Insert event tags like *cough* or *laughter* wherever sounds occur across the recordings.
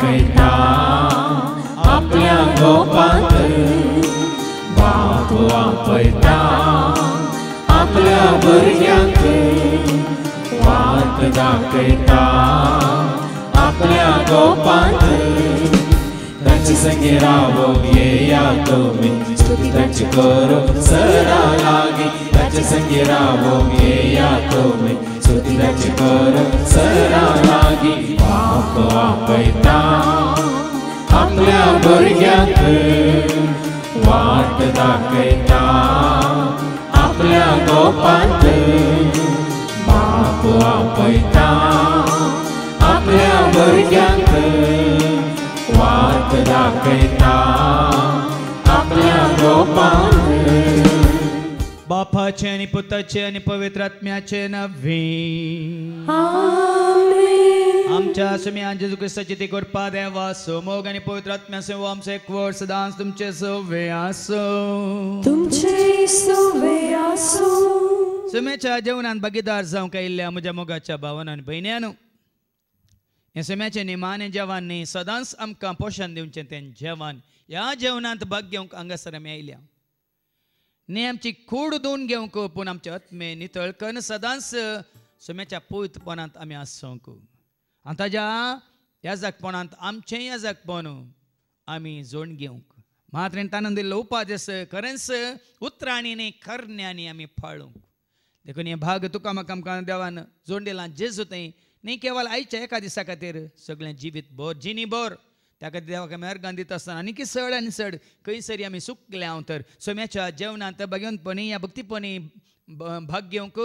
great देवाचे आणि पवित्र आत्म्याचे नव्हे आमच्या आसमी आंजेजू क्रिस्ताची ती कृपा देवा मोग आणि पवित्र आत्म्या सो आमचे एक वर्ष सदांस तुमचे सोवे आसो तुमचे सोवे आसो सुमेच्या जेवणान भागीदार जावंक आयिल्ल्या म्हज्या मोगाच्या भावना आणि भयण्यांनो हे सुम्याचे निमाने जेवण न्ही सदांच आमकां पोषण दिवचें तें जेवण या जेवणांत भाग घेवंक हांगासर आमी आयल्या ने आमची कूड दोन घेवंक पूण आमचे आत्मे नितळकन सदांच सोम्याच्या पवित्रपणांत आमी आसूंक आनी ताज्या ह्या जागपणांत आमचे ह्या जगपण आमी जोड घेवंक मात्र तानंद दिल्लो उपादेस खरेंच उतरांनी न्ही करण्यानी आमी फाळूंक देखून हे भाग तुका म्हाका देवान जोड दिला जेजू तें न्ही केवळ आयच्या एका दिसा खातीर सगळें जिवीत बोर जिनी बोर ताका देवा मेळार गांदीत आसतना आणि चड आनी सड खंयसरी आमी आमी सुकल्या तर सोम्याच्या जेवणांत बगेवनपणी या भक्तीपणी भाग घेवंक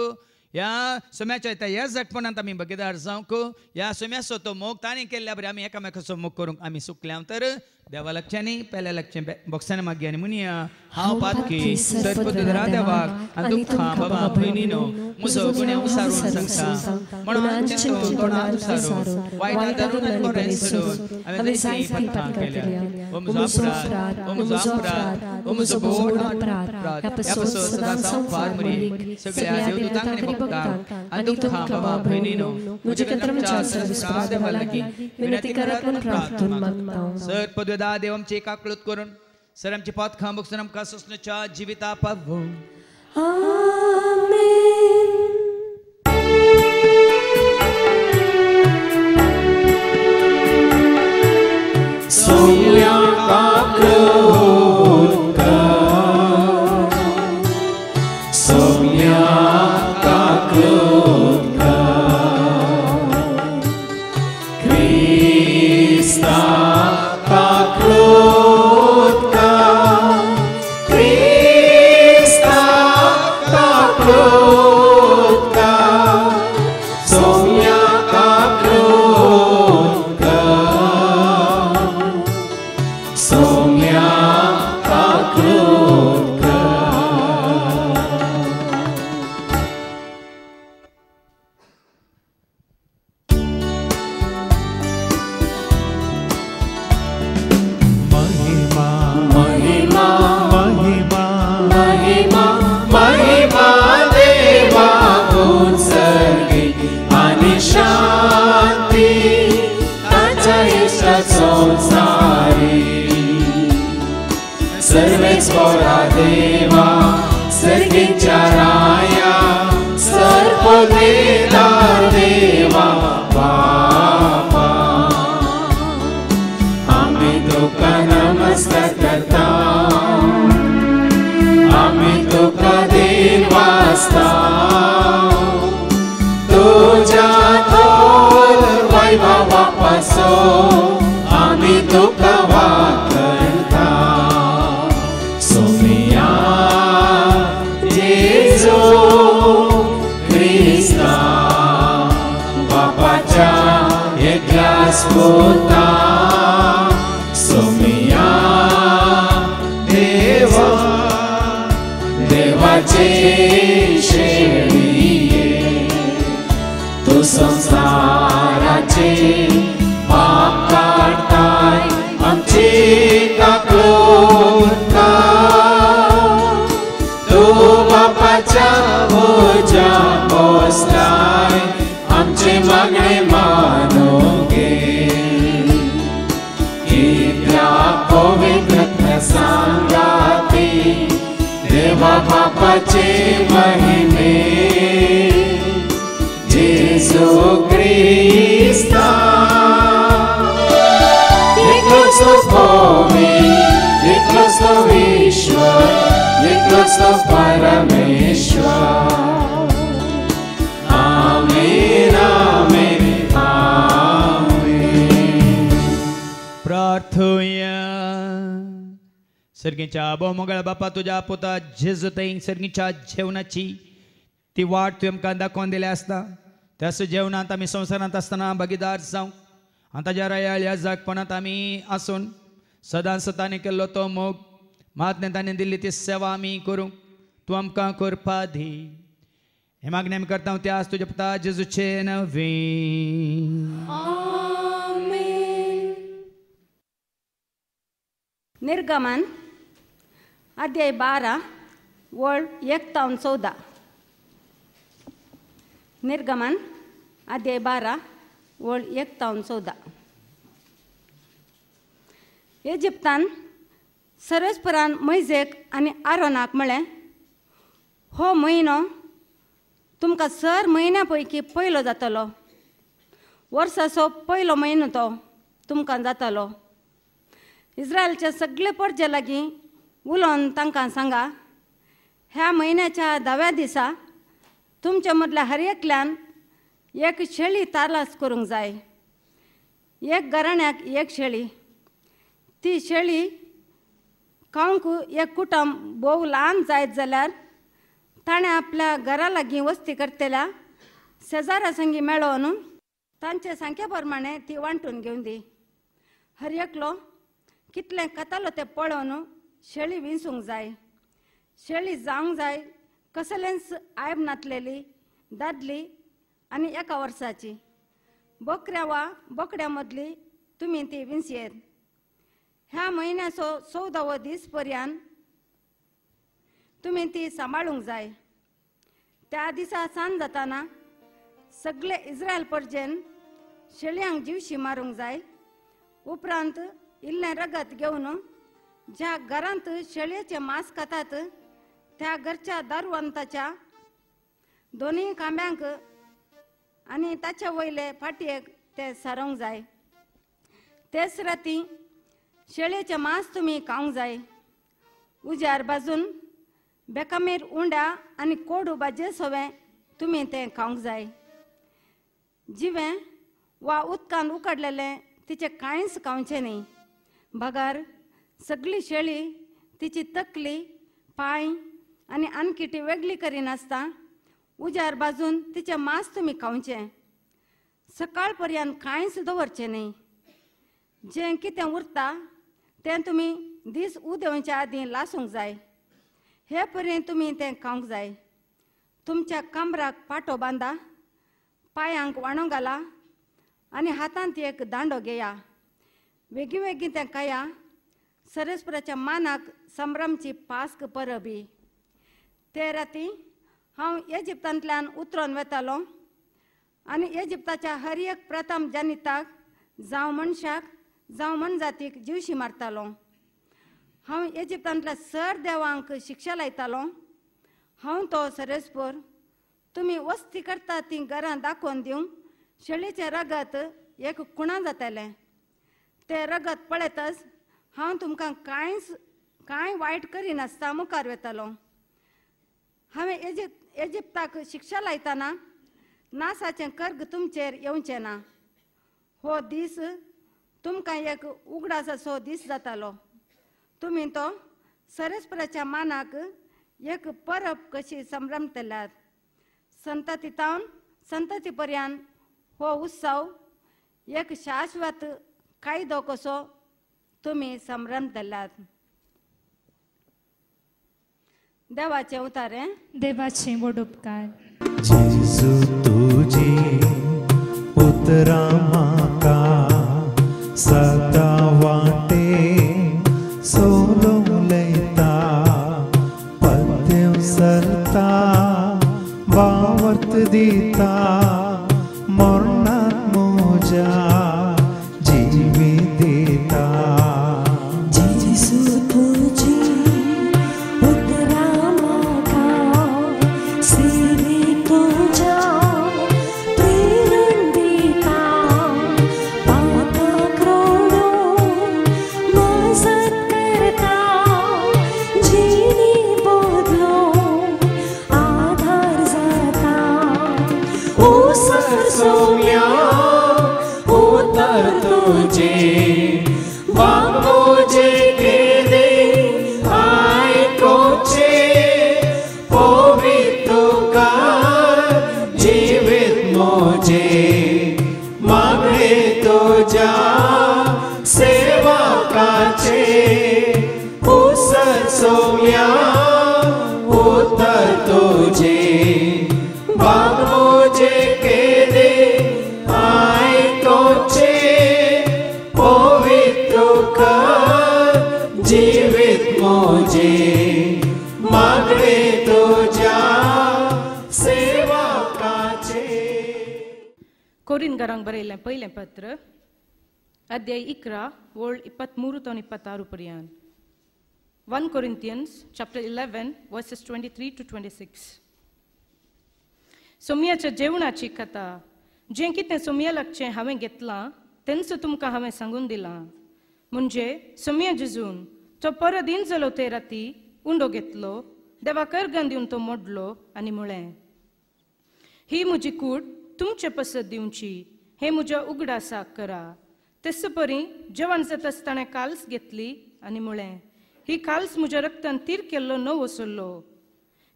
या सोम्याच्या ह्या झटपणांत आमी भागीदार जावंक या सोम्याचो तो मोग ताणी केल्ल्या बरें आमी एकामेकाचो मोग करूंक आमी सुकल्या तर देवा लक्षांनी पहिल्या लक्षां बॉक्सान मागयानी म्हणया हांव पातकी सरपत धरा देवाक आनी तूं खा बाबा भयणीनो मुसो गुण्या सारून सांगता म्हणून चेंतो तोंडात सारून वायटा धरून आनी बरें सोडून हांवें देसी पंथां केल्या ओ मुजो अपराध ओ मुजो अपराध ओ मुजो बोड अपराध ह्या पसो सदां संवार मरी सगळ्या देवदूतांक आनी भक्तांक आनी तूं खा बाबा भयणीनो मुजे कत्रम चार सर्विस देवा लागी विनती करत मन प्रार्थना मागता सरपत सुदा देवम करून सर आमचे पात खांबुक सर आमका सुस्नुच्या जीविता पाहू नाचे महिमे जेसो क्रिस्ता Nicholas of Bobby, Nicholas of Ishwa, सर्गींच्या बोमंगळ बापा तुझ्या पोता झेजतई सर्गींच्या जेवणाची ती वाट तुवें आमकां दाखोवन दिल्या आसता जेवणात जेवणांत आमी संवसारांत आसतना भागीदार जावं आनी ताज्या रयाळ्या जागपणांत आम्ही असून सदांच सताने केल्लो तो मोग महात्म्या ताने दिल्ली ती सेवा आमी करू तूं आमकां करपा दी हे मागणी आम्ही करता ते आज तुज्या पुता जेजूचे नवे निर्गमन अध्याय बारा एक एकतावन चौदा निर्गमन अध्याय बारा एक एकतावन चौदा इजिप्तान सरस्परान मैजेक आनी आरोनाक म्हळें हो म्हयनो तुमकां सर म्हयन्या पैकी पयलो जातलो वर्साचो पयलो म्हयनो तो तुमकां जातलो इस्रायलचे सगळे पडजे लागीं उलोवन तांकां सांगा ह्या म्हयन्याच्या दाव्या दिसा तुमच्या मदल्या हर एकल्यान एक शेळी तालास करूंक जाय एक घराण्याक एक शेळी ती शेळी खावंक एक कुटुंब भोव ल्हान जायत जाल्यार ताणें आपल्या घरा लागीं वस्ती करतल्या शेजारा संगी न्हू तांचे सांगे प्रमाणे ती वांटून घेवन दी हर एकलो कितलें कतालो तें पळोवन शेळी विंचूक जाय शेळी जावंक जाय कसलेंच आयब नातलेली दादली आणि एका वर्षाची बकऱ्या वा बोकड्या मदली तुम्ही ती विंसयेत ह्या म्हयन्याचो चौदावो दीस पर्यंत तुम्ही ती सांबाळूंक जाय त्या दिसा सांज जाताना सगळे इस्रायल परजेन शेळयांक जिवशी मारूंक जाय उपरांत इल्लें रगत घेवन ज्या घरांत शेळयेचे मांस खातात त्या घरच्या दारुवंताच्या दोन्ही कांब्यांक आणि त्याच्या वयले फाटयेक ते सारोवंक जाय तेच राती शेळेचे मांस तुमी खावंक जाय उज्यार बाजून बेकामीर उंड्या आनी कोड उबाजे सोवे तुमी ते खावंक जाय जिवे वा उदकान उकडलेले तिचे कांयच खावचें न्ही भगर सगळी शेळी तिची तकली पाय आणि अनकिटी वेगळी करिनासता उजार बाजून तिचे मांस तुम्ही खावचे सकाळपर्यंत कांयच दवरचें न्ही जें कितें उरता ते तुम्ही दीस उदेवच्या आधी लासूंक जाय हे पर्यंत तुम्ही ते खावंक जाय तुमच्या कमराक पाटो बांदा पायांक वाणो घाला आणि हातांत एक दांडो घेया वेगळी वेगळी तें खाया मानाक संभ्रमची पास्क परबी ते राती हांव इजिप्तांतल्यान उतरून वेतालो आनी इजिप्ताच्या हर एक प्रथम जनिताक जावं मनशाक जावं मनजातीक जिवशी मारतालो हांव इजिप्तांतल्या सर देवांक शिक्षा लायतालो हांव तो सरेसपोर तुमी वस्ती करता ती घरां दाखोवन दिवंक शेळीचें रगत एक कुणा जातालें तें रगत पळयतच हांव तुमकां कांयच कांय वायट करिनासता मुखार वेतालो हांवें एजिप एजिप्ताक शिक्षा लायतना नासाचें कर्ग तुमचेर येवचें ना हो दीस तुमकां एक सो दीस जातालो तुमी तो सरस्पराच्या मानाक एक परब कशी संभ्रमतल्यात संततीतावन संतती पर्यान हो उत्सव एक शाश्वत कायदो कसो तुम्ही तो संभ्रम धरलात देवाचे उतारे देवाचे मोड उपकार जेजू तुझी उतरा माका सदा वाटे सोलूंग लयता पद्यम सरता वावर्त दिता ಹೆಂಗರಂಗ್ ಬರೆಯಲ್ಲ ಪೈಲೆ पत्र, ಅಧ್ಯಾಯ ಇಕ್ರಾ ವರ್ಲ್ಡ್ ಇಪ್ಪತ್ತ್ಮೂರು ತೌನ್ ಇಪ್ಪತ್ತಾರು ಪರ್ಯಾನ್ one twenty three to twenty सोम्याच्या जेवणाची कथा जे कितें सोम्यालाकचें हांवें घेतलां तेंच तुमकां हांवें सांगून दिलां म्हणजे सोम्या जेजून तो परत दिन ते राती उंडो घेतलो देवा अर्घान तो मोडलो आनी म्हळें ही म्हजी कूड तुमचे पसत दिवची हे म्हज्या उगडासा करा तेस परी जेवण जाताच ताणें काल्स घेतली आणि मुळे ही काल्स म्हज्या रक्तान तीर केल्लो न वसल्लो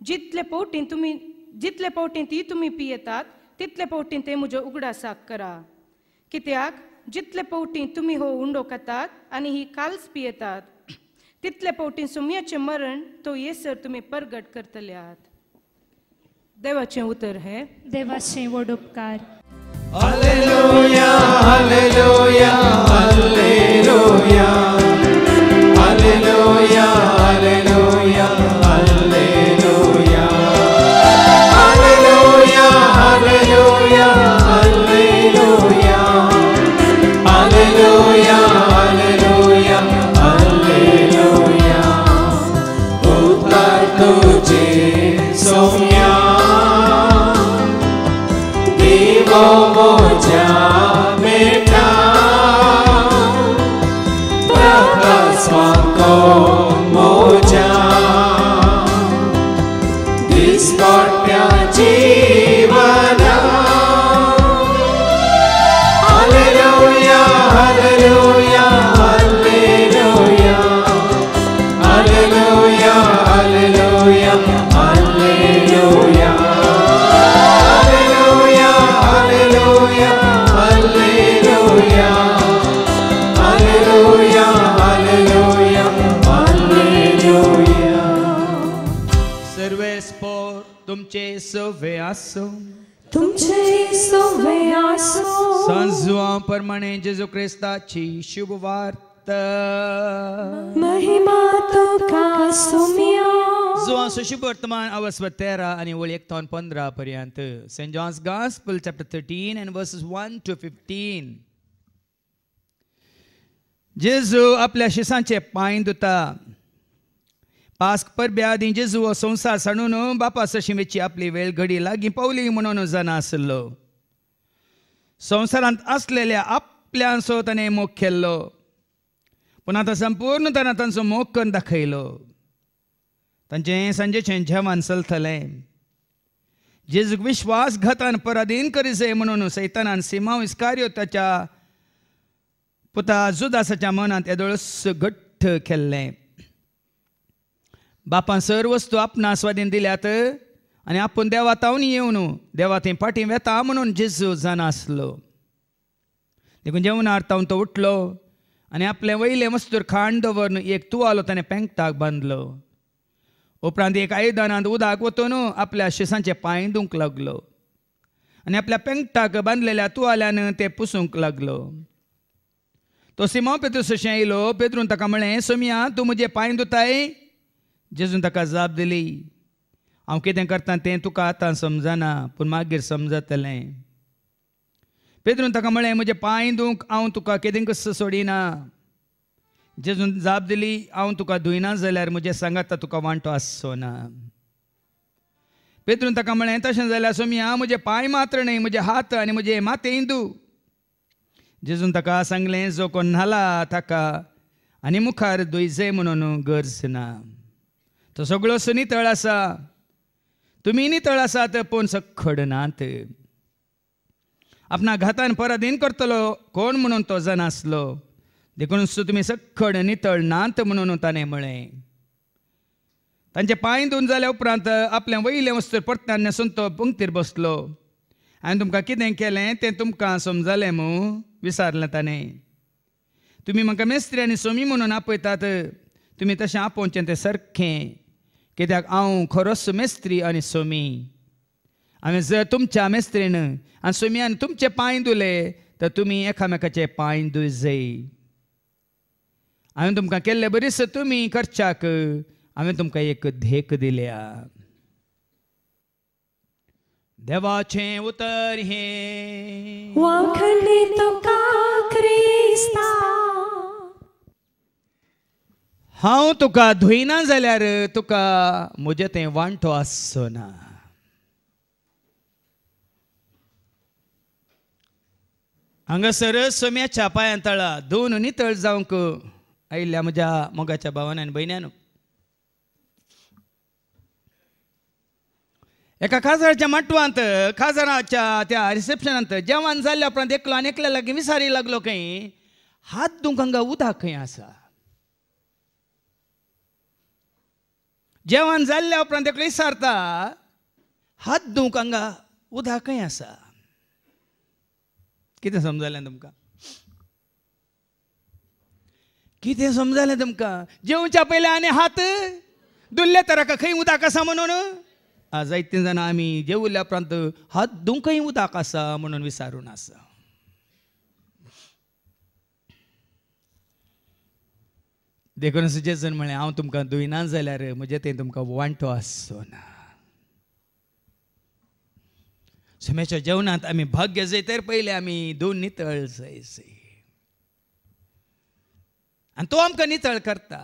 जितले पावटी तुम्ही जितले पावटी ती तुम्ही पियेतात तितले पावटी ते मुझ्या उगडासा करा कित्याक जितले पावटी तुम्ही हो उंडो खातात आणि ही काल्स पियेतात तितले पावटी सुम्याचे मरण तो येसर तुम्ही परगट करतल्यात देवाचे उतर है देवाचे वड उपकार हालेलुया हालेलुया हालेलुया हालेलुया 都不讲。प्रमाणे जेजू क्रिस्ताची शुभ महिमा तुका सुमियो जो वर्तमान अवस्व तेरा आणि वळ एक तोन पंधरा पर्यंत Saint John's gospel chapter thirteen and verses one to fifteen जेजू आपल्या शिसांचे पांय धुता पास्क परब्या दी जेजू हो संसार सांडून बापा सशिमेची आपली वेळ घडी लागी पावली म्हणून जाणा आसलो संसारात असलेल्या आपल्यासो ताणें मोग केल्लो पूण आतां संपूर्ण ताणें तांचो मोग करून दाखयलो तांचें सांजेचें जेवण चलतलें जेज विश्वासघातान पराधीन करीसय म्हणून सैतानान सीमा इस्कार्यो ताच्या पुता जुदासाच्या मनात येदोळस घट्ट केल्लें बापान सर वस्तू आपणा स्वाधीन दिल्यात आणि आपण देवा तावन येऊन देवा थंय वेता म्हणून जेजू जण असलो देखून जेवणार तावन तो उठलो आणि आपले वयलें मस्तूर खाण दवरून एक तुवालो त्याने पेंगटाक बांधलो उपरांत एक आयदनांत उदक वतून आपल्या शिसांचे पांय धुंक लागलो आणि आपल्या पेंगटाक बांधलेल्या तुवाल्यान ते पुसूंक लागलो तो सिमो सशें येयलो पेत्रून ताका म्हणलें सोमिया तूं म्हजे पांय धुताय जेजून ताका जाप दिली हांव कितें करता तें तुका आतां समजना पूण मागीर समजतलें पेद्रून ताका म्हळें म्हजे पांय दूंक हांव तुका कितें सोडिना जेजून जाप दिली हांव तुका धुयना जाल्यार म्हजे आतां तुका वांटो आसचो ना पेद्रून ताका म्हळें तशें जाल्यार सोमी हांव म्हजे पांय मात्र न्हय म्हजे हात आनी म्हजे माते धू जेजून ताका सांगलें जो कोण न्हाला ताका आनी मुखार धुयजे म्हणून गरज ना तो सगळो सुनितळ आसा तुम्ही तुमीनी पण सखड नात आपणा घातान पराधीन करतलो कोण म्हणून तो जण असलो देखून तुमी सखड नात म्हणून ताणें म्हळें तांचे पांय धुवन जाल्या उपरांत आपल्या वयले वस्तू परत्यान न्हेसून तो पंक्तीर बसलो हांवें तुमकां कितें केलें तें तुमकां समजालें मूं विसारलें ताणें तुम्ही म्हाका मेस्त्री आणि सोमी म्हणून आपयतात तुमी तशें आपोवचें तें सारखें कित्याक हांव खरो सुमेस्त्री आनी सोमी आनी जर तुमच्या मेस्त्रीन आनी सोम्यान तुमचे पांय धुले तर तुमी एकामेकाचे पांय धुजय हांवें तुमकां केल्ले बरीच तुमी करच्याक हांवें तुमकां एक धेक दिल्या देवाचे उतर हे वाखली तुका क्रिस्ता हांव तुका धुयना जाल्यार तुका म्हजें तें वांटो आसचो ना हांगासर सोम्या छापाय तळा दोन नितळ जावंक आयिल्ल्या म्हज्या मोगाच्या भावान आनी भयण्यान एका खासदाराच्या माटवांत खासदाराच्या त्या रिसेप्शनांत जेवण जाल्ल्या उपरांत एकलो आनी एकल्या लागीं विसारी लागलो खंय हात दुंक हांगा उदक खंय आसा जेवण जाल्ल्या उपरांत तेका विसारता हात धुवंक हांगा उदकय आसा कितें समजलें तुमकां कितें समजलें तुमकां जेवच्या पयल्या आनी हात धुल्ले तराका खंय उदक आसा म्हणून जायते जाणां आमी जेवल्या उपरांत हात खंय उदक आसा म्हणून विसारून आसा देखून सजेशन म्हणले हांव तुमकां दुयना जाल्यार म्हजे ते तुमकां वांटो आसचो ना समेच्या जेवणात आमी भाग्य जैतर पयले आमी दोन नितळ जैसे आनी तो आमकां नितळ करता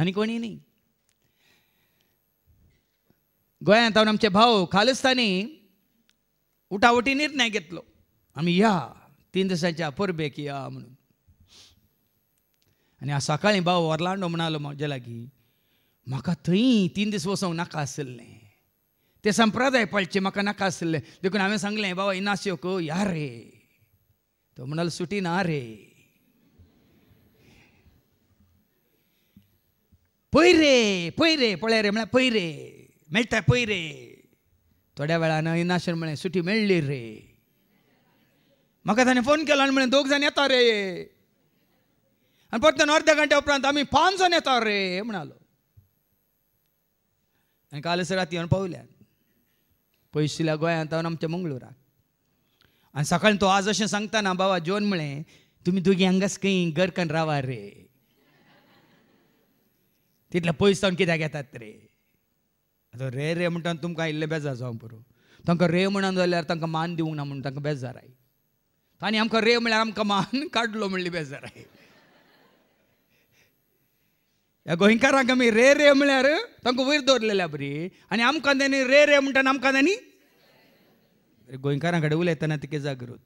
आनी कोणी न्ही गोंयांत हांव आमचे भाऊ खालिस्तानी उटावटी निर्णय घेतलो आमी या तीन दिसांच्या परबेक या म्हणून आनी हांव सकाळीं बाबा ऑर्लांडो म्हणालो म्हज्या लागीं म्हाका थंय तीन दीस वचोंक नाका आसलें ते संप्रदाय पाळचे म्हाका नाका आसलें देखून हांवें सांगलें बाबा इनाश्यो को या रे तो म्हणालो सुटी ना रे पय रे पय रे पळय रे म्हळ्यार पय रे मेळटा पय रे थोड्या वेळान इनाशन म्हळें सुटी मेळ्ळी रे म्हाका ताणें फोन केलो आनी म्हळें दोग जाण येता रे आणि परत अर्ध्या घंट्या उपरांत आम्ही पाच जण येतो रे म्हणालो आणि कालच राती येवन पावल्यात पयशिल्या गोंयांत जावन आमच्या मंगळुराक आणि सकाळी तो आज अशें सांगताना बाबा जेवण म्हणे तुम्ही दोघी हांगाच खंय गरकन रावा रे तितले पयस जावन कित्याक येतात रे आता रे रे म्हणटा तुमकां इल्लें बेजार जावं पुरो तांकां रे म्हणून जाल्यार तांकां मान दिवंक ना म्हणून तांकां बेजार आय आनी आमकां रे म्हळ्यार आमकां मान *laughs* काडलो म्हणली बेजार आय ह्या गोंयकारांक आमी रे रे म्हळ्यार तांकां वयर दवरलेल्या बरी आनी आमकां तेणी रे रे म्हणटा आमकां तेणी गोंयकारां कडेन उलयतना जागृत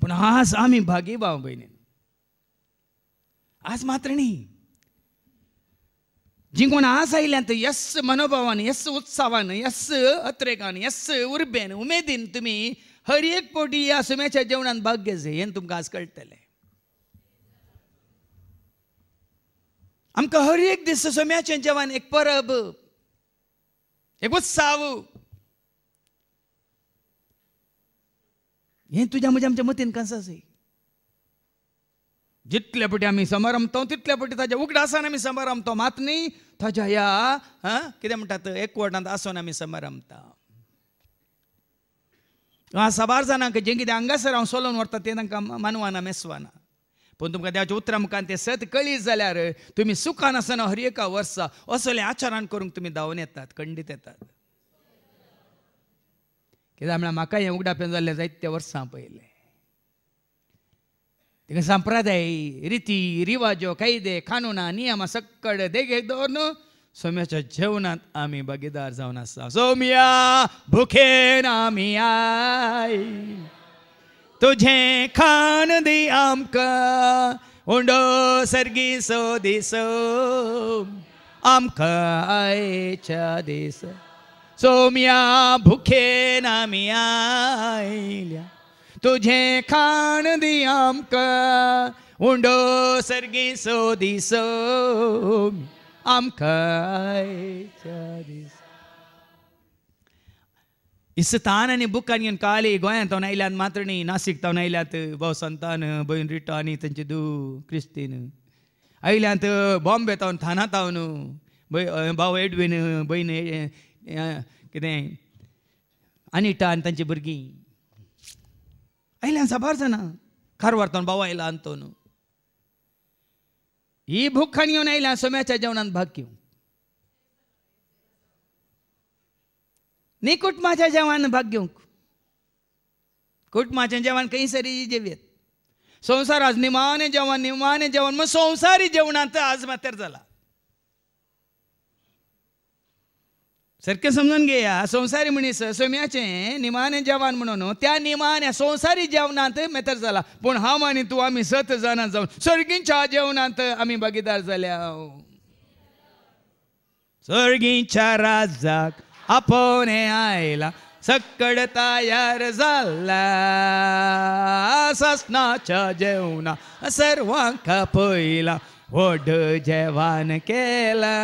पूण आज आमी भागी भाव भयणीन आज मात्र न्ही जिंकून आज आयल्यात यस मनोभावान यस उत्सवान यस अत्रेकान यस उर्बेन उमेदीन तुमी हर एक पोटी या सुम्याच्या जेवणान भाग जे हे तुमकां आज कळटलें आमकां हर एक दीस सोम्याचें जेवण एक परब एक उत्साव हें तुज्या म्हज्या आमच्या मतीन कसं आसा जितले पटी आमी समारंभतो तितले पटी ताज्या उगडासान आमी समारंभतो मात न्ही ताज्या ह्या कितें म्हणटात एकवटांत आसून आमी समारंभता हांव साबार जाणांक जें कितें हांगासर हांव सोलोन व्हरता तें तांकां मानवाना मेसवाना पूण तुमकां देवाच्या उतरां मुखार ते सत कळी जाल्यार तुमी सुखान आसतना हर एका वर्सा असले आचारान करूंक तुमी धांवन येतात खंडीत येतात कित्याक म्हळ्यार म्हाका हें उगडापेन जाल्लें त्या वर्सां पयलें तिका संप्रदाय रिती रिवाजो कायदे कानुना नियमा सक्कड देगेक न्हू सोम्याच्या जेवणात आम्ही भागीदार जावन आसा सोम्या भुखेन आमी आई तुझे खान दी आमका उंडो सर्गी सो दिसो आमका आयच्या दिस सोम्या भुखे नामी आयल्या तुझे खाण दी आमका उंडो सर्गी सो दिसो आमका आयच्या दिस इस्तान आनी बुकान घेवन काली गोंयांत हांव आयल्यान मात्र न्ही नासीक तावन आयल्यात भाव संतान भयण रिटो आनी तेंचे दू क्रिस्तीन आयल्यांत बॉम्बे तावन थाना तावन भाव एडवीन भयण कितें अनिटा आनी तांची भुरगीं आयल्यान साबार जाणां कारवार तावन भाव आयला आनी तो न्हू ही भूक खाण येवन आयल्या सोम्याच्या जेवणांत भाग घेवंक जेवण भाग जवान कुट कुटमाचे जेवण कई सरी जेवयेत संसार आज निमाने जेवण निमाने जेवण मग संवसारी जेवणात आज मात्र झाला सारखे समजून घेया संवसारी मनीस सोम्याचे निमाने जेवण म्हणून त्या निमाने संवसारी जेवणात मेतर झाला पण हा माने तू आम्ही सत जाणां जाऊन सर्गींच्या जेवणात आम्ही भागीदार झाल्या सर्गीच्या राजाक आपोने आयला सक्कड तयार झाला ससनाच्या जेवणा सर्वांका पहिला ओढ जेवान केला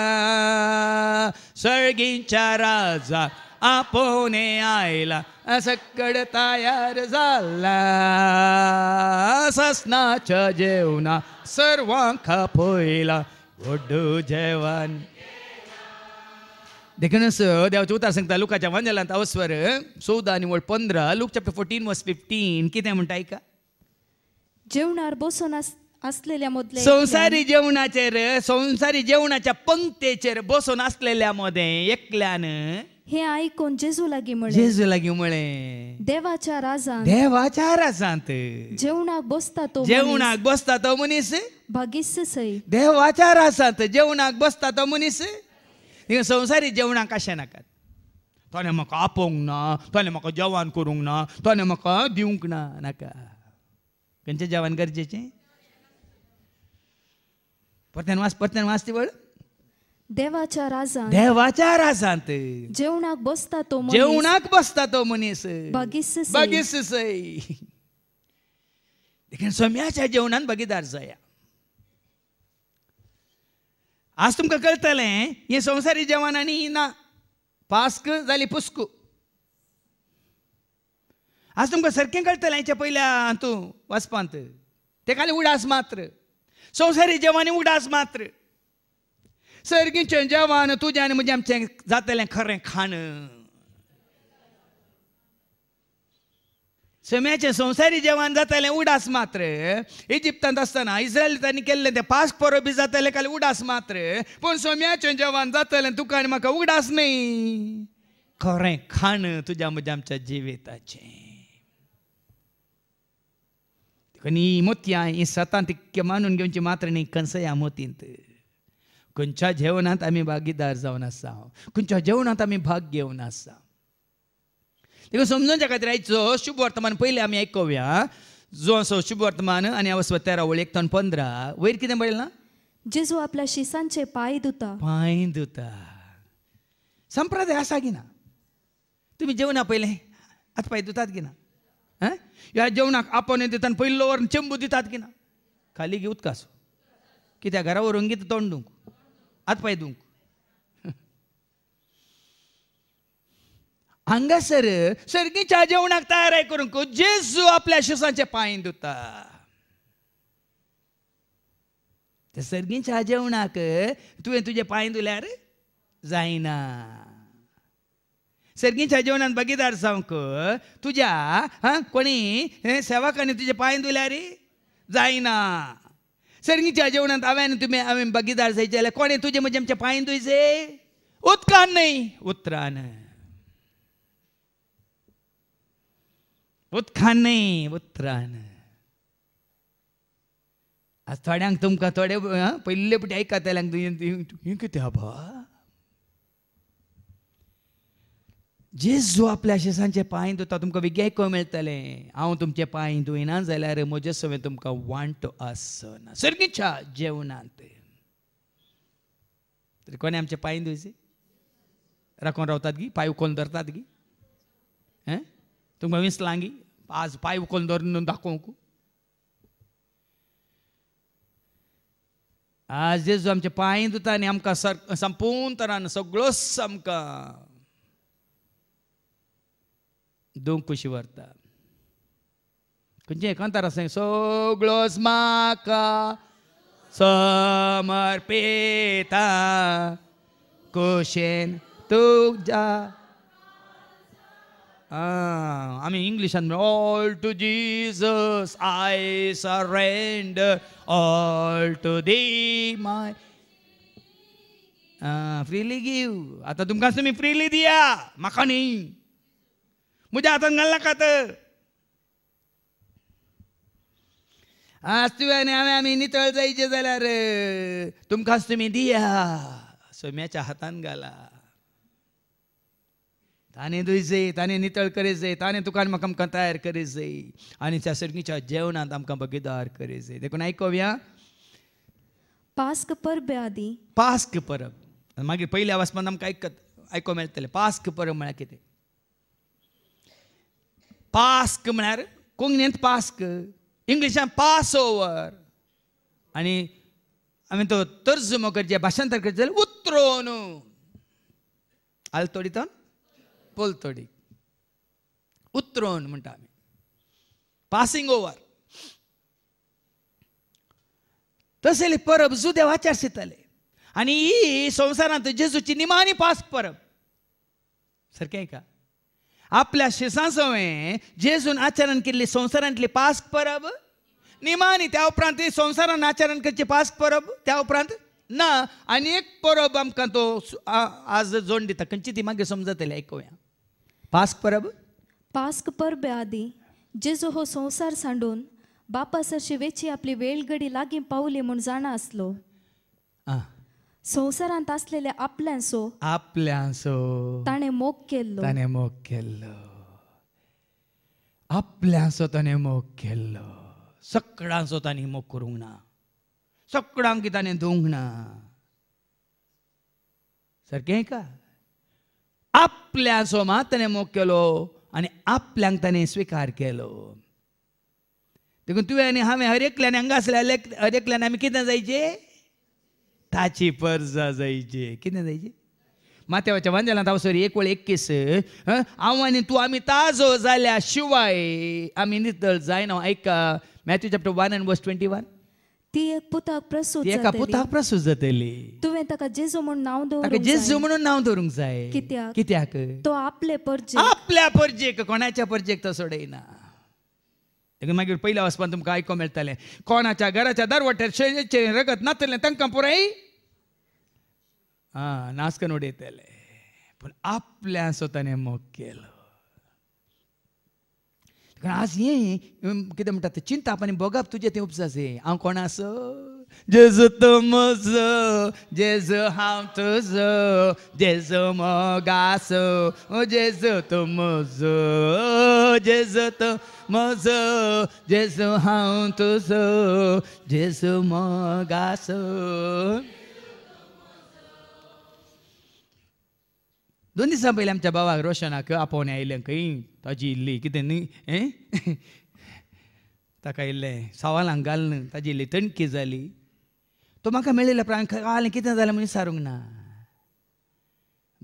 सळगींच्या राजा आपोने आयला सकड तयार झाला ससनाच्या जेवणा सर्वांका पहिला ओढ जेवण Deaconess, uh, ದೇವ ಚೂತಾರ್ ಸಂಗತ ಲೂಕ ಚವಂಜಲ ಅಂತ ಅವಸ್ವರ ಸೌದ ನಿವಳ ಪಂದ್ರ ಲೂಕ್ ಚಾಪ್ಟರ್ ಫೋರ್ಟೀन वर्स ಫಿಫ್ಟೀನ್ कितें म्हणटा आयका जेवणार बसून असलेल्या मोदले संसारी जेवणाचेर संसारी जेवणाच्या पंक्तेचेर बसोन असलेल्या मोदें एकल्यान हे ऐकून जेजू लागी म्हळे जेजू लागी म्हळे देवाच्या राजांत देवाच्या राजांत जेवणाक बसता तो जेवणाक बसता तो मनीस भागीस सई देवाच्या राजांत जेवणाक बसता तो मनीस देखून संवसारी जेवणां कशें नाकात तोणें म्हाका आपोवंक ना तोणें म्हाका जेवण करूंक ना तोणें म्हाका दिवंक ना नाका खंयचें जेवण गरजेचें परत्यान वाच परत्यान वाच ती वळ देवाच्या राजांत देवाच्या राजांत जेवणाक बसता तो जेवणाक बसता तो मनीस बागीस बागीस देखीन सोम्याच्या जेवणान भागीदार जाया आज तुमकां कळतले हे संवसारी जवानांनी ना पास्क जाली पुस्कू आज तुमकां सारकें कळटलें हेच्या पयल्या हातूं वचपांत ते खाली उडास मात्र संवसारी जवानी उडास मात्र सर्गीचें जेवण तुज्यान म्हणजे आमचें जातलें खरें खाण समेचे संवसारी जेवण जाताले उडास मात्र इजिप्तांत आसतना त्यांनी केल्लें तें पास परो बी जातालें काल उडास मात्र पूण सोम्याचें जेवण जातालें तुका आनी म्हाका उडास न्ही खरें खाण तुज्या म्हज्या आमच्या जिवेताचें ही मोतयां सतां तितके मानून घेवची मात्र न्ही कंसया मोतींत खंयच्या जेवणांत आमी भागीदार जावन आसा खंयच्या जेवणांत आमी भाग घेवन आसा देखो समजून ताका खातीर आयचो शुभ वर्तमान पयलीं आमी ऐकूया जो असो शुभ वर्तमान आनी हांव तेरा रावळ एक तोंड पंदरा वयर कितें पळयलां ना जेजू आपल्या शिसांचे पांय दुता पांय दुता संप्रदाय आसा की ना तुम्ही जेवणा पयलें आत पांय धुतात की ना या ह्या जेवणाक आपोने दितात पयलो वर चेंबू दितात की ना खाली घेवत कासू कित्याक घरा व्हरून घेता तोंड दुंक आत पांय दुंक ಹಂಗಸರ್ ಸರ್ಗಿಂಚ जेवणाक तयार करूंक जेजू आपल्या शिसांचे पांय धुता ते सर्गींच्या जेवणाक तुवें तुजे पांय धुल्यार जायना सर्गींच्या जेवणान बगीदार जावंक तुज्या हां कोणी सेवकांनी तुजे पांय धुल्यार जायना सर्गींच्या जेवणांत हांवें तुमी हांवें बगीदार जायचे जाल्यार कोणें तुजे म्हजे आमचे पांय धुयचे उदकान न्हय उतरान उत्खाने उत्थरान आज थोड्यांक तुमकां थोडे पयले पटी आयकताल्यांक हें कितें आबा जेजू आपल्या शेसांचे पांय धुता तुमकां विज्ञाय कळ मेळटलें हांव तुमचे पांय धुयना जाल्यार म्हजे सवय तुमकां वांटो आसना सर्गीच्या जेवणांत तरी कोणे आमचे पांय धुयचे राखून रावतात गी पांय उखोन धरतात गी Tem uma आज आज पाय उकल o दाखवू आज आमचे पांय दुतांनी आमकां सर संपूर्ण तरान सगळोच आमकां दोन कुशी व्हरता खंयच्या एकांतार आसा सगळोच म्हाका समर्पेता कुशेन तुज्या आम्ही English all to Jesus I surrender all to thee my freely give आता तुमकां तुमी फ्रीली दिया म्हाका न्ही म्हज्या हातान घालनाकात आज तुवें हांवें आमी नितळ जायचे जाल्यार तुमकां तुमी दिया सोम्याच्या हातान घाला તાને દોઈ જઈ नितळ નીતળ કરે જઈ તાને દુકાનમાં કમકા तयार કરે જઈ અને त्या સડકી ચા आमकां તમકા બગીદાર કરે देखून દેખો पास्क परब आदी पास्क परब मागीर पयल्या वाचपान आमकां आयकत आयको मेळटलें पास्क परब म्हळ्यार कितें पास्क म्हळ्यार कोंकणींत पास्क इंग्लिशान पास ओवर आनी हांवें तो तर्जुमो करचे भाशांतर करचे जाल्यार उतरोन आल तोडितोन पोलतडी उतरोन म्हणटा आमी पासिंग ओवर तसले परब जुदेवाच्यार शिताले आनी ही संवसारांत जेजूची निमानी पास परब काय का आपल्या शिसां सवय जेजून आचरण केल्ली संवसारांतली पास परब निमाणी त्या उपरांत ती संवसारान आचरण करचे पास परब त्या उपरांत ना आणि एक परब आमकां तो आज जोड दिता खंयची ती मागीर समजतली आयकुया पास्क परब पास्क परब आदी जेजू हो संवसार सांडून बापासर शिवेची आपली वेळगडी लागीं पावली म्हूण जाणा आसलो संवसारांत असलेले आपल्यांसो आपल्यांसो ताणे मोग केल्लो ताणे मोग केल्लो आपल्यांसो ताणे मोग केल्लो सो ताणें मोग करूंक ना सगळ्यांक ताणें धुवंक ना सारकें का आपल्या सोमा त्याने मोग केलो आनी आपल्याक ताणें स्विकार केलो देखून तुवें आनी हांवें हर एकल्यान हांगा आसलेले हर एकल्यान आमी कितें जायचे ताची परजा जायचे कितें जायचे माथ्यावच्या वांदेला हांव सर एक वेळ एक केस हांव आनी तूं आमी ताजो जाल्या शिवाय आमी नितळ जायना आयका Matthew chapter one and verse twenty one ती एक पुताक प्रसूत एका पुताक प्रसूत जातली तुवें ताका जेजू म्हणून नांव दवरूंक जेजू म्हणून नांव दवरूंक जाय कित्याक कित्याक तो आपले परजे आपल्या परजेक कोणाच्या परजेक तो सोडयना मागीर पयल्या वचपान तुमकां आयको मेळटलें कोणाच्या घराच्या दरवट्यार शेजेचे रगत नातलें तांकां पुराय आं नासकन उडयतले पूण आपल्या स्वताने मोग केलो Grazie, kita minta tu cinta apa nih bogap tu já tem o Angkona so, Jesu tumu so, Jesu ham tu so, Jesu moga so, oh Jesu tumu so, Jesu tumu so, Jesu ham tu so, Jesu moga so. दोन दिसां पयलीं आमच्या बाबाक रोशनाक आपोवणे आयलें खंय ताजी इल्ली कितें न्ही हे ताका इल्लें घाल घालन ताजी इल्ली तणकी जाली तो म्हाका मेळिल्ल्या प्रांत आलें कितें जालें म्हूण सारूंक ना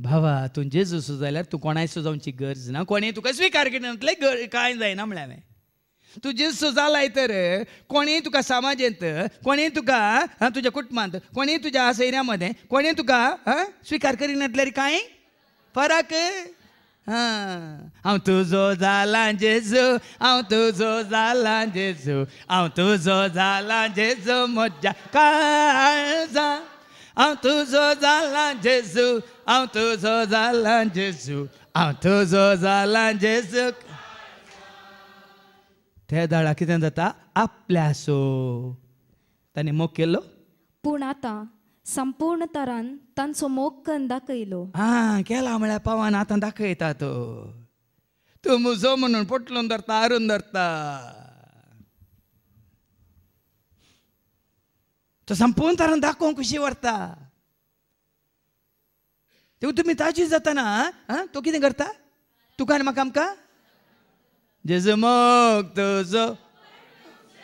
भावा तूं जेजूसो जाल्यार तूं कोणाय जावची गरज ना कोणीय तुका स्विकार केले कांय जायना म्हळ्यार हांवें तू जेजूसो जालाय तर कोणीय तुका समाजांत कोणीय तुका तुज्या कुटुंबांत कोणीय तुज्या मदें कोणीय तुका स्विकार करीनातल्यार कांय फरक हांव तुजो झाला जेजू हांव तुजो झाला जेजू हांव तुजो झाला जेजू म्हज्या काळजा हांव तुजो झाला जेजू हांव तुजो झाला जेजू हांव तुजो झाला जेजू ते झाडा कितें जाता आपल्या ताणें मोग केलो पूण आतां संपूर्ण तरान तांचो मोग दाखयलो आं केला म्हळ्यार पवन आतां दाखयता तो तूं म्हजो म्हणून पटलून धरता हारून धरता तो संपूर्ण तरान दाखोवंक कशी व्हरता तेव्हा तुमी ताजी जाताना आं तो कितें करता तुका आनी म्हाका आमकां जेजो मोग तुजो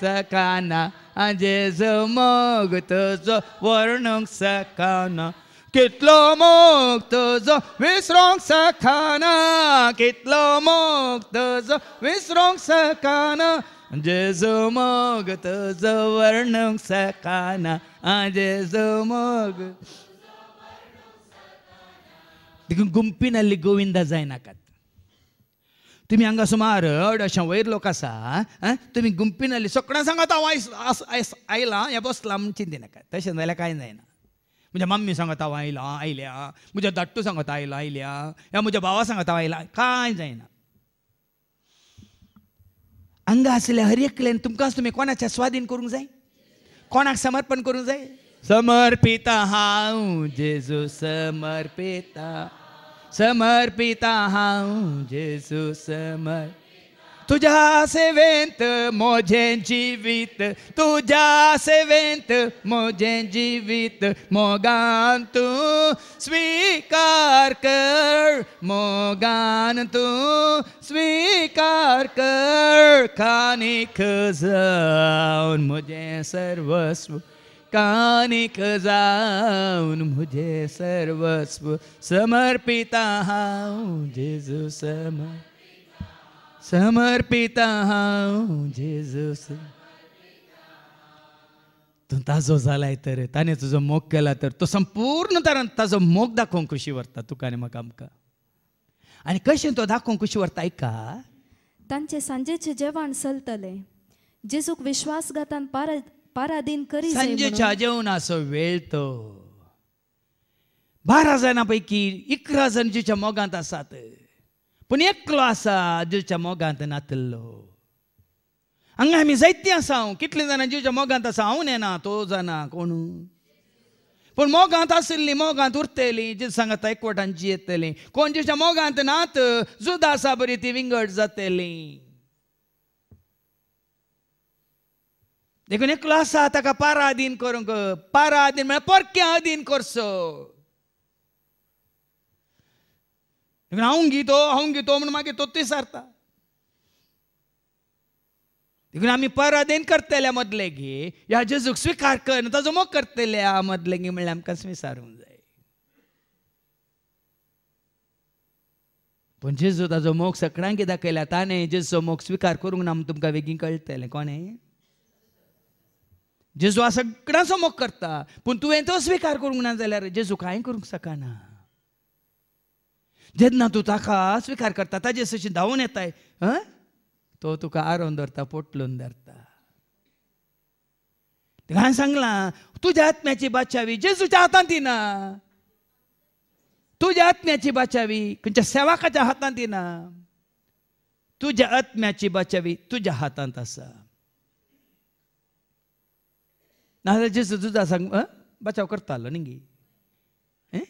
ना आजे जमग तुझो वर्णूंक सखाना कितलो मोग तुजो विसरूंक सखाना कितलो मोग तुजो विसरूंक सखाना जे जो मोग तुजो सखाना आजे जो मोग देखून गुंपीन गोविंदा जायनाकात तुमी हांगा सुमार अड अशें वयर लोक आसा आं तुमी गुंपीन सगळ्यांक सांगात हांव आयस आयस आयलां हें बसलां म्हण चिंतिनाका तशें जाल्यार कांय जायना म्हज्या मम्मी सांगता हांव आयलां आयल्या म्हज्या दाट्टू सांगता आयलां आयल्या या म्हज्या भावा सांगता हांव आयलां कांय जायना हांगा आसल्या हर एकल्यान तुमकांच तुमी कोणाच्या स्वाधीन करूंक जाय कोणाक समर्पण करूंक जाय समर्पिता हांव जेजू समर्पिता समर्पिता जेसू समर तुझ्या सेवेंत मोझे जीवित तुझ्या सेवेंत मोझे जीवित मोगान तू स्वीकार कर मोगान तू स्वीकार कर खानिक जाऊन मुझे सर्वस्व कानिक जाऊन मुझे सर्वस्व समर्पिता हाऊ जेजू सम समर्पिता हाऊ जेजु तू ताजो जालाय तर त्याने तुझं मोग केला तर तो संपूर्ण तर ताजो मोग दाखवून खुशी व्हरता तुका आनी म्हाका आमकां आनी कशें तो दाखवून खुशी व्हरता आयका तांचे सांजेचे जेवण सलतले जेजूक विश्वासघातान पार पराधीन करी संजयच्या जेवणाचो वेळ तो बारा जणांपैकी इकरा जण जिच्या मोगांत आसात पण एकलो आसा जिच्या मोगांत नातल्लो हांगा आमी जायतीं आसा हांव कितलीं जाणां जिच्या मोगांत आसा हांव येना तो जाणा कोण पूण मोगांत आसली मोगांत उरतली जी सांगता एकवटांची येतली कोण जिच्या मोगांत नात जुदा आसा बरी ती विंगड जातली देखून क्लास आसा ताका पारा अधीन करूंक पारा अधीन म्हळ्यार परकें आदीन करचो देखून हांव घेतो हांव घेतो म्हूण मागीर तो ती सारता देखून आमी पराधीन करतल्या मदलेगी ह्या जेजूक स्विकार कर ताजो मोग करतल्या मदलेगी म्हणल्यार आमकां स्विसारूंक जाय पूण जेजू ताजो मोग सगळ्यांक दाखयला केला ताणें जेजूचो मोग स्विकार करूंक ना म्हूण तुमकां बेगीन कळटलें कोणें जेजू हा सगळ्यां मोग करता पूण तुवें तो स्विकार करूंक ना जाल्यार जेजू कांय करूंक शकना जेन्ना तूं ताका स्विकार करता ताजे सशी धांवून येताय तो तुका आरोन धरता पोटलून धरता ताका हांवें सांगलां तुज्या आत्म्याची बचावी जेजूच्या हातांत दिना तुज्या आत्म्याची बचावी खंयच्या सेवाकाच्या हातांत दिना तुज्या आत्म्याची बचावी तुज्या हातांत आसा नाजाल्यार जेजू 상 어? 바차오 걸달라는 न्ही 에?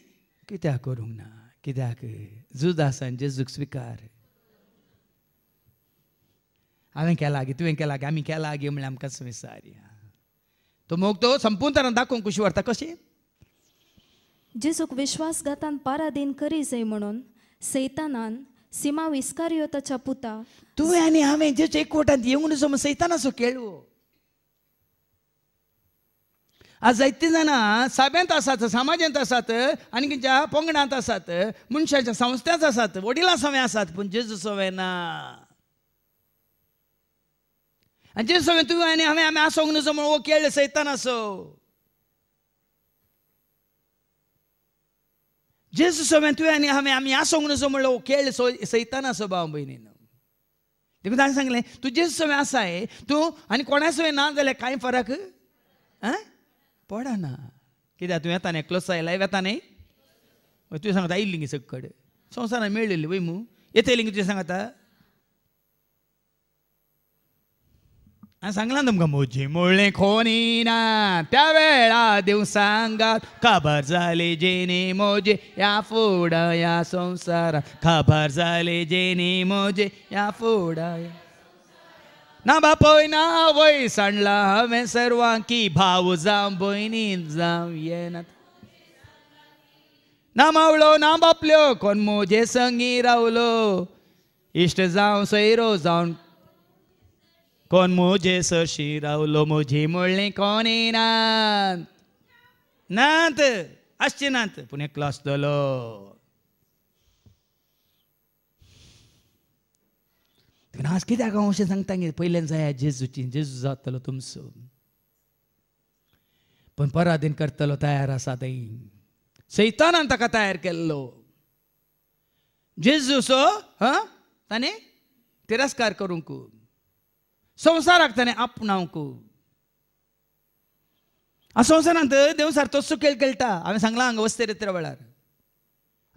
कित्याक करूंक ना कित्याक 주다산 जेजूक स्विकार हांवें केला गे तुवें केला गे आमी केला गे म्हणल्यार आमकां संसार तो मोग तो संपूर्ण तरान दाखोवंक कुशी व्हरता कशी जेजूक विश्वासघातान पारादीन करी जय म्हणून सैतानान सीमा विस्कारियो ताच्या पुता तुवें आनी हांवें जेजू एकवटांत येवन समज सैतानाचो केळवो आज जायती जाणां साब्यांत आसात समाजांत आसात आनी खंयच्या पंगडांत आसात मनशाच्या संस्थेंत आसात वडिलां सवें आसात पूण जेजू सवें ना आनी जेजू सवें तुवें आनी हांवें आमी आसोंक नजो म्हूण ओ केळ सैतान आसो जेजू सवें तुवें आनी हांवें आमी आसोंक नजो म्हणलो केळ सैतान आसो भाव भयणीन देखून ताणें सांगलें तूं जेजू सवें आसाय तूं आनी कोणा सवें ना जाल्यार कांय फरक आं पडना कित्याक तुवें येता एकलोच आयला येता न्ही तुवें सांगता आयिल्ली गे सगळे कडेन संवसारान मेळलेली वय मू येतली गे तुवें सांगता हांवें सांगलां तुमकां म्हजी मुळ्ळें खोनी ना त्या वेळा दिवसांगात खबर जाली जेने मोजे या फोडा या संवसारा खबर जाली जेने मोजे या फोडा या ना बापोय ना वयस सणला हांवें सर्वांकी भाव जावं भयणी जावं येना ना मावळो ना बापल्यो कोण मोजे संगी रावलो इश्ट जावं सैरो जावन कोण मोजे सशी रावलो मोजी म्हणली कोणी नात नात आसचे नात पूण एकलो आसतलो तुम्ही आज कित्याक अशें सांगता पयल्यान जाया जेजूची जेजू जातलो तुमचो पण पराधीन करतलो तयार आसा थंय सैतानान ताका तयार केल्लो जेजूचो ह ताणें तिरस्कार करूंक संवसाराक ताणें आपणावंक आ संवसारांत देव सारतो सुकेल खेळटा हांवें सांगलां हांगा वस्ते रेत्रे वेळार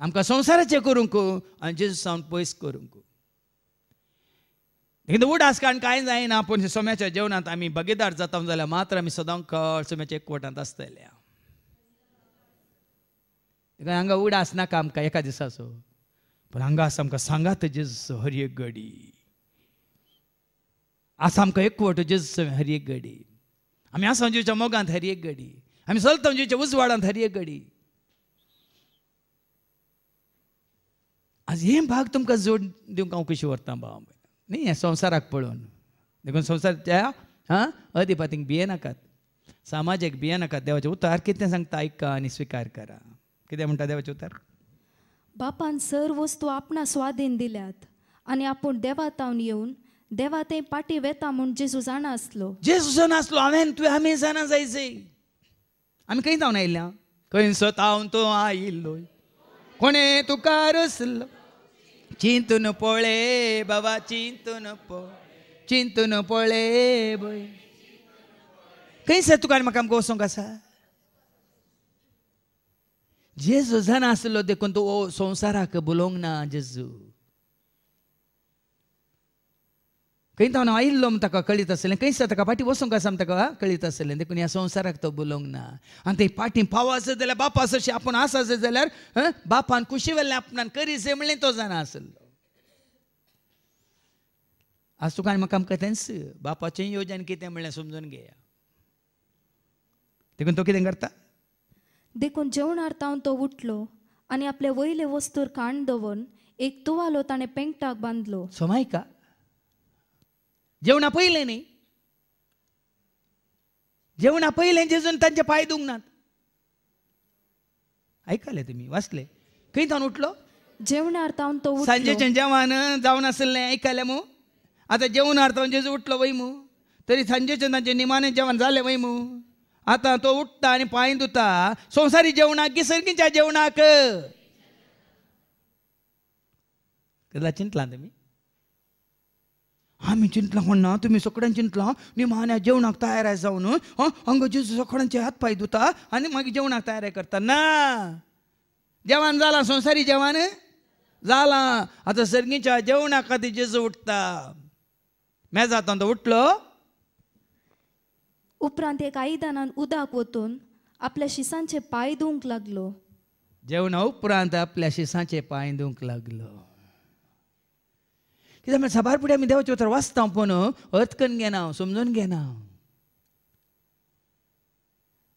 आमकां संवसाराचें करूंक आनी जेजू सावन पयस करूंक देखील उठ आज कारण कांय जायना पूण सोम्याच्या जेवणांत आमी बगेदार जाता जाल्यार मात्र आमी सदांच कळ सोम्याच्या एकवटांत आसतल्या हांगा उड आसनाका आमकां एका दिसाचो पूण हांगा आसा आमकां सांगात जेजूस हर एक गडी आसा आमकां एकवट जेजूस हर एक गडी आमी आसा जेवच्या मोगांत हर एक गडी आमी चलता जेवच्या उजवाडांत हर गडी आज हे भाग तुमकां जोड दिवंक हांव कशी व्हरता बाब आहे संवसाराक पळोवन देखून त्या हां अधिपातींक सामाजिक सामाजीक नाकात देवाचे उतार कितें सांगता आयका आनी स्विकार करा कितें म्हणटा देवाचे उतार बापान सर वस्तू आपणा स्वाधीन दिल्यात आणि आपूण देवा तावन येवन देवा ते पाटी वेता म्हूण जेजू जाणा आसलो जेजू जाणा आसलो हांवें तुवें आमी जाणा जायचे आमी खंय जावन आयल्या खंय सतावन तूं आयिल्लो कोणे तुका रसलो Cintu-nu pole, baba, cintu-nu pole, cintu-nu pole, boy. Când se tu care măcam gosong ca sa? Jezu zana asilo de tu o sonsara că bulong na Jezu. कळीत ಇಲ್ಲೊಮ್ಮ ತಕ ताका ಕೈಸ ತಕ ಪಾಟಿ ಒಸೊಂಕ ताका ತಕ ಕಳಿತಸಲೇನು देखून ह्या संवसाराक तो बोलूंक ना आनी ते ಪಾಟಿ पाव आसत जाल्यार बाप आसशे आपूण आसा जाल्यार बापान कुशी वेल्ले आपणान करी से म्हणलें तो जाणा आसलो आज तुका आनी म्हाका आमकां तेंच बापाचें येवजन कितें म्हणलें समजून घेया देखून तो कितें करता देखून जेवणार तावन तो उठलो आनी आपले वयले वस्तूर खाण दवरून एक तुवालो ताणें पेंगटाक बांदलो सोमायका जेवणा पहिले नाही जेवणा पहिले जेजून त्यांचे पाय दुखणार ऐकाले तुम्ही वाचले खंय जाऊन उठलो जेवणार तो सांजेच्या जेवण असेल नाही ऐकाले मू आता जेवणार जेजू उठलो वय तरी सांजेच्या त्यांचे निमाने जेवण झाले वय आता तो उठता आणि पाय धुता संसारी जेवणा की सर्गीच्या जेवणाक कदा चिंतला तुम्ही आमी चिंतलां म्हण ना तुमी सगळ्यांनी मी निमाण्या जेवणाक आहे जावन अंग जेजू सगळ्यांचे हात पाय धुता आणि मग जेवणाक तयाराय करता ना जेवण झाला संसारी जेवण झाला आता सर्गीच्या जेवणा खातीर जेजू उठता मेजात तो उठलो उपरांत एक आयदानान उदक वतून आपल्या शिसांचे पाय धुंक लागलो जेवणा उपरांत आपल्या शिसांचे पाय धुंक लागलो कित्याक साबार फुडें आमी देवाचे उतर वाचता पूण अर्थकन घेना समजून घेना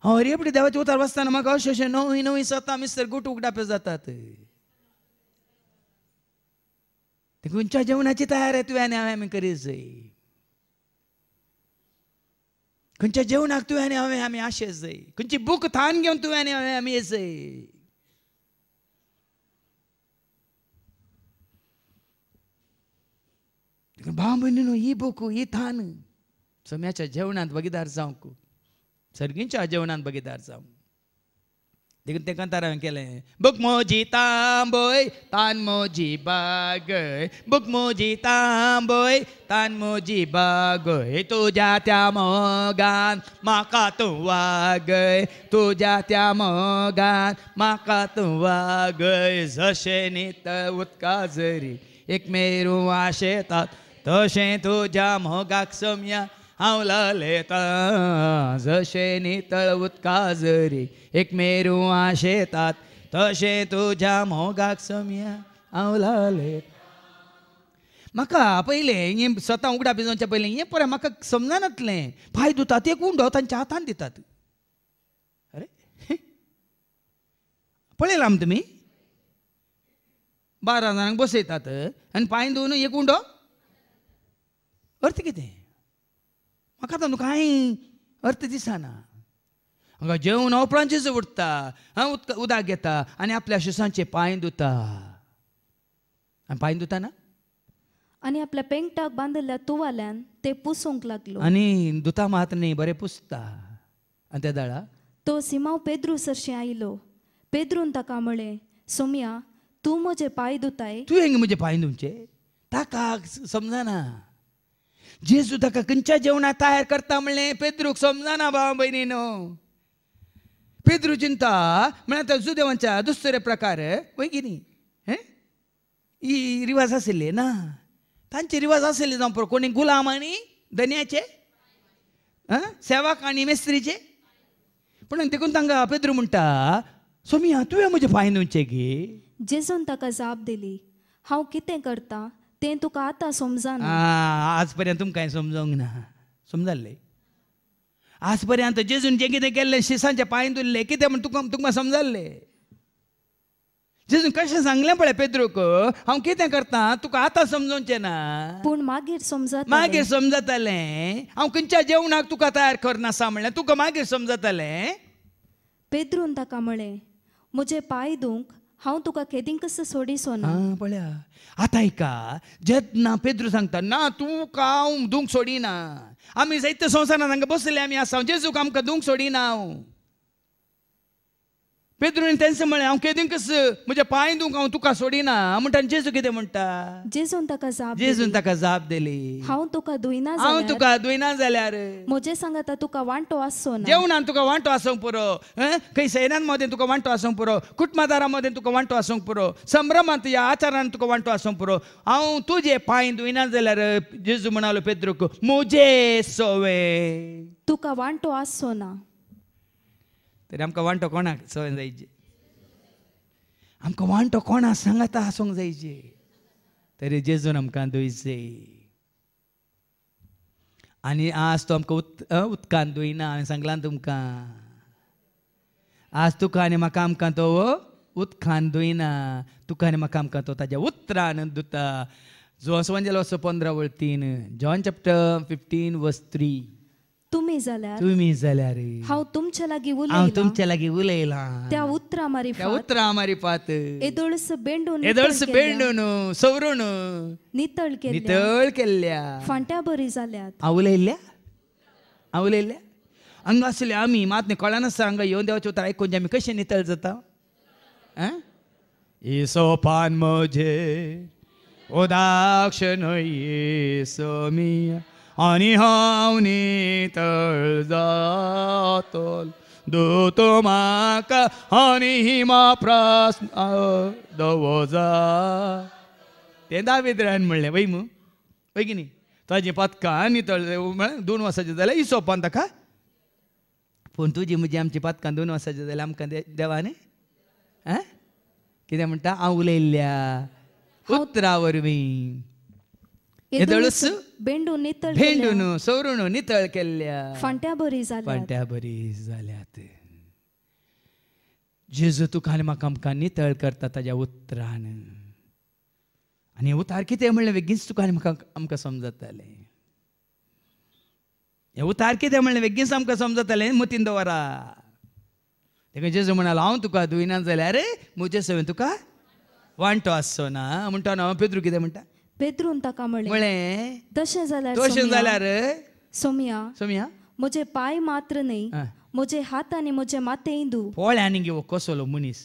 हांव हरे फुडें देवाचे उतर वाचताना म्हाका अशें अशें नवी नवी सतां मिस्तर गुट उगडापे जातात ते खंयच्या जेवणाची तयारी तुवें आनी हांवें आमी करीत जाय खंयच्या जेवणाक तुवें आनी हांवें आमी आशेस जाय खंयची बूक थान घेवन तुवें आनी हांवें आमी येस जाय ಬಾಂಬನಿನು ಈ ही ಈ ತಾನು ಸೊಮ್ಯಾच्या जेवणांत बगीदार जावंक सर्गींच्या जेवणांत बगीदार जावंक देखून ते कांतार हांवें केलें बुक मोजी तांबोय तान मोजी बाग बुक मोजी तांबोय तान मोजी बाग तुज्या त्या मोगान म्हाका तूं वागय तुज्या त्या मोगान म्हाका तूं वागय जशें न्हित उदका जरी एक मेरू आशेतात तशें तुज्या मोगाक सोम्या हांव ललयतां जशें नितळ उदका जरी एक मेरू आशेतात तशें तुज्या मोगाक सोम्या हांव ललयतां म्हाका पयलें हें स्वता उगडा भिजोवच्या पयलें हें पळय म्हाका समजनातलें पांय दुतात एक उंडो तांच्या हातान दितात अरे पळयलां आमी तुमी बारा जाणांक बसयतात आनी पांय धुवन एक उंडो अर्थ कितें म्हाका आतां कांय अर्थ दिसना हांगा जेवण ओपरान जेजू उठता हांव उदक उदक घेता आनी आपल्या शिसांचे पांय धुता आनी पांय धुता ना आनी आपल्या पेंगटाक बांदिल्ल्या तुवाल्यान ते पुसूंक लागलो आनी दुता मात न्ही बरें पुसता आनी त्या दळा तो सिमाव पेद्रू सरशें आयलो पेद्रून ताका म्हळें सोम्या तूं म्हजे पांय धुताय तुवें म्हजे पांय धुवचे ताका समजना जेजू ताका खंयच्या जेवणाक तयार करता म्हणलें पेद्रूक समजना भाव भयणीनो पेद्रू चिंता म्हळ्यार आतां जुदेवांच्या दुसरे प्रकार वय ही रिवाज आशिल्ले ना तांचे रिवाज आशिल्ले जावं कोणी गुलाम आनी धन्याचे सेवाक आनी मेस्त्रीचे पूण देखून तांकां पेद्रू म्हणटा सोमी तुवें म्हजे फायन उंचे गे जेजून ताका जाप दिली हांव कितें करता तें तुका आतां समजाना आज पर्यंत तुमकां कांय समजोंक ना समजल्ले आज पर्यंत जेजून जें कितें केल्लें शिसांचे पांयन उरलें कितें म्हण तुका तुमकां समजालें जेजून कशें सांगलें पळय पेद्रूक हांव कितें करता तुका आतां समजोवचें ना पूण मागीर समजता मागीर समजतालें हांव खंयच्या जेवणाक तुका तयार करनासा म्हणलें तुका मागीर समजतालें पेद्रून ताका म्हळें म्हजे पांय धुंक हांव तुका खेदीन कसो सोडी सोना आता पळया आतां आयका जेन्ना पेद्रू सांगता ना तुका हांव दूंक सोडिना आमी जायते संवसारान हांगा बसले आमी आसा जेजूक आमकां दूंक सोडिना हांव 베드로는 댄스 हांव 아무 कस म्हणजे पाय दुखा हांव तुका सोडिना म्हणटान जेजू कितें म्हणटा जेजून ताका जाप जेजून ताका जाप दिली हांव तुका दुयना हांव तुका दुयना जाल्यार म्हजे सांगता तुका वांटो आसो ना जेवणान तुका वांटो आसूंक पुरो खंय सैनान मदें तुका वांटो आसूंक पुरो कुटमादारा मदें तुका वांटो आसूंक पुरो संभ्रमांत या आचारान तुका वांटो आसूंक पुरो हांव तुजे पांय दुयना जाल्यार जेजू म्हणालो पेद्रूक म्हजे सोवे तुका वांटो आसो ना तरी आमकां वांटो कोणाक सवय जायची आमकां वांटो कोणा सांगाता आसूंक जायची तरी जेजून आमकां दुयचे आनी आज तो आमकां उत उदकान दुयना हांवें सांगलां तुमकां आज तुका आनी म्हाका आमकां तो उदकान दुयना तुका आनी म्हाका आमकां तो ताज्या उतरान दुता जो असो जोसवंजेल म्हणजे वचो पंदरा तीन John chapter fifteen verse three तुम्ही जाल्यार तुम्ही जाल्यार हांव तुमच्या लागीं उलय तुमच्या लागीं उलयलां त्या उतरा मारी त्या उतरां मारी पात एदोळस बेंडून येदोळस बेंडून सवरून नितळ केले नितळ केल्ल्या फांट्या बरी झाल्या आवलयल्या आवलयल्या हांव असले हांगा आसले आमी मात न्ही कळनासता हांगा येवन देवाचें उतर आयकून जे आमी कशें नितळ जाता आं? पान म्हजे ओदाक्ष येसो सोमिया आणि हांव नितळ जातोल दूत माका आणि हिमा प्रास दवो ते दावेद रायन म्हणलें वै मू वै की नाही ताजी पातकां नितळ दोन वर्सांचे जाल्यार इसोपान ताका पूण तुजी म्हजी आमची पातकां दोन वर्षाचे जाल्यार आमकां देवाने न्ही आं कितें म्हणटा हांव उलयल्या उतरा वरवीं येदळूस बेंडू नितळ भेंडून सोरून नितळ केल्ल्या फांट्या बरी जाल्या फांट्या बरी जाल्यात जेजू तुकान म्हाका आमकां नितळ करता ताज्या उतरान आनी उतार कितें म्हणलें बेगीनच तुका म्हाका आमकां समजतालें हें उतार कितें म्हणलें बेगीनच आमकां समजतालें मतीन दवरा तेका जेजू म्हणालो हांव तुका दुयना जाल्यार म्हजे सवें तुका वांटो आसचो ना म्हणटा हांव पेद्रू कितें म्हणटा ताका తక మళ్ళీ तशें जाल्यार तशें जाल्यार सोमिया सोमिया मुझे पाय मात्र न्ही म्हजे हात आनी मुझे माते इंदू पोळ आणि घेऊ कसलो मनीस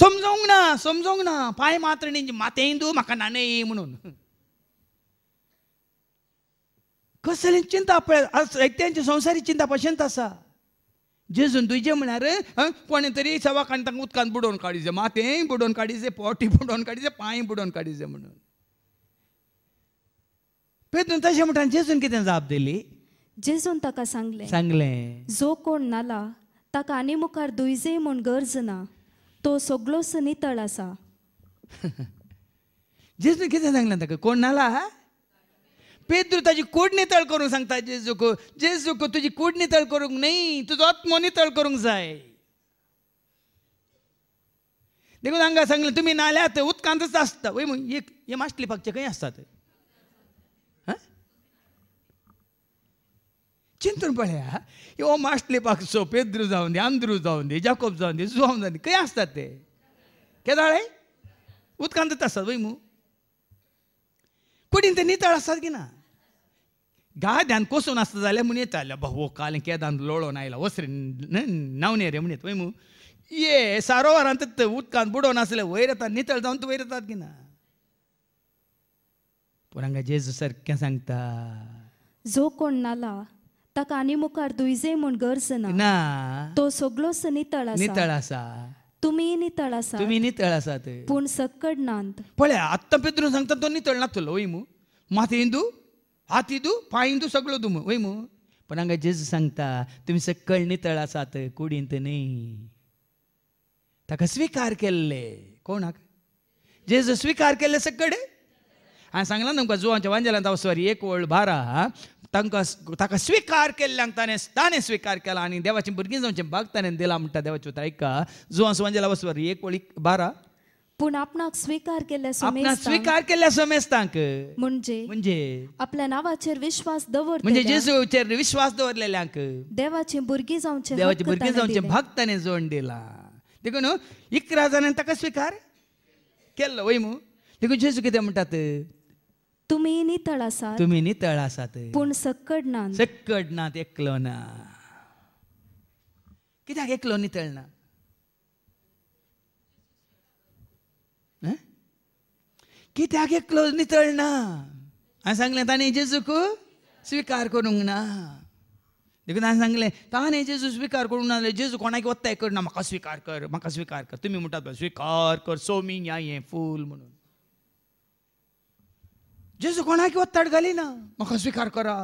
समजोंक ना समजोंक ना पाय मात्र नाही माते इंदू म्हाका नाणे म्हणून कसले चिंता पळय त्यांची संवसारी चिंता पशेंत आसा जेजून दुजे म्हळ्यार कोणे तरी सवाकाणी तांकां उदकांत बुडोवन काडिचे मातेंय बुडोवन काडिचे पोटी बुडोवन काडिचे पांय बुडोवन काडिचे म्हणून पेतून तशें म्हणटा जेजून कितें जाप दिली जेजून ताका सांगले सांगले जो कोण नाला ताका आनी मुखार दुयजय म्हूण गरज ना तो सगळो नितळ आसा *laughs* जेजून कितें सांगलें ताका कोण नाला हा पेद्रू ताजी कूड नितळ करूंक सांगता जेजूक जेजूक तुजी कूड नितळ करूंक न्ही तुजो आत्मो नितळ करूंक जाय देखून हांगा सांगलें तुमी नाल्यात उदकांतच आसता वय एक हे माश्टली पाकचे खंय आसतात चिंतून पळया हो माश्टली पाकचो पेद्रू जावं दे आंद्रू जावन दे जाकोब जावं दे जुआम जावन दे खंय आसतात ते केदाळे उदकांतच आसतात वय मू कुडीन ते नितळ आसतात की ना ಗಾದೆ ಕೋಸು ಆಸ್ತದಲ್ಲೇ ಮುನಿಯತ್ತ ಅಲ್ಲ ಬಹು ಕಾಲಕ್ಕೆ ಅದಂದು ಲೋಳೋನ ಇಲ್ಲ ಹೊಸ್ರಿ ನವನೇರಿ ये ವೈಮು ಏ ಸರೋವರ ಅಂತ ಉತ್ಕಾಂದ್ ಬುಡೋನ ಅಸಲೆ ವೈರತ ನಿತಳ ಅಂತ ವೈರತ ಅದಕ್ಕಿನ पुरांगा जेजू सारखें सांगता जो कोण नाला ताका आनी मुखार दुयजे म्हूण गरज ना ना तो सगळो नितळ आसा नितळ आसा तुमी नितळ आसा तुमी नितळ आसात पूण सक्कड नांत पळय आत्ता पेत्रून सांगता तो नितळ नातलो ओय मू हिंदू हाती सगळं ಪಾಯಿಂದು वय मग पण हांगा जेजू सांगता तुम्ही सकल नितळ आसात कुडींत न्ही ताका स्विकार केल्ले कोणाक जेजू स्विकार केल्ले हा हांवें सांगलां तुमकां जुवांच्या वांजेला सॉरी एक वळ बारा तांकां ताका स्विकार केल्ल्यांक ताणें ताणें स्वीकार केला आनी देवाचें भुरगीं जावचें भाग ताणें दिला म्हणटा देवाचें ऐका आयका जुवां वांजेला एक वळी बारा पण आपणाक स्वीकार केल्ल्या आपणाक स्वीकार केल्या सोमेस्तांक म्हणजे म्हणजे आपल्या नावाचे विश्वास दवर म्हणजे जेजूचेर विश्वास दवरलेल्यांक देवाचे भुरगीं जाऊचे देवाचे भुरगीं जाऊचे भक्त जोड दिला देखून इक राजाने तक स्वीकार केल्लो वय मु देखून जेजू कितें म्हणटात तुम्ही नितळ असा तुम्ही नितळ आसात पूण सक्कड ना सक्कड ना एकलो ना कित्याक एकलो नितळ ना कित्याक क्लोज नितळ ना हांवें सांगलें ताणें हेजे चूक स्विकार करूंक ना देखून हांवें सांगले ताणें हेजे चूक स्विकार करूंक ना जेजू कोणाक वत्ताय करना म्हाका स्वीकार कर म्हाका स्विकार कर तुमी म्हणटात स्विकार कर सोमी या हें फूल म्हणून जेजू कोणाक वत्ताड घालिना म्हाका स्विकार करा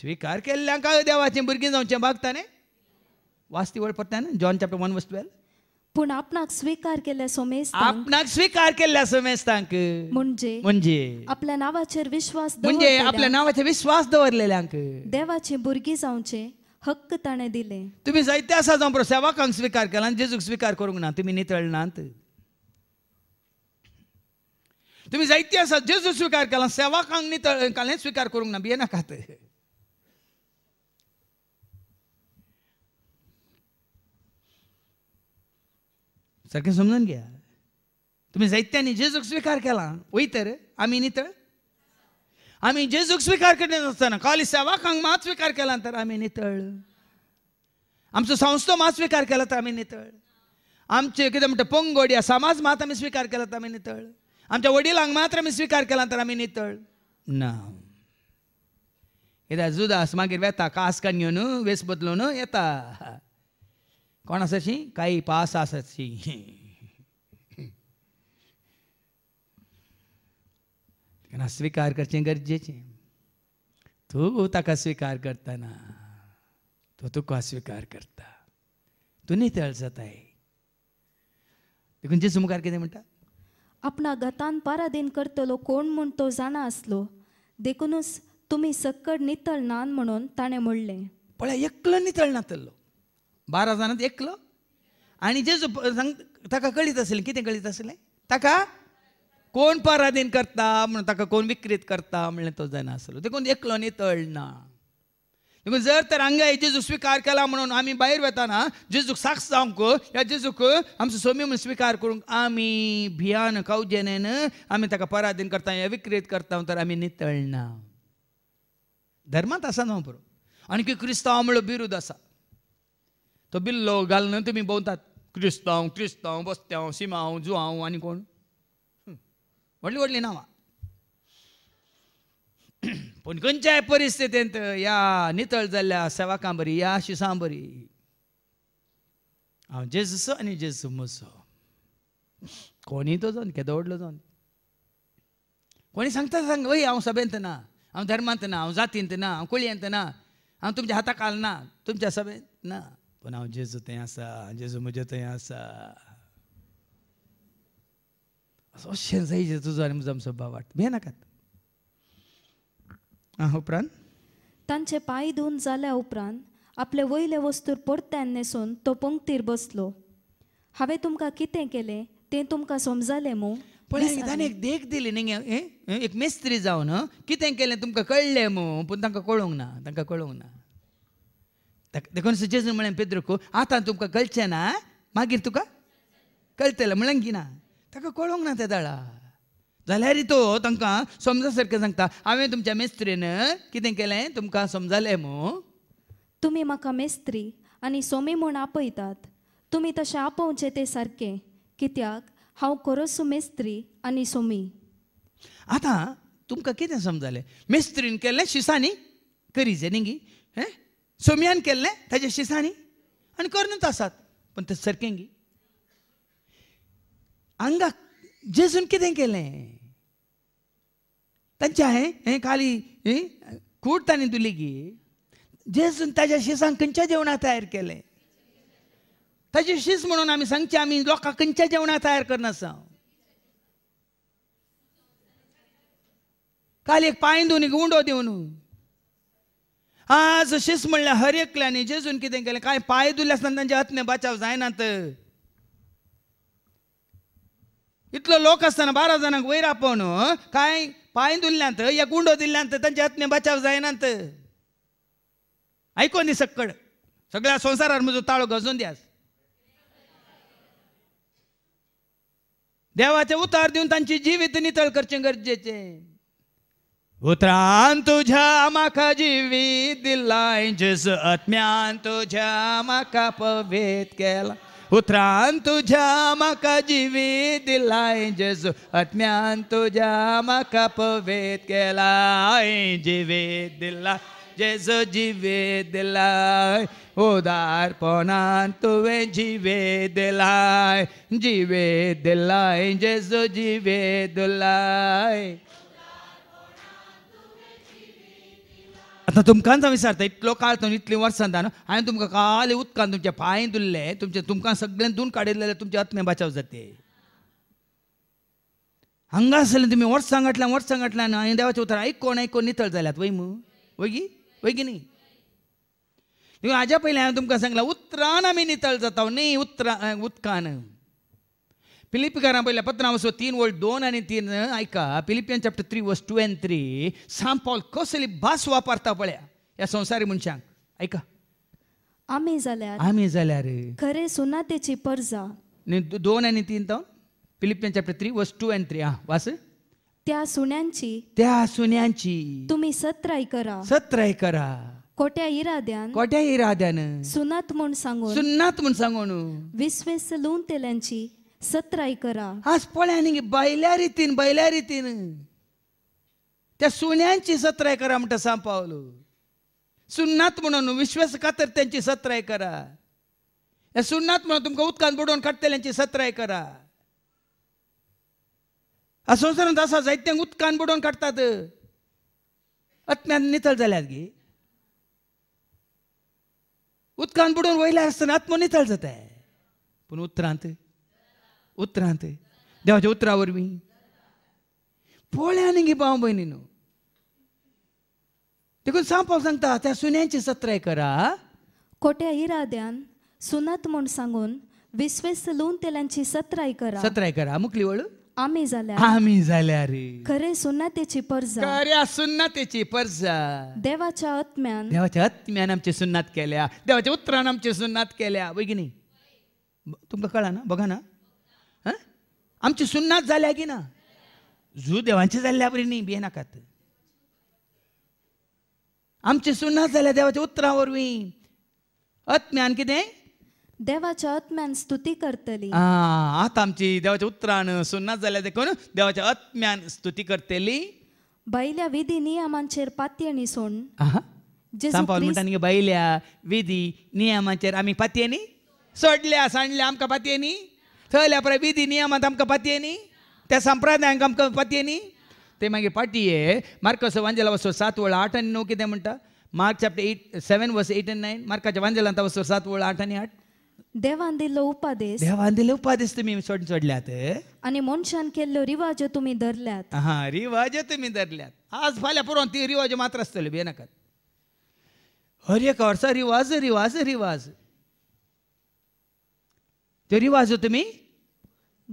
स्विकार केल्ल्यांक देवाचें भुरगीं जावचें भागता न्ही वास्ती वळ पडटा न्ही जॉन चॅप्टर वन वस्तू ट्वेल्व आपणाक स्वीकार ಸ್ವೀಕಾರ सोमेश आपणाक स्वीकार ಸ್ವೀಕಾರ ಕೇಲೆ तांक ಮುಂಜೆ म्हणजे? ಮುಂಜೆ म्हणजे? आपल्या नावाचे विश्वास म्हणजे आपल्या नावाचे विश्वास दवरलेल्यांक देवाचे भुरगीं जावचे हक्क ताणे दिले तुम्ही जायते आसा जावं पुरो सेवाकांक स्वीकार केला जेजूक स्विकार करूंक ना तुमी नितळनात तुम्ही जायते असा जेजू स्वीकार केला सेवाकांक नितळ स्वीकार करूंक ना बिये नाकात सारखं समजून घेया तुमी जायत्यांनी जेजूक स्वीकार केला तर आम्ही नितळ आम्ही जेजूक स्वीकार करण्यात असताना कॉलेज सेवाकांक मात स्वीकार केला तर आम्ही नितळ आमचं संस्थो मात स्वीकार केला तर आम्ही नितळ आमचे कितें म्हणटा पंगोडिया समाज मात आमी स्वीकार केला तर आमी नितळ आमच्या वडिलांक मात्र आम्ही स्वीकार केला तर आम्ही नितळ ना एदा जुदास मागीर वेता कन घेवन वेस बदलून येता कोण असायची काही पास असायची त्यांना स्वीकार करचे गरजेचे तू ताका स्वीकार करताना तो तुका स्वीकार करता तुनी तळसत आहे देखून जे मुखार कितें म्हणटा आपणा गतान पारादीन करतलो कोण म्हूण तो जाणा आसलो देखूनच तुम्ही सक्कड नितळ नान म्हणून ताणें म्हणलें पळय एकलो नितळ नातल्लो बारा जाणांत एकलो आणि जेजू सांग ताका कळीत असेल कितें कळीत आसलें ताका कोण पराधीन करता म्हणून ताका कोण विक्रीत करता म्हणलं तो जाणा आसलो देखून एकलो नितळ ना देखून जर तर हांगा जेजू स्विकार केला म्हणून आमी भायर वेताना जेजूक साक्ष जावंक ह्या जेजूक आमचो सोमी म्हणून स्विकार करूंक आमी भियान कवजेनेन आमी ताका पराधीन करता या विक्रीत करता तर आमी नितळ ना धर्मात आसा न्हू बरो आणखी क्रिस्तांव म्हणलो बिरूद आसा तो बिल्लो घालून तुमी भोंवतात क्रिस्तांव क्रिस्तांव बस्त्यांव शिमांव जुआव आनी कोण व्हडलीं व्हडलीं नांवां *clears throat* पूण खंयच्याय परिस्थितींत या नितळ जाल्ल्या सेवाकां बरी या शिसां बरी हांव आणि आनी जेजस कोणी तो जावन केदो व्हडलो जावन कोणी सांगता सांग हय हांव सभेंत ना हांव धर्मांत ना हांव जातींत ना हांव कुळयेंत ना हांव तुमच्या हाताक घालना तुमच्या सभेंत ना पण हांव जेजू थंय आसा जेजू म्हजे थंय आसा असो शेजारी जेजूचो आनी म्हजो भाव वाट भियेनाकात आं उपरांत तांचे पांय धुवन जाल्या उपरांत आपले वयले वस्तूर परत्यान न्हेसून तो पंक्तीर बसलो हांवें तुमकां कितें केलें तें तुमकां समजालें मू पण ताणें एक देख दिली न्ही एक मेस्त्री जावन कितें केलें तुमकां कळ्ळें मू पूण तांकां कळूंक ना तांकां कळूंक ना देखून सुजेजन म्हळें पेद्रुकू आतां तुमकां कळचें ना मागीर तुका कळटलें की ना ताका कळोंक ना तें दळा जाल्यार तो तांकां समजा सारकें सांगता हांवें तुमच्या मेस्त्रीन कितें केलें तुमकां समजालें मू तुमी म्हाका मेस्त्री आनी सोमी म्हूण आपयतात तुमी तशें आपोवचें तें सारकें कित्याक हांव कोरोसू मेस्त्री आनी सोमी आतां तुमकां कितें समजालें मेस्त्रीन केलें शिसांनी करीजें न्ही गी हें सोम्यान केलं त्याचे त्याच्या शिसानी आणि करून पूण पण ते सरकेंगी अंगाक जेजून कितें केलें तांचे हांवें हें खाली कूड तांणी दिली गी जेजून ताज्या शिसान खंयच्या जेवणाक तयार केलें त्याचे शिस म्हणून आमी सांगचे आमी लोकांक खंयच्या जेवणाक तयार करनासा काल एक पांय दोन एक उंडो देऊन आज शिस म्हणल्यार हर एकल्याने जेजून कितें केलें कांय पाय दुल्ले असताना तांचे हत्ने बचाव जायनात इतलो लोक आसतना बारा जाणांक वयर आपोवन कांय पाय दुल्ल्यांत या गुंडो दिल्ल्यांत तांचे हत्ने बचाव जायनात आयको न्ही सक्कड सगळ्या संवसारार म्हजो ताळो गजून दियास देवाचे उतार देऊन तांची जीवित नितळ करचे गरजेचें उतरान तुझ्या माका जिवी दिलाय जेस आत्म्यान तुझ्या माका पवेत केला उतरान तुझ्या माका जिवी दिलाय जेस आत्म्यान तुझ्या माका पवेत केला जिवेत दिला जेस जिवे दिलाय उदारपणान तुवें जिवे दिलाय जिवे दिला जेस जिवे दिलाय आतां तुमकांच हांव विचारता इतलो काळ थंय इतलीं वर्सां न्हू हांवें तुमकां काले उदकान तुमचे पांय धुल्ले तुमचे तुमकां सगळें धुवन काडिल्ले जाल्यार तुमचे आत्मे बचाव जाते हांगा आसले तुमी वर्सां घाटल्यान वर्सां घाटल्यान हांवें देवाचें उतर आयकोन आयकोन नितळ जाल्यात वय मू वयगी वयगी न्ही हाज्या पयलीं हांवें तुमकां सांगलां उतरान आमी नितळ जाता न्ही उतरां उदकान फिलिपिकारांपैल्या पहिल्या पत्रावसो तीन वर्ड दोन आणि तीन ऐका Philippians chapter three verse two and three साम पॉल कसली भास वापरता पळया ह्या संवसारी मनशांक ऐका आमी जाल्यार आमी जाल्यार खरे सुनातेची पर्जा दोन आणि तीन तो Philippians chapter three verse two and three हा वास त्या सुण्यांची त्या सुण्यांची तुम्ही सत्राय करा सत्राय करा कोट्या इराद्यान कोट्या इराद्यान सुनात म्हणून सांगून सुन्नात म्हणून सांगून विस्वेसलून तेलांची सतराय करा आज पळ्या न्ही बैल्या रितीन बायल्या रितीन त्या सुण्यांची सतराय करा म्हणटा सांग पावलो सुन्नात म्हणून विश्वास तर त्यांची सतराय करा या सुन्नात म्हणून तुमकां उदकान बुडोवन काडटल्यांची सतराय करा हा आसा जायत्यांक उदकान बुडोवन काडटात आत्म्यान नितळ जाल्यात गी उदकान बुडोवन वयल्या आसतना आत्म नितळ जाता पूण उतरांत उतरां ते देवाच्या उतरावर बी पोळ्या न्ही गे भाव देखून सांग सांगता त्या सुन्यांचे सत्राय करा खोट्या इराद्यान सुनात म्हण सांगून विश्वेस लोन तेलांची सत्राय करा सत्राय करा मुकली वळ आम्ही झाल्या आम्ही जाल्या रे खरे सुन्नातेची पर्जा खऱ्या सुन्नातेची पर्जा देवाच्या आत्म्यान देवाच्या आत्म्यान आमचे सुन्नात केल्या देवाच्या उत्तरान आमची सुन्नात केल्या वैगिनी तुमका कळा ना बघा ना आमची सुन्नात झाल्या की ना जू देवांची झाल्या बरी न्ही बिये नाकात आमची सुन्नात झाल्या देवाच्या उतरां वरवीं अत्म्यान कितें देवाच्या आत्म्यान स्तुती करतली आता आता आमची देवाच्या उतरान सुन्नात झाल्या देखून देवाच्या आत्म्यान स्तुती करतली बैल्या विधी नियमांचेर पातयेणी सोडून सांपावल म्हणटा बैल्या विधी नियमांचेर आमी पातयेणी सोडल्या सांडल्या आमकां पातयेणी थंय विधी नियमांत आमकां पातये न्ही त्या संप्रदायांक आमकां पातये न्ही ते मागीर पाटये मार्कस वांजेला वसो सात वळ आठ आनी णव कितें म्हणटा मार्क चॅप्टर एट सेवन वर्स एट आनी नायन मार्काच्या वांजेलांत वसो सात वळ आठ आनी आठ देवान दिल्लो उपादेश देवान दिल्लो उपादेश तुम्ही सोड सोडल्यात आणि मनशान केल्लो रिवाज तुम्ही धरल्यात हा रिवाज तुम्ही धरल्यात आज फाल्यां पुरो ती रिवाज मात्र आसतल्यो बी नाकात हर एक वर्सा रिवाज रिवाज रिवाज तरी वाजो तुम्ही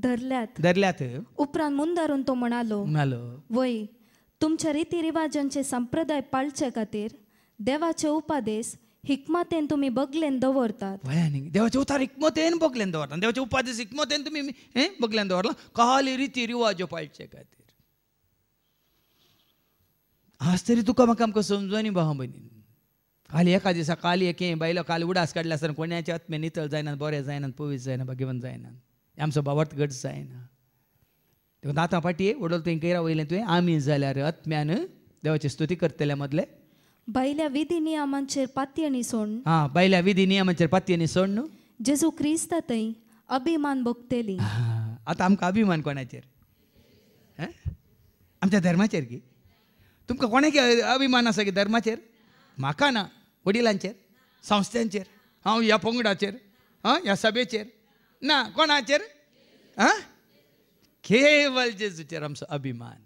धरल्यात धरल्यात उपरांत मुंदारून तो म्हणालो म्हणालो वय तुमच्या रिवाजांचे संप्रदाय पाळचे खातीर देवाचे उपादेश हिकमतेन तुम्ही बगलेन दवरतात वयानी देवाचे उतार हिकमतेन बगलेन दवरतात देवाचे उपादेश हिकमतेन तुम्ही हे बगलेन दवरला कहले रिती रिवाजो पाळचे खातीर आज तरी तुका म्हाका आमकां समजोनी भाव काल एखादी काल एके बायलो काल उडास काढला आसतना कोणाच्या आत्मे नितळ जायना बरें जायना पवीस जायना भगवंत जायना आमचो भावार्थ घट जायना तेका दातां फाटी वडोल तुवें कैरा वयलें तुवें आमी जाल्यार आत्म्यान देवाची स्तुती करतले मदले बैल्या विधी नियमांचेर पात्य सोड हां बैल्या विधी नियमांचेर पात्य सोड न्हू जेजू क्रिस्त थंय अभिमान भोगतेली आतां आमकां अभिमान कोणाचेर आमच्या धर्माचेर की तुमकां कोणाक अभिमान आसा की धर्माचेर म्हाका ना वडिलांचेर संस्थांचेर हांव ह्या पंगडाचेर आं ह्या सभेचेर ना कोणाचेर आं केवल जेजूचेर आमचो अभिमान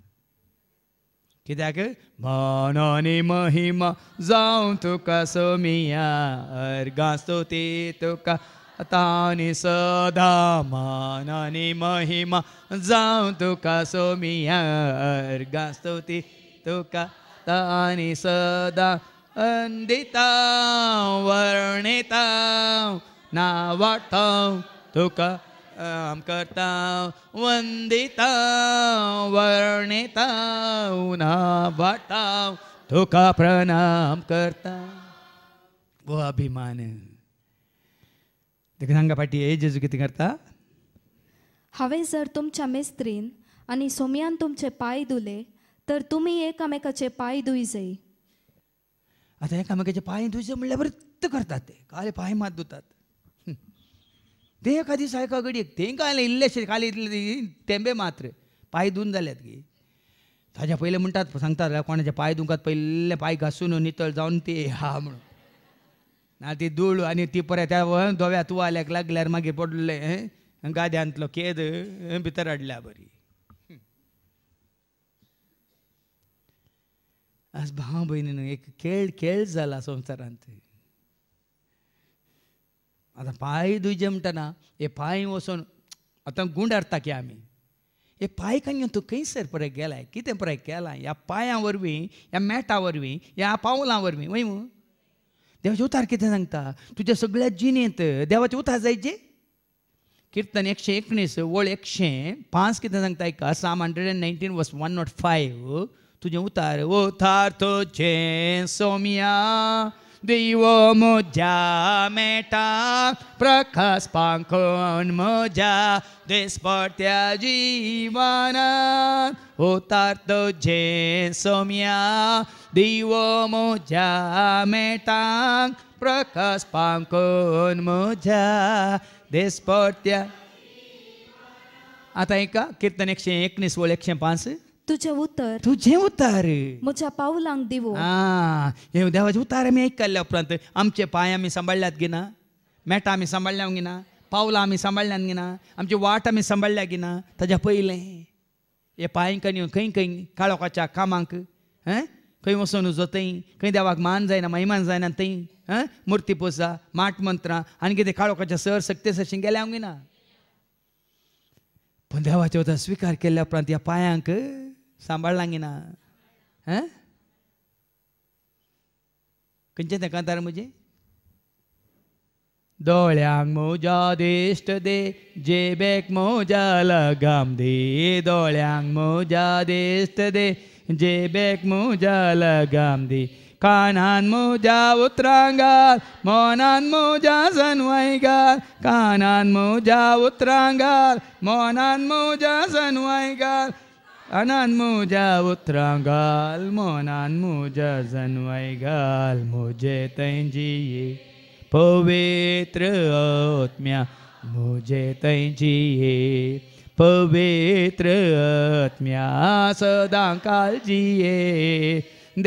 कित्याक मनोनी महिमा जावं तुका सोमिया अर्गा स्तुती तुका तानी सदा मनोनी महिमा जावं तुका सोमिया अर्गा स्तुती तुका तानी सदा अंदिता वर्णिता नावाठा तुका करता वंदिता वर्णिता ना तुका प्रणाम करता गो अभिमान सांगा पाटी हे जेजू किती करता हांवें जर तुमच्या मेस्त्रीन आनी सोम्यान तुमचे पाय दुले तर तुम्ही एकामेकाचे पाय धुई जाई आता एकामेकाचे पाय धुसे म्हणल्यावर रक्त करतात ते काले पाय मात धुतात ते एखादी सायका गडी ते काय इल्लेशे खाली इतले तेंबे मात्र पाय धुवून जाल्यात की ताज्या पहिले म्हणतात सांगतात कोणाचे पाय दुखात पहिले पाय घासून नितळ जाऊन ते हा म्हणून ना ती धूळ आणि ती परत त्या तू आल्याक लागल्यावर मागे पडले गाद्यांतलो केद भितर हाडल्या बरी आज भाव भयणी न्हू एक खेळ खेळ जाला संवसारांत आतां पांय दुय जमतना हे पांय वचून आता गुंड हरता की आम्ही हे पांयकान तूं खंयसर पर गेलाय कितें पर केला ह्या पांयां वरवीं ह्या मेटा वरवीं ह्या पावला वरवीं वय मू देवाचे उतार कितें सांगता तुज्या सगळ्या जिणेंत देवाचे उतार जायचे कीर्तन एकशे एकोणीस वळ एकशे पांच कितें सांगता एक psalm hundred and nineteen verse one naught five तुझे उतार वो थार्थो छे सोमिया दिवो मोजा मेटा प्रकाश पांखोन मोजा देशपट्या जीवन तो जे सोमिया दिवो मोजा मेटा प्रकाश पांखोन मोजा देशपट्या आता एका कीर्तन एकशे एकनीस वळ एकशे पाच तुझे उत्तर तुझे उत्तर म्हज्या पावलांक दिवो आ हे देवाचे उतार आमी ऐकल्या उपरांत आमचे पाय आमी सांबाळ्ळ्यात गी ना मेटा आमी सांभाळल्या ना पावलां आमी सांभाळल्यात गी ना आमची वाट आमी सांबाळ्ळ्या गी ना ताज्या पयलें हे पांयकन खंय खंय काळोखाच्या कामांक हं खंय वचून उजो थंय खंय देवाक मान जायना महिमान जायना थंय हं मुर्ती पोसा माट मंत्रां आनी कितें काळोखाच्या सर सक्ते सशी गेल्या हांव ना पूण देवाचे उदक स्विकार केल्या उपरांत ह्या पायांक सांभाळलांगे ना हैं खंयचें देखांतार म्हजें दोळ्यांक म्हज्या दिश्ट दे जेबेक म्हज्या लगाम दे दोळ्यांक म्हज्या दिश्ट दे जेबेक म्हज्या लगाम दे कानान म्हज्या उतरांगार मोनान म्हज्या सनवाय घाल कानान म्हज्या उतरांगार मोनान म्हज्या सनवाय अनन्मुजा उत्रगाल मोनान्मुजा जन्वैगाल मुझे तैंजी पवित्र आत्म्या मुझे तैंजी पवित्र आत्म्या सदा काळजीये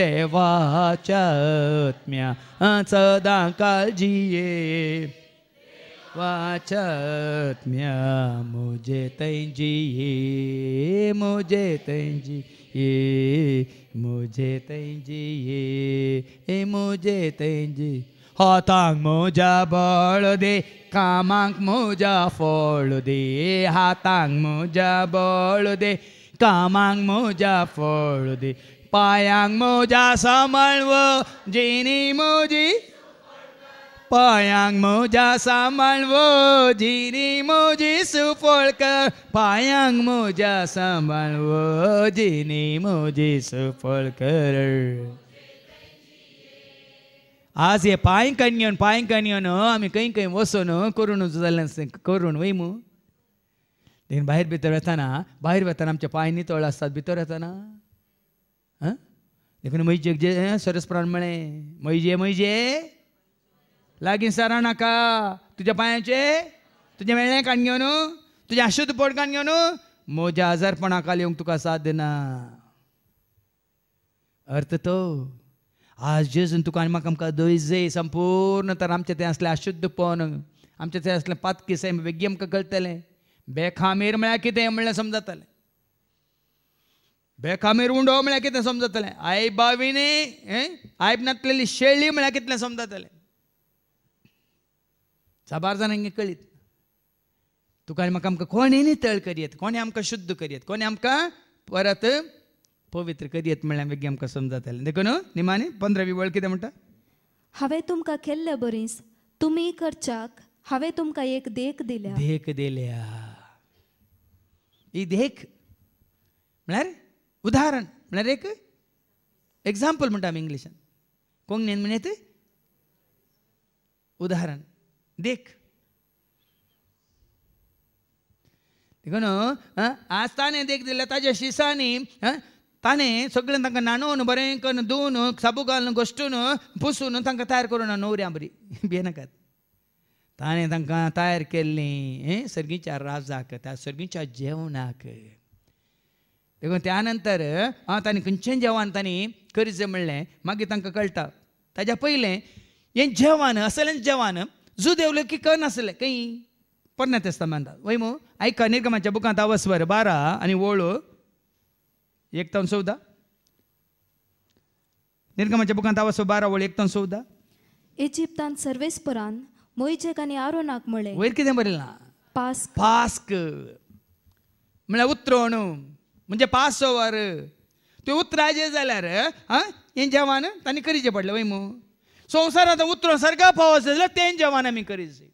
देवाच्या आत्म्या सदा काळजीये वातम्या मुजे तै जि मोजे तैि ये मोजे तजि ये ये मोजे तैी हत मोजा ब दे काम मोजा दे ह मोज दे काम मो फोळु दे पायङ्कोज समो जीन मोजी पायांग मोजा वो जिरी मोजी कर पायांग मोजा वो जिनी मोजी सुफोळकर आज हे पांय कणग्योन पांय कणग्योन हो, आमी खंय खंय वचोन करून जाल्यार करून वयमू देखून भायर भितर वताना भायर वताना आमचे पांय नितळ आसतात भितर वताना आं देखून मैजेक जे सरस प्राण म्हळें मैजे मैजे लागीं सरा नाका तुझ्या पायाचे तुजें वेळें कान घेवन तुजें अशुद्ध पोट काण घेवन म्हज्या आजारपणाकाल येवंक तुका साथ दिना अर्थ तो आज जेजून तुका आनी म्हाका आमकां दयजे संपूर्ण तर असले अशुद्ध आसलें आमचे ते असले आसलें सैम बेगी आमकां कळटलें बेखामीर म्हळ्यार कितें म्हळ्यार समजतले बेखामीर उंडो म्हळ्यार कितें समजतलें आई बाविनी आयब नातलेली शेळी म्हळ्यार कितले समजतलें साबारजाण हांगे कळीत तुका आनी म्हाका आमकां कोणेनी तळ करयेत कोणे आमकां शुद्ध करयत कोणे आमकां परत पवित्र करयत म्हळ्यार बेगी आमकां समजातालें देखून निमाणी पंदरावी वळ कितें म्हणटा हांवें तुमकां केल्ले बरीस तुमी करच्याक हांवें तुमकां एक देख दिल्या देख दिल्या ही देख म्हळ्यार उदाहरण म्हळ्यार एक एक्झाम्पल म्हणटा आमी इंग्लिशान कोंकणीन म्हणें उदाहरण देख देखो न्हू आज ताणें देख दिला ताज्या शिसांनी ताणें सगळें तांकां नाणोवन बरें करून धुवन साबू घालून घोष्टून पुसून तांकां तयार करून न्हवऱ्यां बरी भियेनाकात *laughs* ताणें तांकां तयार केल्लीं सर्गीच्या राजाक त्या सर्गीच्या जेवणाक देखून त्या नंतर ताणें खंयचें जेवण ताणी कर्ज म्हणलें मागीर तांकां कळटा ताज्या पयलें हें जेवण असलेंच जेवण की జూదేవులకి కనసలే కై పొన్న తెస్తామంట వైము ఐక నిర్గమ చెప్పుకు అంత అవసరం బారా అని ఓళ్ళు एकतावन चौदा निर्गमाच्या बुकांत आवाज बारा वळ एकतावन चौदा इजिप्तान सर्वेस्परान मोईजेक आनी आरोनाक म्हळें वयर कितें बरयलां पास पास्क म्हणल्यार उतरवण म्हणजे पास ओवर त्यो उतराजें जाल्यार आं हें जेवण तांणी करीचें पडलें वय मू संसारात ఉత్తరం సరిగా పోవాల్సిందిలో తేం జవాన్ కరీసి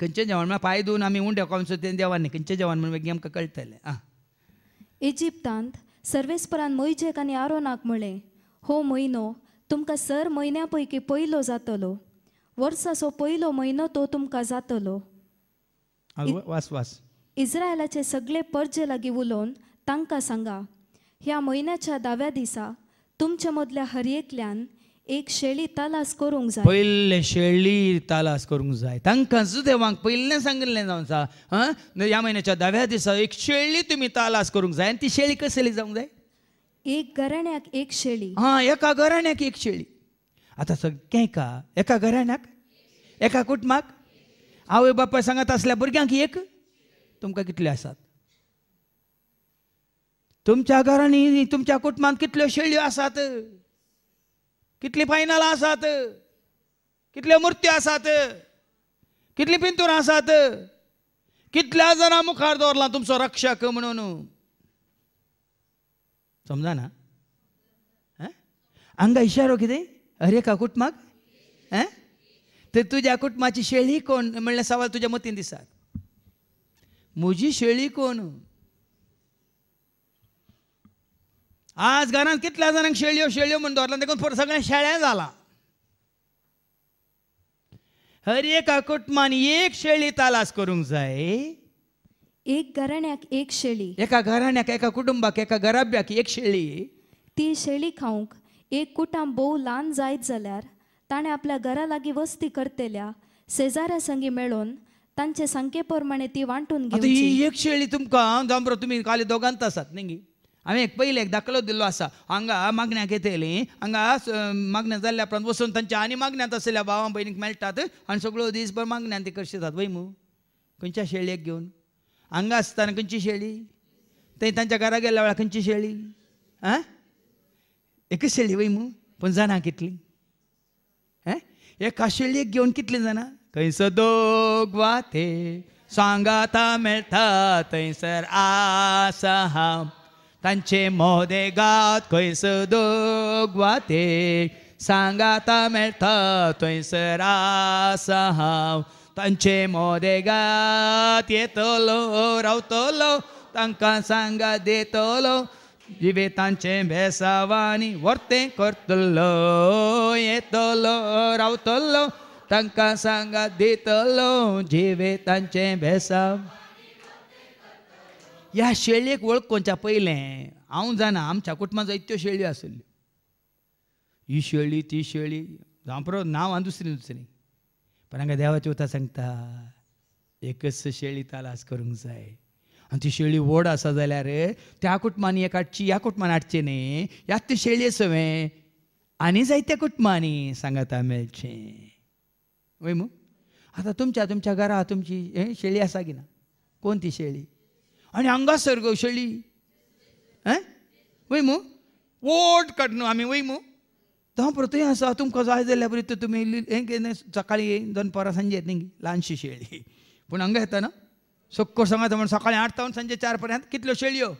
खंयचे जेवण म्हळ्यार पांय धुवन आमी उंडे कोम तें देवानी खंयचे जेवण म्हणून आमकां कळटलें आं इजिप्तांत सर्वेस्परान मोयजेक आनी आरोनाक म्हळें हो म्हयनो तुमकां सर म्हयन्या पैकी पयलो जातलो वर्साचो पयलो म्हयनो तो तुमकां जातलो वास वास इस्रायलाचे सगळे पर्जे लागीं उलोवन तांकां सांगा ह्या म्हयन्याच्या दाव्या दिसा तुमच्या मदल्या हरयेकल्यान एक शेळी तालास करूंक जाय पयले शेळी तालास करूंक जाय तांकां देवांक पयलें सांगिल्लें जावन सा ह्या म्हयन्याच्या दव्या दिसा एक शेळी तुमी तालास करूंक जाय आनी ती शेळी कसली जावंक जाय एक घराण्याक एक शेळी हां एका घराण्याक एक शेळी आतां का एका घराण्याक एका कुटुंबाक आवय बापाय सांगत असल्या भुरग्यांक एक तुमकां कितले आसात तुमच्या घरांनी तुमच्या कुटुंबांत कितल्यो शेळयो आसात कितली फायनल आसात कितल्यो मुर्त्यो आसात कितली पिंतूर आसात कितल्या जाणां मुखार दवरला तुमचो रक्षक म्हणून समजना हांगा इशारो कितें अरे का कुटुंबाक ते तर तुज्या कुटुंबाची शेळी कोण म्हणल्यार सवाल तुज्या मतीन दिसात म्हजी शेळी कोण आज घरांत कितल्या जाणांक शेळ्यो शेळ्यो म्हण दवरला देखून पुरो सगळें शेळ्यां जालां हर एका कुटुंबान एक शेळी तालास करूंक जाय एक घराण्याक एक शेळी एका घराण्याक एका कुटुंबाक एका घराब्याक एक शेळी ती शेळी खाऊक एक कुटुंब बहु ल्हान जायत जाल्यार ताणें आपल्या घरा लागीं वस्ती करतल्या शेजाऱ्या संगी मेळून तांचे संख्ये प्रमाणे ती वांटून घेवची एक शेळी तुमकां जांबरो तुमी काले दोगांत आसात न्ही हांवें एक पयलीं एक दाखलो दिल्लो आसा हांगा मागण्याक येतली हांगा मागण्या जाल्ल्या उपरांत वचून तांच्या आनी मागण्यांत आसल्या भावां भयणीक मेळटात आनी सगळो मागण्यां ती ते करशीतात वय मू खंयच्या शेळयेक घेवन हांगा आसतना खंयची शेळी थंय तांच्या घरा गेल्या वेळार खंयची शेळी आं एकच शेळी वय मू पूण जाणा कितली एका शेळयेक घेवन कितली जाणा खंयसर दोग वाते सांगाता मेळटा थंयसर आसा हांव तांचे मोदेगात खंयस दोग वाते सांगाता मेळटा थंयस रास हांव तांचे मोदेगात येतलो रावतलो तांकां सांगा देतलो तांचे भेसावानी वर्ते करतलो येतलो रावतलो तांकां सांगा दितलो तांचे भेसाव ह्या वळख कोणच्या पयलें हांव जाणा आमच्या कुटुंबांत जायत्यो शेळी आशिल्ल्यो ही शेळी ती शेळी जावं नाव नांव आनी दुसरी दुसरी पण हांगा देवाचे उता सांगता एकच शेळी तालास करूंक जाय आनी ती शेळी व्हड आसा जाल्यार त्या कुटुंबांनी एक हाडची ह्या कुटुंबान हाडची न्ही ह्याच ती शेळये सवें आनी जायत्या कुटुंबांनी सांगाता मेळचें वय मू आतां तुमच्या तुमच्या घरा तुमची हे शेळी आसा की ना कोण ती शेळी आणि अंगा सर ऐ वय मू वोट काडनू आमी वय मू तो परतूय आसा तुमकां जाय जाल्यार बरी तुमी हें केन्ना सकाळीं येयन दनपरां सांजे येत न्ही लहानशी शेळी पूण हांगा येता ना सक्को सांगाता म्हण सकाळीं आठ तावन सांजे चार पर्यंत कितल्यो शेळयो हो?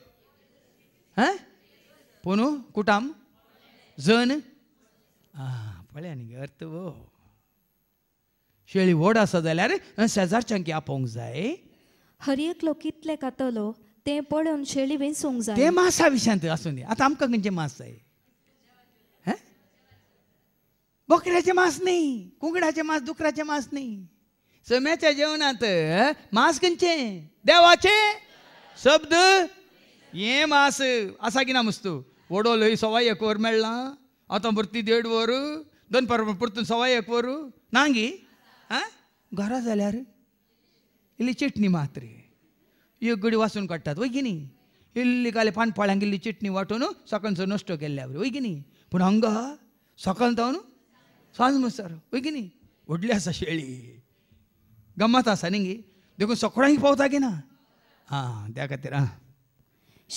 ऐं पोनू कुटाम जन आं पळया न्ही अर्थ वो हो. शेळी व्हड आसा जाल्यार शेजारच्यांक आपोवंक जाय हरएक लोक कितले कातलो ते पळोवन शेळी बीन सोंग जाय ते मासा विशांत आसूं दी आतां आमकां खंयचें मास जाय बकऱ्याचे मास न्ही कुंकडाचें मास दुकराचें मास न्ही सम्याच्या जेवणांत मास खंयचें देवाचे शब्द हें मास आसा की ना मस्तू वडोल सवाय एक वर मेळ्ळां आतां परती देड वर दोन पर परतून सवाय एक वर नांगी आ घरा जाल्यार इल्ली चटणी मात रे येगडी वासून काडटात व्हगिनी इल्ली काले फान फोळ्यांक इल्ली चिटणी वाटून न्हू सकलचो नस्टो केल्ल्या व्हरू वयगिनी अंग सकल तोव सांज साद मुसर वयगिनी व्हडली आसा शेळी गम्मत आसा न्ही गी देखून सोकोळांय पावता की ना हा त्या खातीर आं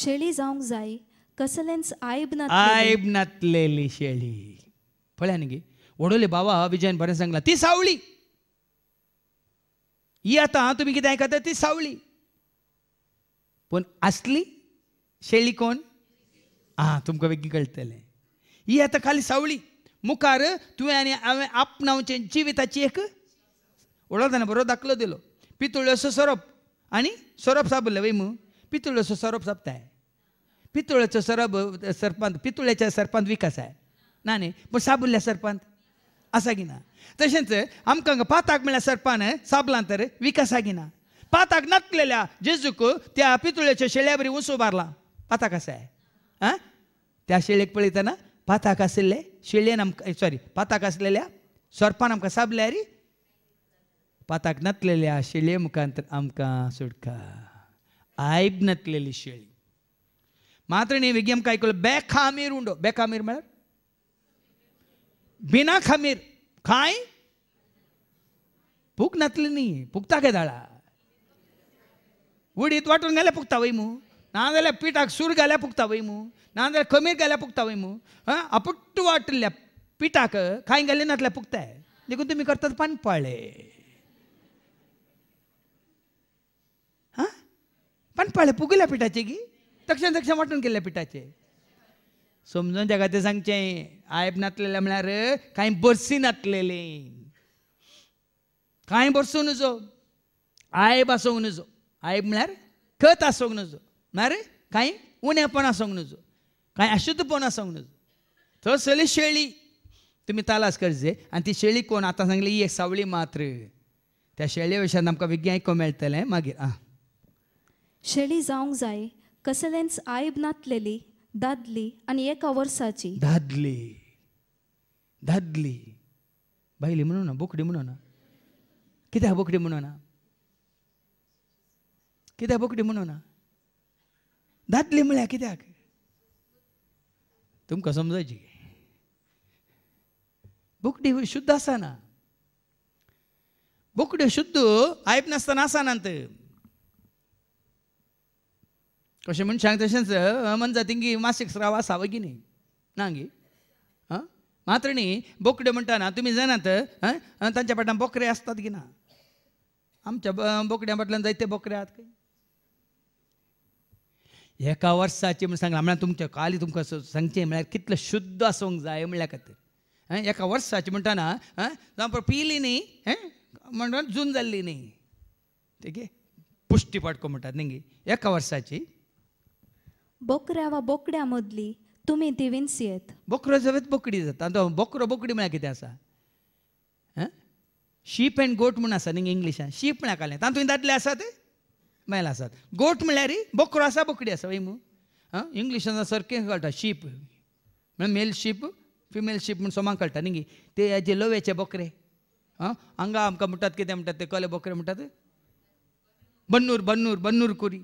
शेळी जावंक जायी कसलेंच आयब नात आयब नातलेली शेळी पळय आनी गे बाबा हा विजयन बरें सांगलां ती सावळी ही आता तुम्ही किती आयकता ती सावळी पण असली शेळी कोण हा तुमकां वेगळी कळतले ही आता खाली सावळी मुखार तुवें आनी हांवें आपणावचे जिविताची एक वळखताना बरो दाखलो दिलो पितुळ्योसो सरप आनी सरप साबरलें वय मू पितुळ्याचो सरप सापताय पितुळ्याचो सरप सरपंत पितुळ्याच्या सरपंत विकास आहे ना न्ही पण साबुल्ल्या सरपंत असा की ना आमकां म्हळ्यार सरपान साबलां तर विकास आगिना पाताक नकलेल्या जेजूक त्या शेळ्या बरी उस मारला पाताक आसा आहे त्या शेळेक पळयतना पाताक आशिल्ले शेळयेन आमकां सॉरी पाताक आसलेल्या सोरपान आमकां साबल्या री पाताक नतलेल्या शेळये मुखांत आमकां सुटका आयब नतलेली शेळी मात्र न्ही विगी आमकां आयकलो बे उंडो बे खामीर म्हळ्यार बिना खामीर खांय भूक नातली न्ही काय दाळा उडीत वाटून गेल्या पुकता वय ना नाजाल्यार पिठाक सूर घाल्या फुकता वय मू नाजाल्यार खमीर घाल्यार पुगता वैमू मू हां आपट्ट वांटिल्ल्या पिठाक काय घालें नातल्या फुकताय देखून तुम्ही करतात पाळे हां पानपाळे पुगल्या पिठाचे की दक्षण दक्षिण वाटून केल्या पिठाचे समजून जगा सांगचे सांगचें आयब नातलेले म्हळ्यार काही बरसी नातलेले कांय बसू नजो आयब आसूंक नजो आयब म्हळ्यार खत आसूंक नजो म्हळ्यार कांय उणेपण आसूंक नजो कांय अशुद्धपण आसूंक नजो थंयसरली शेळी तुमी तालास करजे आनी ती शेळी कोण आतां सांगली ही सावळी मात्र त्या शेळे विशयान आमकां विज्ञान आयको मेळटलें मागीर आं शेळी जावंक जाय कसलेंच आयब नातलेली दादली आनी एका वर्साची दादली दादली बायली म्हणून ना बोकडी म्हणून ना कित्याक बोकडी म्हणून बोकडी खबर दादली म्हणून म्हळ्यार कित्याक तुमकां समजायची बोकडी शुद्ध आसना बोकड्यो शुद्ध आयप नासतना कसे कशें मनशांक तशेंच मन तिंगी मासीक स्राव आसा वगी न्ही ना गी मात्र न्ही बोकड्यो म्हणटाना तुमी जाणात तांच्या फाटां बोकरे आसतात की ना आमच्या बोकड्या म्हटल्यान जायते बोकऱ्यात आहात काय एका वर्साचे म्हण सांगला म्हळ्यार तुमच्या काली तुमकां सांगचें म्हळ्यार कितले शुद्ध आसूंक जाय म्हळ्यार खातीर एका वर्साची म्हणटाना जावं पिली न्ही म्हणून जून जाल्ली न्ही ठीक पुष्टी पाटको म्हणटात न्ही एका वर्साची बोकऱ्या वा बोकड्या मदली तुमी दिवीन सियेत बोकरो जवेत बोकडी जाता बोकरो बोकडी म्हळ्यार कितें आसा शीप अँड गोट म्हूण आसा न्ही इंग्लिशान शीप म्हळ्यार तातूंत दादले आसात मेल आसात गोट म्हळ्यार बोकरो आसा बोकडी आसा वयमू आं इंग्लिशान सारकें कळटा शीप म्हळ्यार मेल शीप फिमेल शीप म्हूण सोमाक कळटा न्ही ते हेजे लोवेचे बोकरे आं हांगा आमकां म्हणटात कितें म्हणटात ते कले बोकरे म्हणटात बन्नूर बन्नूर बन्नूर कुरी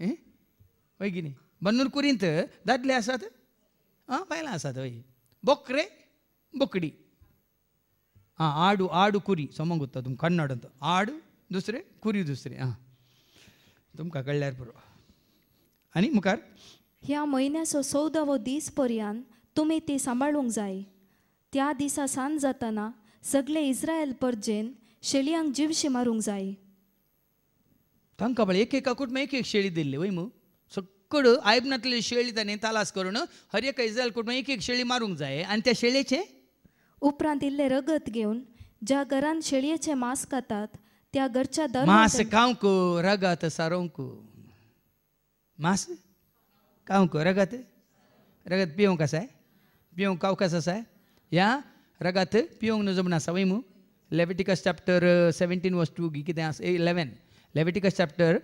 हय की न्ही बन्नूर कुरींत दादले आसात आं बायलां आसात हय बोकरे बोकडी ಹಾಂ आडू ಆಡು कुरी ಸಮ ಗೊತ್ತಾ ತುಮ್ ಕನ್ನಡ ಅಂತ ಆಡು दुसरे कुरी दुसरे हां तुमकां कळ्ळ्यार पुरो आनी मुखार ह्या म्हयन्याचो चवदावो दीस पर्यंत तुमी ती सांबाळूंक जाय त्या दिसा सांज जाताना सगळे इस्रायल परजेन शेळयांक जिवशी मारूंक जाय तांकां म्हळ्यार एक एक एकाकूट एक एक शेळी दिल्ली वय मू सक्कड आयबनांतली शेळी ताणें तालास करून हर एका इस्रायल कुटुंब एक एक शेळी मारूंक जाय आनी त्या शेळेचें उपरांत इल्लें रगत घेवन ज्या घरान शेळयेचें मांस खातात त्या घरच्या दर मांस कांवकू रगत सारोंकू मांस कांवकू रगत रगत पियोंक आसाय पियोंक कावकास आसाय या रगत पियोंक नू जमना आसा वय मू Leviticus chapter seventeen verse two कितें आसा eleven Leviticus chapter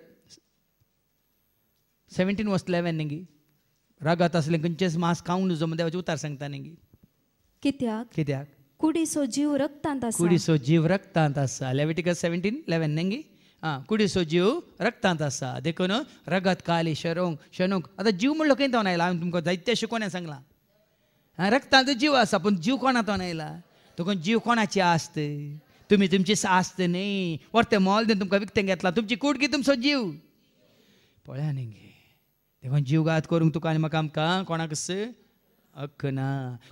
seventeen verse eleven नेगी रगत आसलें खंयचेंच मांस खावंक नू जमना उतार सांगता नेगी कित्याक कित्याक कुडीसो जीव ಕುಡಿಸೋ कुडीसो जीव रक्तांत आसा लेविटिकस ಲೆವಿಟಿಕಸ್ ಸೆವೆಂಟೀನ್ ಲೆವೆನ್ ನಂಗಿ कुडीसो जीव रक्तांत आसा देखून रगत काली शरोंग शनूंक आतां जीव म्हणलो खंय तो आयला हांवें तुमकां दैत्य शिकोवन सांगला रक्तांत जीव आसा पूण जीव कोणा तो आयला तुका जीव कोणाची आस्त तुम्ही तुमची सास्त न्ही वरते तें मोल दिवन तुमकां विकतें घेतला तुमची कुडकी तुमचो जीव पळया न्ही देखून जीव घात करूंक तुका आनी म्हाका आमकां कोणाक हक्क ना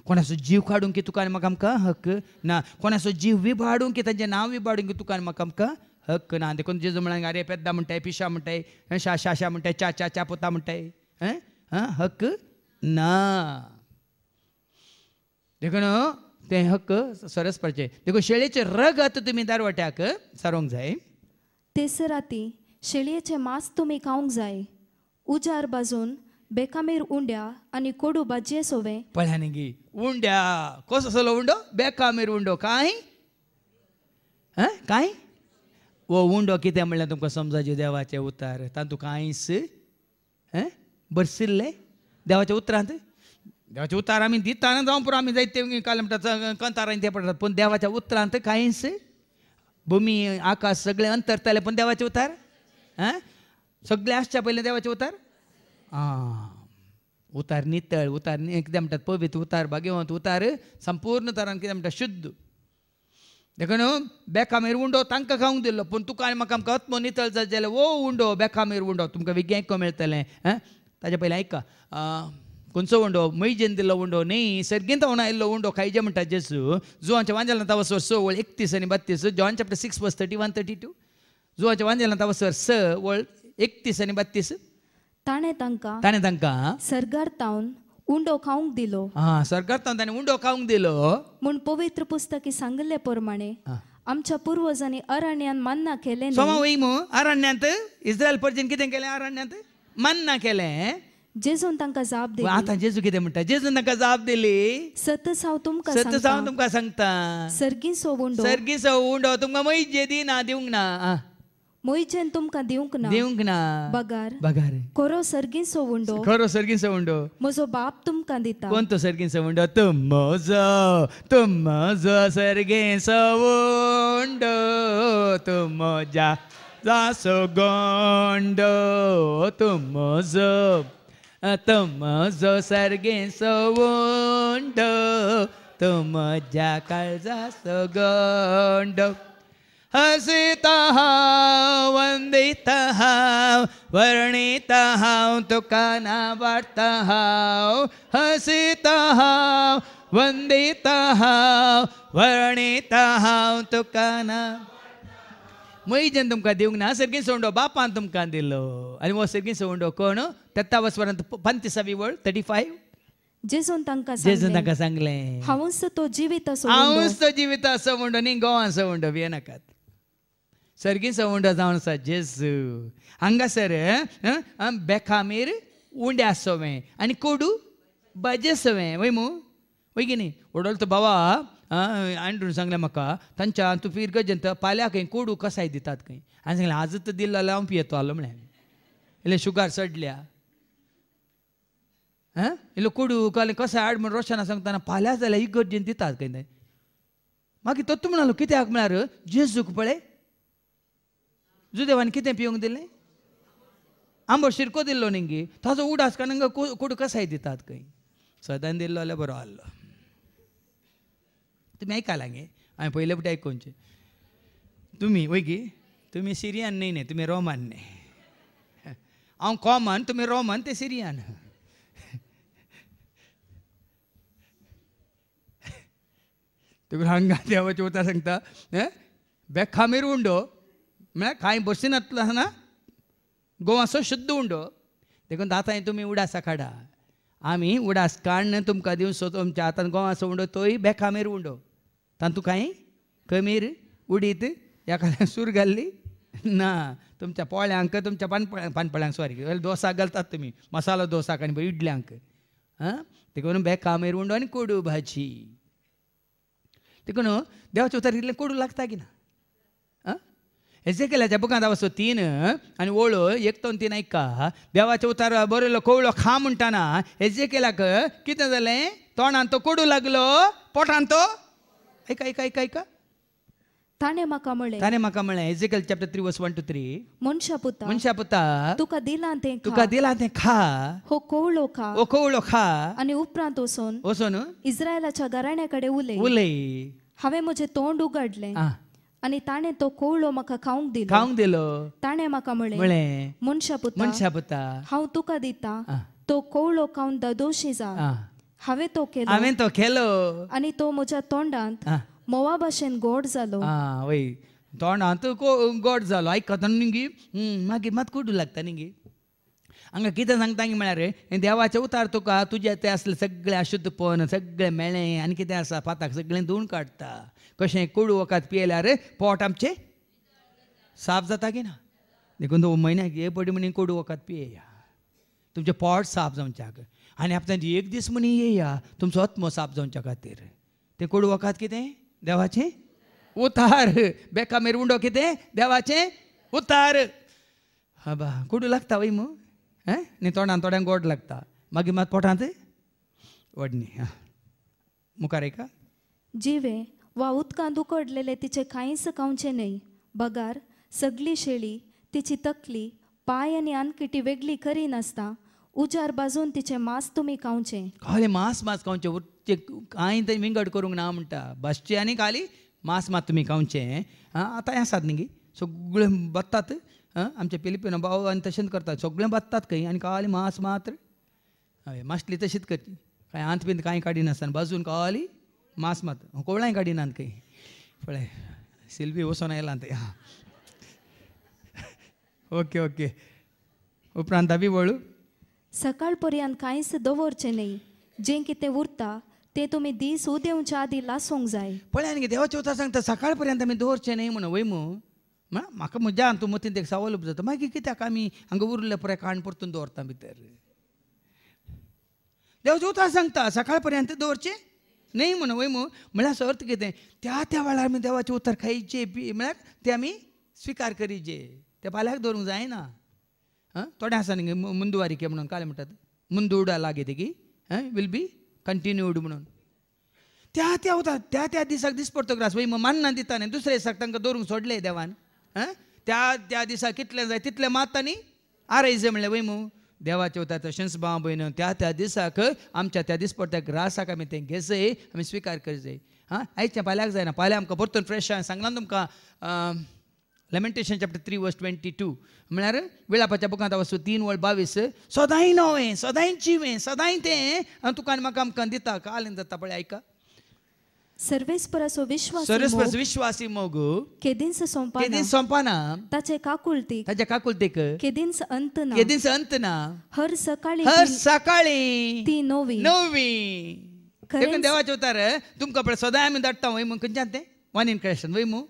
कोणाचो जीव काढून की तुका म्हाका आमकां हक्क ना कोणाचो जीव विभाडून की त्यांचे नाव विभाडून की तुका म्हाका आमकां हक्क ना देखून जेजू म्हणा आरे पेद्दा म्हणटाय पिशा म्हणटाय शा शाशा म्हणटाय चा चा चा पोता म्हणटाय हां हक्क ना देखून ते हक्क सरस देखून शेळयेचे रग रगत तुमी दारवट्याक सारोंक जाय तेसराती राती शेळयेचे मांस तुमी जाय उजार बाजून बेकामेर उंड्या आणि कोडू बज्जे सोवे ಪಳನಿಗಿ उंड्या ಕೋಸ सोलो उंडो बेकामेर उंडो काय ಹಾಂ ಕಾಯಿ वो उंडो कितें म्हणल्यार तुमकां समजाचे देवाचे उतार तातूंत कांयच बरसिल्ले देवाचे देवाच्या उतरांत देवाच्या उतार आमी दिताना जावं पुरो आमी जायते म्हणटा कंतारांनी ते पडटात पूण देवाच्या उतरांत कांयच भुमी आकाश सगळें अंतरताले पूण देवाचे उतार आं सगळें आसच्या पयलें देवाचे उतार आं उतार नितळ उतार एकदम म्हणतात पवित्र उतार बागेवंत उतार संपूर्ण तरान कितें म्हणटा शुद्ध देखून बेकामेर उंडो तांकां खावंक दिल्लो पूण तुका आनी म्हाका आमकां अत्मो नितळ जाय जाल्यार वो उंडो बेकामेर उंडो तुमकां विग्यांक मेळटलें आं ताज्या पयलीं आयका खंयचो उंडो मैजेन दिल्लो उंडो न्ही सर्गेंत हांव आयिल्लो उंडो खायजे म्हणटा जेसू जुवांच्या वांजेलां तावस स वळ एकतीस आनी बत्तीस John chapter six verse thirty one thirty two जुवांच्या वांजेलां तावस स वळ एकतीस आनी बत्तीस ताणें तांकां ताणें तांकां सरगार उंडो खावंक दिलो हा सरकार ताणें उंडो खावंक दिलो म्हूण पवित्र पुस्तकी सांगले प्रमाणे आमच्या पूर्वजांनी अरण्यान मान्ना केलें सोमा वयी मू अरण्यांत इस्रायल परजेन कितें केलें अरण्यांत मान्ना केलें जेजून तांकां जाप दिली आतां जेजू कितें म्हणटा जेजून तांकां जाप दिली सतत हांव तुमकां सतत हांव तुमकां सांगता सर्गी सो उंडो सर्गी सो उंडो तुमकां मयजे दिना दिवंक ना मोईचेन तुमकां दिवंक ना दिवंक ना बगार बगार कोरो सर्गीन सो उंडो कोरो सर्गीन सो उंडो म्हजो बाप तुमकां दिता कोण तो सर्गीन उंडो तुम म्हजो तुम म्हजो सर्गीन सो तुम म्हज्या जासो गोंडो तुम मोजो तुम मोजो सर्गीन सो उंडो तुम काळजासो गोंडो हसितः वन्दितः वर्णितः तुकाना वार्तः हसितः वन्दितः वर्णितः तुकाना ना जन तुमकां दिवंक ना सारकी सोंडो बापान तुमकां दिलो आनी हो सारकी सोंडो कोण तेत्ता वसपर्यंत पंचसावी वळ थर्टी फायव जेजून तांकां जेजून तांकां सांगलें हांवच तो जिवीत आसा हांवच तो जिवीत आसा म्हणून न्ही गोवान आसा म्हणून नाकात సరిగిస ఉండదాం సార్ జేసు ಹಂಗ ಸರ್ ಬೆಕಾಮೀರ್ ಉಂಡ್ಯಾಸವೆ आणि कोडू बजेसवे वै मू वै की न्ही ओडोल तो बाबा आंड्रून सांगलें म्हाका तांच्या तूं फिरगजंत पाल्याक खंय कोडू कसाय दितात खंय हांवें सांगलें आजच तर दिलो जाल्यार हांव पियेतो आलो म्हणलें इल्लें शुगार सडल्या हां इल्लो कोडू कालें कसाय हाड म्हण रोशना सांगताना पाल्याक जाल्यार ही गरजेन दितात खंय मागीर तो तूं म्हणालो कित्याक म्हळ्यार जेजूक पळय जुदेवान कितें पिवंक दिलें आंबो शिरको दिल्लो निंगी ताजो तो उडास काणंग कुड कसाय दितात खंय सदान दिल्लो जाल्यार बरो तो आहलो तुमी आयकाल हांगे हांवें पयले फावटी आयकोनचे तुमी वयगी तुमी सिरियन न्ही न्ही तुमी रोमान न्ही हांव कॉमन तुमी रोमन ते सिरियन तुका हांगा देवाची उतर सांगता बेखामीर उंडो म्हळ्यार कांय बसीनांतलो ना असो शुद्ध उंडो देखून आतां तुमी उडासा काडा आमी उडास काडन तुमकां दिवन सो तुमच्या आतां गोवाचो उंडो तोय बेकामेर उंडो तातूंत कांय कमीर उडीत एखाद्या *laughs* सूर घाल्ली ना तुमच्या पोळ्यांक तुमच्या पान पानपळ्यांक सॉरी दोसा घालतात तुमी मसालो दोसाक आनी इडल्यांक आं देखून बेकामेर उंडो आनी कोडू भाजी देखून देवाच्या उतर इतलें कोडू लागता की ना एझेकेलाच्या बुकांत वचो तीन आनी ओळो एक दोन तीन आयका देवाच्या उतार बरयलो कोवळो खा म्हणटाना एझेकेलाक कितें जालें तोंडान तो कोडू लागलो पोटान तो ऐका आयका आयका आयका ताणें म्हाका म्हळें ताणें म्हाका म्हळें एझेकेल चॅप्टर 3 वस 1 टू 3 मनशा पुता मनशा पुता तुका दिला तें तुका दिला तें खा हो कोवळो खा हो कोवळो खा आनी उपरांत वचून वचून इस्रायलाच्या कडेन उलय उलय हांवें म्हजें तोंड उगडलें आणि ताणे तो कोवळो म्हाका खावंक दिलो खावंक दिलो ताणे म्हाका म्हळें मनशा पुता मनशा पुता हांव तुका दिता तो कोवळो खावन ददोशी जा हांवें तो केलो हांवें तो केलो आनी तो म्हज्या तोंडांत मोवा भाशेन गोड जालो वय तोंडांत गोड झालो आयकता न्ही मागीर मात कुडू लागता न्ही हांगा कितें सांगता की म्हळ्यार देवाचे उतार तुका तुजें तें सगळे सगळें अशुद्धपण सगळे मेळें आनी कितें आसा पाताक सगळें धुवन काडटा कशें कोडू वखद पियेल्यार पोट आमचें साफ जाता की ना देखून म्हयन्याक हे पटी म्हणी कोडू वखद पियेया तुमचें पोट साफ जावच्याक आनी आपल्यान एक दीस म्हणी येया तुमचो आत्मो साफ जावच्या खातीर ते कोडू वखद कितें देवाचें उतार बेका मेर उंडो कितें देवाचें उतार हाबा कोडू लागता वय मू हें न्ही तोंडान थोड्यांक गोड लागता मागीर मात पोटांत वडणी मुखार एका जिवे वा उदकांत उकडलेले तिचे काहीच कावचें नाही बगार सगळी शेळी तिची तकली पाय आणि अनकिटी वेगळी नसता उजार बाजून तिचे मांस तुम्ही खावचें खाली मास मांस खावचें उरचें कांय तरी विंगड करू ना म्हणता बसचे आणि खाली मांस मात तुम्ही खावचें आता या आसात न्ही सगळे बत्तात आमचे पिलिपिनो भाऊ आणि तशेंच करतात सगळे बत्तात खंय आनी खाली मांस मात्र हय मास्टली तशीच करची कांय आंत काही कांय काडिनासतना बाजून खाली मास मात कोवळाय गाडीनान काय पळय सिल्वी वचोन आयला ते ओके ओके उपरांत बी वळू सकाळ पर्यंत कांयच दवरचें जे जें कितें उरता ते तुम्ही दीस उदेवच्या आदी लासोंग जाय पळय आनी देवाचे उतर सांगता सकाळ पर्यंत आमी दवरचें न्ही म्हण वय म्हणा म्हाका म्हज्या तूं मतीन ते सवाल जाता मागीर कित्याक आमी हांगा उरले पुराय काण परतून दवरता भितर देवाचे उतर सांगता सकाळ पर्यंत दवरचें नाही म्हणा वय म्हणजे मला असं अर्थ घेते त्या त्या वेळार आमी देवाचे उतर खायचे पी म्हळ्यार ते आम्ही स्वीकार करीचे ते पाल्याक दवरूंक जायना आं थोड्या आसा न्ही मुंदवारी के म्हणून काय म्हणतात मुंदुडा लागे तेगी की वील बी कंटिन्यूड म्हणून त्या त्या उतर त्या त्या दिसाक पडतो ग्रास वय मान्ना दिता न्ही दुसऱ्या दिसाक तांकां दवरूंक सोडले देवान त्या त्या दिसाक कितले जाय तितले मात तांणी आरयजे म्हणलें वय मू देवाच्या वताचा शंस बाम भयण त्या त्या दिसाक आमच्या त्या दिस ग्रासाक आमी तें घेस आमी स्विकार करचे जाय हां आयच्या पाल्याक जायना फाल्यां आमकां परतून फ्रेश सांगलां तुमकां Lamentation chapter three verse twenty two म्हळ्यार विळापाच्या बुकांत वस्तू तीन वळ बावीस सदांय नवें सदांय चिवें सदांय तें तुका आनी म्हाका आमकां दिता काल जाता पळय आयका ಸರ್ವೇಶ್ವರಸು ವಿಶ್ವಾಸಿ ಸರ್ವೇಶ್ವರಸು ವಿಶ್ವಾಸಿ ಮಗು ಕೆದಿನ್ಸ ಸೊಂಪಾನ ಕೆದಿನ್ಸ ಸೊಂಪಾನ ताचे ಕಾಕುಲ್ತಿ ತಾಚೆ ಕಾಕುಲ್ತಿಕ ಕೆದಿನ್ಸ ಅಂತನ ಕೆದಿನ್ಸ ಅಂತನ हर सकाळी हर सकाळी ती नोवी नोवी देखून देवाचे उतार तुमका पळय सदां आमी धाडटा वय म्हूण खंयच्यान तें वन इन क्रिएशन वय मू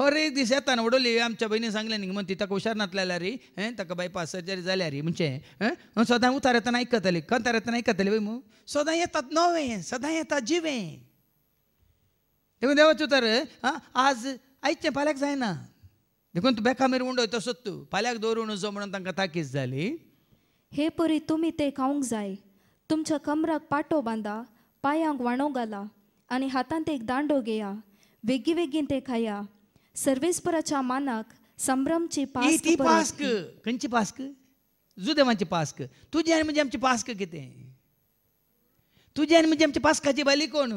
हर एक दीस येता ना आमच्या भयणी सांगलें न्ही म्हणती ताका हुशार नातलेल्या रे हें ताका बायपास सर्जरी जाल्या रे म्हणजे हांव सदां उतार येताना आयकताली खंतार येताना आयकताली वय मू सदां येतात नवें सदां येता जिवे देखून देवाचोतर आज आयचे फाल्याक जायना देखून तूं बेका मेर उंडय तसोच तूं फाल्याक दवरून उजो म्हणून तांकां ताकीस जाली हे परी तुमी ते खावंक जाय तुमच्या कमराक पाटो बांदा पांयांक वाणो घाला आनी हातांत एक दांडो घेया वेगी वेगीन ते खाया सर्वेस्पराच्या मानाक संभ्रमची पास्क पास्क खंयची पास्क जुदेवांची पास्क तुजी आनी म्हणजे आमची पास्क कितें तुजी आनी म्हणजे आमची पास्काची बाली कोण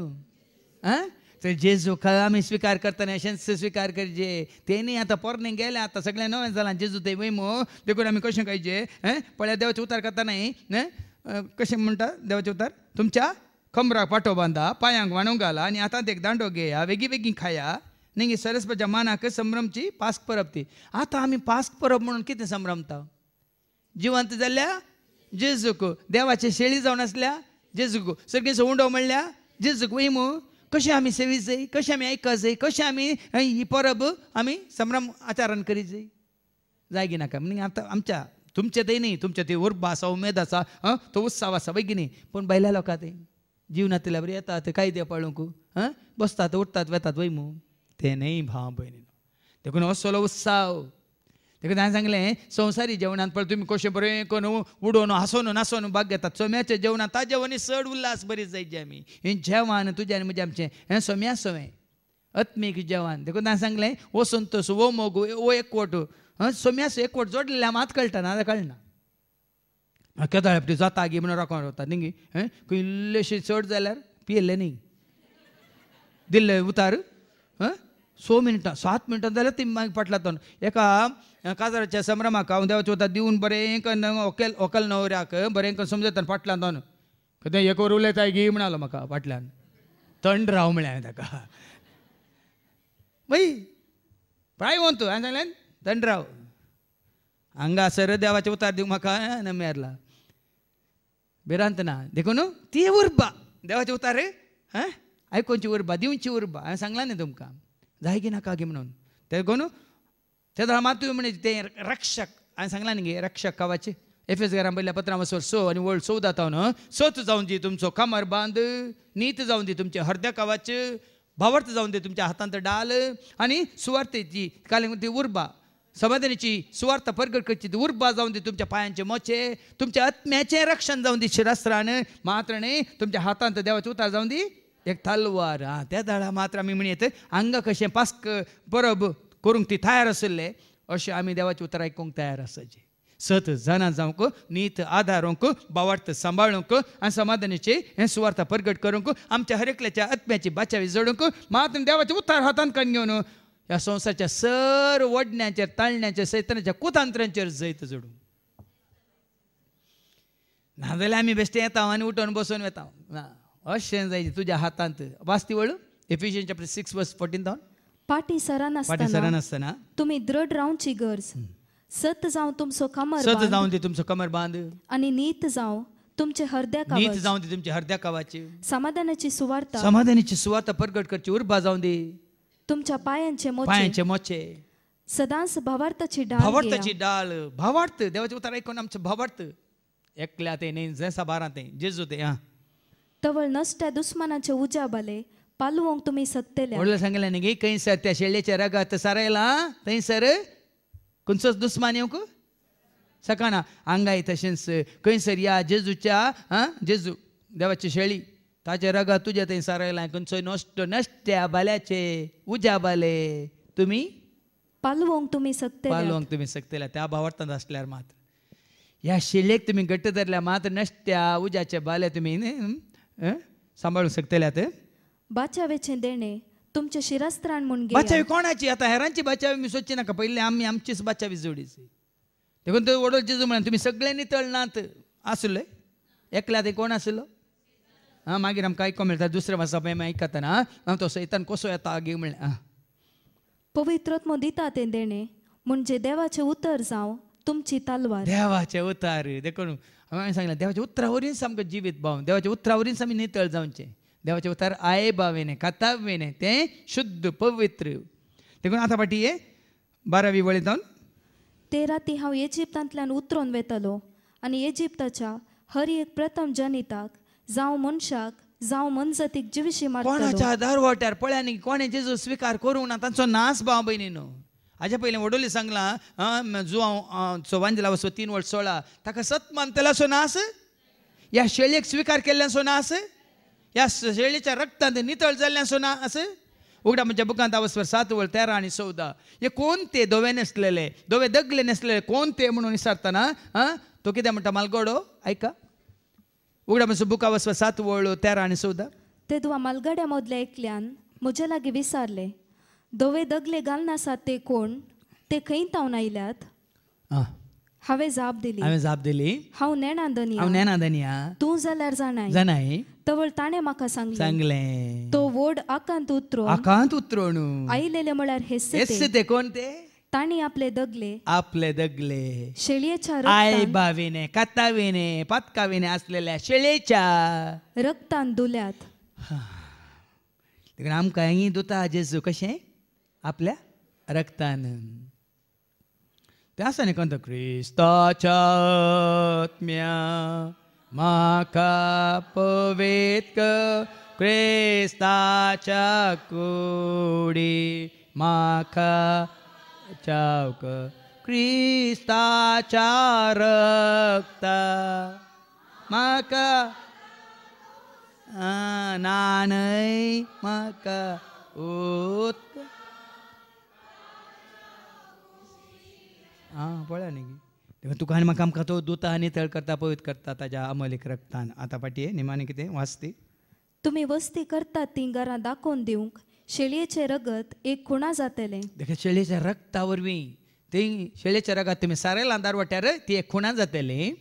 आं तर जे आम्ही स्वीकार करताना करतना स्वीकार करजे ते नाही आतां पोरणें गेले आतां सगळें नवें जालां जेजू ते मो देखून आम्ही कसे खायचे पळ्या पळया देवाचे उतार करतना कसे म्हणटा देवाचे उतार तुमच्या खंबराक पाटो बांधा पांयांक वाणू घाला आणि आता एक दांडो घेया वेगी बेगीन खाया न्ही सरस्वच्या मानाक संभ्रमची पास्क परब ती आता आम्ही पास्क परब म्हणून किती संभ्रमता जिवंत झाल्या जेजूक देवाचे शेळी जावन असल्या जेजूक सगळीं उंडो म्हणल्या जेजूक वयमू कशें आम्ही सेवीत जाई कशें आमी ऐकत जाय कशें आमी ही परब आम्ही संभ्रम आचरण करीत जाई जाय की नाका म्हणजे आता आमच्या तुमचे ते न्ही तुमचे ते उर्बा आसा उमेद असा हां तो उत्सव असा की न्ही पण बैल्या लोकात आहे जिवनांतल्या बरें येतात दे कायदे पाळूंक हां बसतात उठतात वेतात वय ते नाही भाव बहिणी देखून असलो उत्साह हो. एकदा हांवें सांगलें संवसारी जेवणांत पळय तुमी कशें बरें करून उडोवन हसोन नासोन भाग घेतात सोम्याच्या जेवणांत त्या जेवणी चड उल्हास बरी जे आमी हें जेवण तुज्यान म्हजें आमचें हें सोम्या सोंवें अत्मीक जेवण देखून हांवें सांगले ओ संतोश ओ मोग ओ एकवट सोम्यास एकवट जोडलेल्या मात कळटा ना कळना केदो जाता गे म्हणून रोखोन रावता न्ही खंय इल्लेशी चड जाल्यार पियेल्लें न्ही दिल्ले उतार सो मिनटां सात मिनटां जाल्यार ती मागीर पटला तो एका काजाराच्या संभ्रमाक हांव देवाचें वता दिवन बरें ओकेल ओकल न्हवऱ्याक बरें समजता फाटल्यान तो कितें एक वर उलयताय गी म्हणालो म्हाका फाटल्यान थंड राव म्हळें हांवें ताका बै प्राय तूं हांवें सांगलें थंड राव सर देवाचें उतार दिवंक म्हाका न मेरला भिरांत ना देखून ती उरबा देवाचें उतार आं आयकोनची उरबा दिवची उरबा हांवें सांगलां न्ही तुमकां नाका गे म्हणून ते कोण ते मातू म्हणे ते रक्षक हांवें सांगलां न्ही रक्षक कवाचे एफ एस घरा पयल्या पत्रा सो आनी वळ चवदा न्हू सोत जावन दी तुमचो कमर बांद नीत जावन दी तुमचे हर्द कवाच भावार्थ जावन दी तुमच्या हातांत डाल आनी सुवार्थेची काल ती उर्बा समाधानाची सुवार्थ परगट करची ती उर्बा जावन दी तुमच्या पायांचे मोचे तुमच्या आत्म्याचे रक्षण जावन दी शिरास्त्रान मात्र न्ही तुमच्या हातांत देवाचे उतार जावन दी एक तलवार आं त्या धाडा मात्र आमी म्हणत अंग कशें पास्क परब करूंक ती तयार असले असे आम्ही देवाचे उतर आयकूंक तयार असायचे सत जाणा जावंक नीत आधारूक बावार्थ सांबाळूंक आणि समाधानाचे हे सुवार्थ प्रगट करूंक आमच्या हरेकल्याच्या आत्म्याची बाचावी जोडूंक मात्र देवाचे उतार हातांत काडून घेवन ह्या संवसारच्या सर वडण्याचेर ताळण्याचेर सैतनाच्या कुतांत्रांचेर जैत ना नाजाल्यार आमी बेश्टे येता आनी उठोन बसून येता ना अशें जाय तुज्या हातांत वास्ती वळू Ephesian chapter six verse fourteen जावन पाटी सरान पाटी सरान आसतना तुम्ही दृढ रावची गरज सत जावं तुमचो कमर सत जावं ती तुमचो कमर बांद आणि नीत जावं तुमचे हृदया नीत जावं ती तुमच्या हृदया कावाची समाधानाची सुवार्ता समाधानाची सुवार्ता परगट करची उर्बा जावं दे तुमच्या पायांचे मोचे पायांचे मोचे सदांस भावार्थाची डाळ भावार्थाची डाळ भावार्थ देवाचे उतार ऐकून आमचे भावार्थ एकल्या ते नाही जसा बारा ते जेजू ते हां तवळ नसट्या दुश्मनाचे उजाबले पालवंक तुम्ही सत्तेले म्हणलं सांगले नगे खंयसर त्या शेळ्याचे रगात सारायला थंयसर खंयचो दुस्मान येवक सकाणा आंगाय तशेंच खंयसर या जेजूच्या आ जेजू देवाचे शेळी ताचे रगा तुज्या थंय सारायला कोणच नष्ट नसट्या बाल्याचे उजाबले तुम्ही पालवंक तुम्ही सत्ते पालवंक तुम्ही सक्तेल्या त्या भावार्थान असल्यार मात ह्या शिळेक तुम्ही घट्ट धरल्या मात नसत्या उज्याचे बाले तुम्ही सांभाळू शकते आता बाचावेचे देणे तुमचे शिरस्त्राण म्हणून बाचावी कोणाची आता हेरांची बाचावी मी सोदची नाका पहिले आम्ही आमचीच बाचावी जोडीच देखून तो वडोल जेजू म्हणा तुम्ही सगळ्यांनी तळणात आसले एकल्या ते कोण असलो हां मागीर आमकां आयको मेळटा दुसऱ्या भासा पण आयकताना हां तो सैतान कसो येता आगे म्हणलें आं पवित्रत्म दिता तें देणे म्हणजे देवाचें उतर जावं तुमची तलवार देवाचे उतार देखून हांवें सांगलें देवाच्या उतरावरीच आमकां जिवीत भाव देवाच्या उतरावरीच आमी नितळ जावचें देवाच्या उतार बावेने कातावेने तें शुद्ध पवित्र देखून आतां फाटी हे बारावी वळी जावन ते राती हांव इजिप्तांतल्यान उतरोन वेतलो आनी इजिप्ताच्या हर एक प्रथम जनिताक जावं मनशाक जावं मनजतीक जिविशी मार कोणाच्या आधार वाट्यार पळय आनी कोणे जेजू स्विकार करूंक ना तांचो नाश भाव भयणी न्हू हाज्या पयलीं वडोली सांगलां जो हांव चौवान दिला वसो तीन वर्स सोळा ताका सत मानतला सो नास ह्या शेळयेक स्विकार केल्ल्या सो नास ह्या शेळयेच्या रक्तांत नितळ जाल्ल्यान सो ना आस उगडा म्हज्या बुकांत आवसवर सात वळ तेरा आनी चवदा हे कोण ते दोवे नेसलेले दोवे दगले नेसलेले कोण ते म्हणून विचारतना आं तो कितें म्हणटा मालगोडो आयका उगडा म्हजो बुक वसवर सात वळ तेरा आनी चवदा ते दुवा मालगड्या मदल्या एकल्यान म्हजे लागीं विसारलें दोवे दगले घालनासात ते कोण ते खंय तावन आयल्यात हावे हांवें जाप दिली हांवें जाप दिली हांव हांव नेणा दनिया तूं जाल्यार जाणाय जाणाय तवळ ताणें म्हाका सांगले सांगलें तो वोड आकांत उतरो आकांत उतरोणू आयलेले म्हळ्यार हेस्से हेच ते. कोण ते ताणी आपले दगले आपले दगले शेळयेच्या आय बावीने कातावीने पातकावीने असलेल्या शेळेच्या रक्तान धुल्यात देखून आमकां ही दुता जेजू कशें आपल्या रक्तानं त्यासाठी कोणतं आत्म्या माका पवेत क्रेस्ताच्या कोडी माका चावक क्रिस्ताच्या रक्ता माका नानय माका ओत हां पळ्या गी तेव्हा तुका आनी म्हाका आमकां तो दुता आनी तळ करता पवित करता ताज्या अमलीक रक्तान आता फाटी निमाने कितें वाचते तुम्ही वस्ती करता ती घरां दाखोवन दिवंक शेळयेचें रगत एक खुणा जातले देखा शेळीच्या रक्तावर वरवीं ते रगत रगात तुमी लांदार वाट्यार ती एक खुणा जातली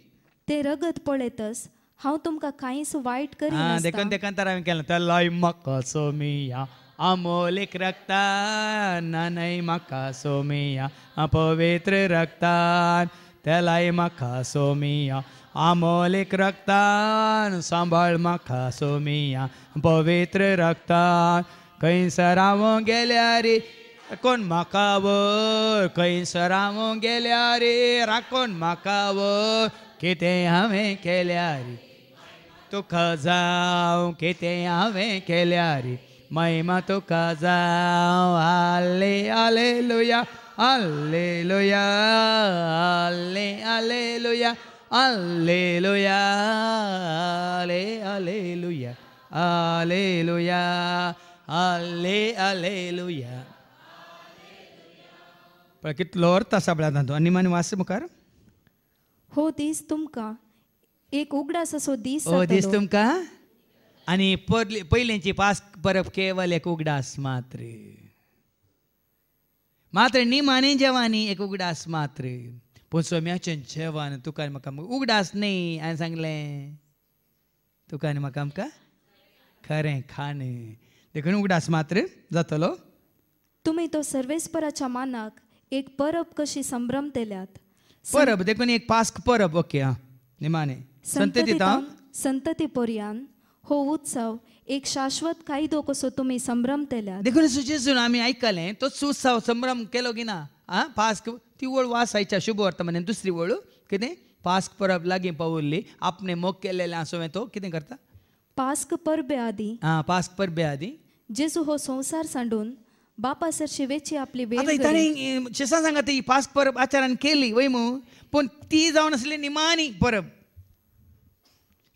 ते रगत पळयतच हांव तुमकां कांयच वाईट करिना देखून देखून तर हांवें केलें तर लय मकाचो अमोलिक రక్త ననై మకా सोमिया అపవిత్ర రక్త తెలై మకా सोमिया अमोलिक रक्तान सांभाळ माखा सोमिया पवित्र रक्तान खंय सरावो गेल्या रे कोण मकाव खंय सरावो गेल्या रे राखून माकावर कितें हांवें केल्या रे तुका जावं कितें हांवें केल्या रे महिमा तो का जाओ आले आले लोया आले लोया आले आले लोया आले लोया आले आले लोया आले लोया आले आले लोया कितलो अर्थ आसा बळा तातूंत आनी मानी वास मुखार हो दीस तुमका एक उगडास असो दीस हो दीस तुमका आणि परले पहिल्यांची पास परब केवल एक उगडास मात्र मात्र निमाने जेवानी एक उगडास मात्र पूण सोम्याचे जेवण तुका म्हाका उगडास न्ही हांवें सांगलें तुका म्हाका आमकां खरें खाणें देखून उगडास मात्र जातलो तुम्ही तो सर्वेस्पराच्या मानाक एक परब कशी संभ्रम केल्यात परब देखून एक पास्क परब ओके हा निमाने संतती संतती पर्यान हो उत्सव एक शाश्वत कायदो कसो तुम्ही संभ्रम केला देखून सुन आम्ही ऐकले तो उत्सव संभ्रम केलो की ना पास्क ती ओळ वास आयच्या शुभ वर्तमान दुसरी ओळ किती पास्क परब लागीं पावल्ली आपने मोग केलेले आसूं तो कितें करता पास्क परबे आदी हां पास्क परबे आदी जेजू हो संसार सांडून बापा सर शिवेची आपली वेळ शेसा सांगा ती पास्क परब आचारान केली वैमू पण ती जावन असली निमानी परब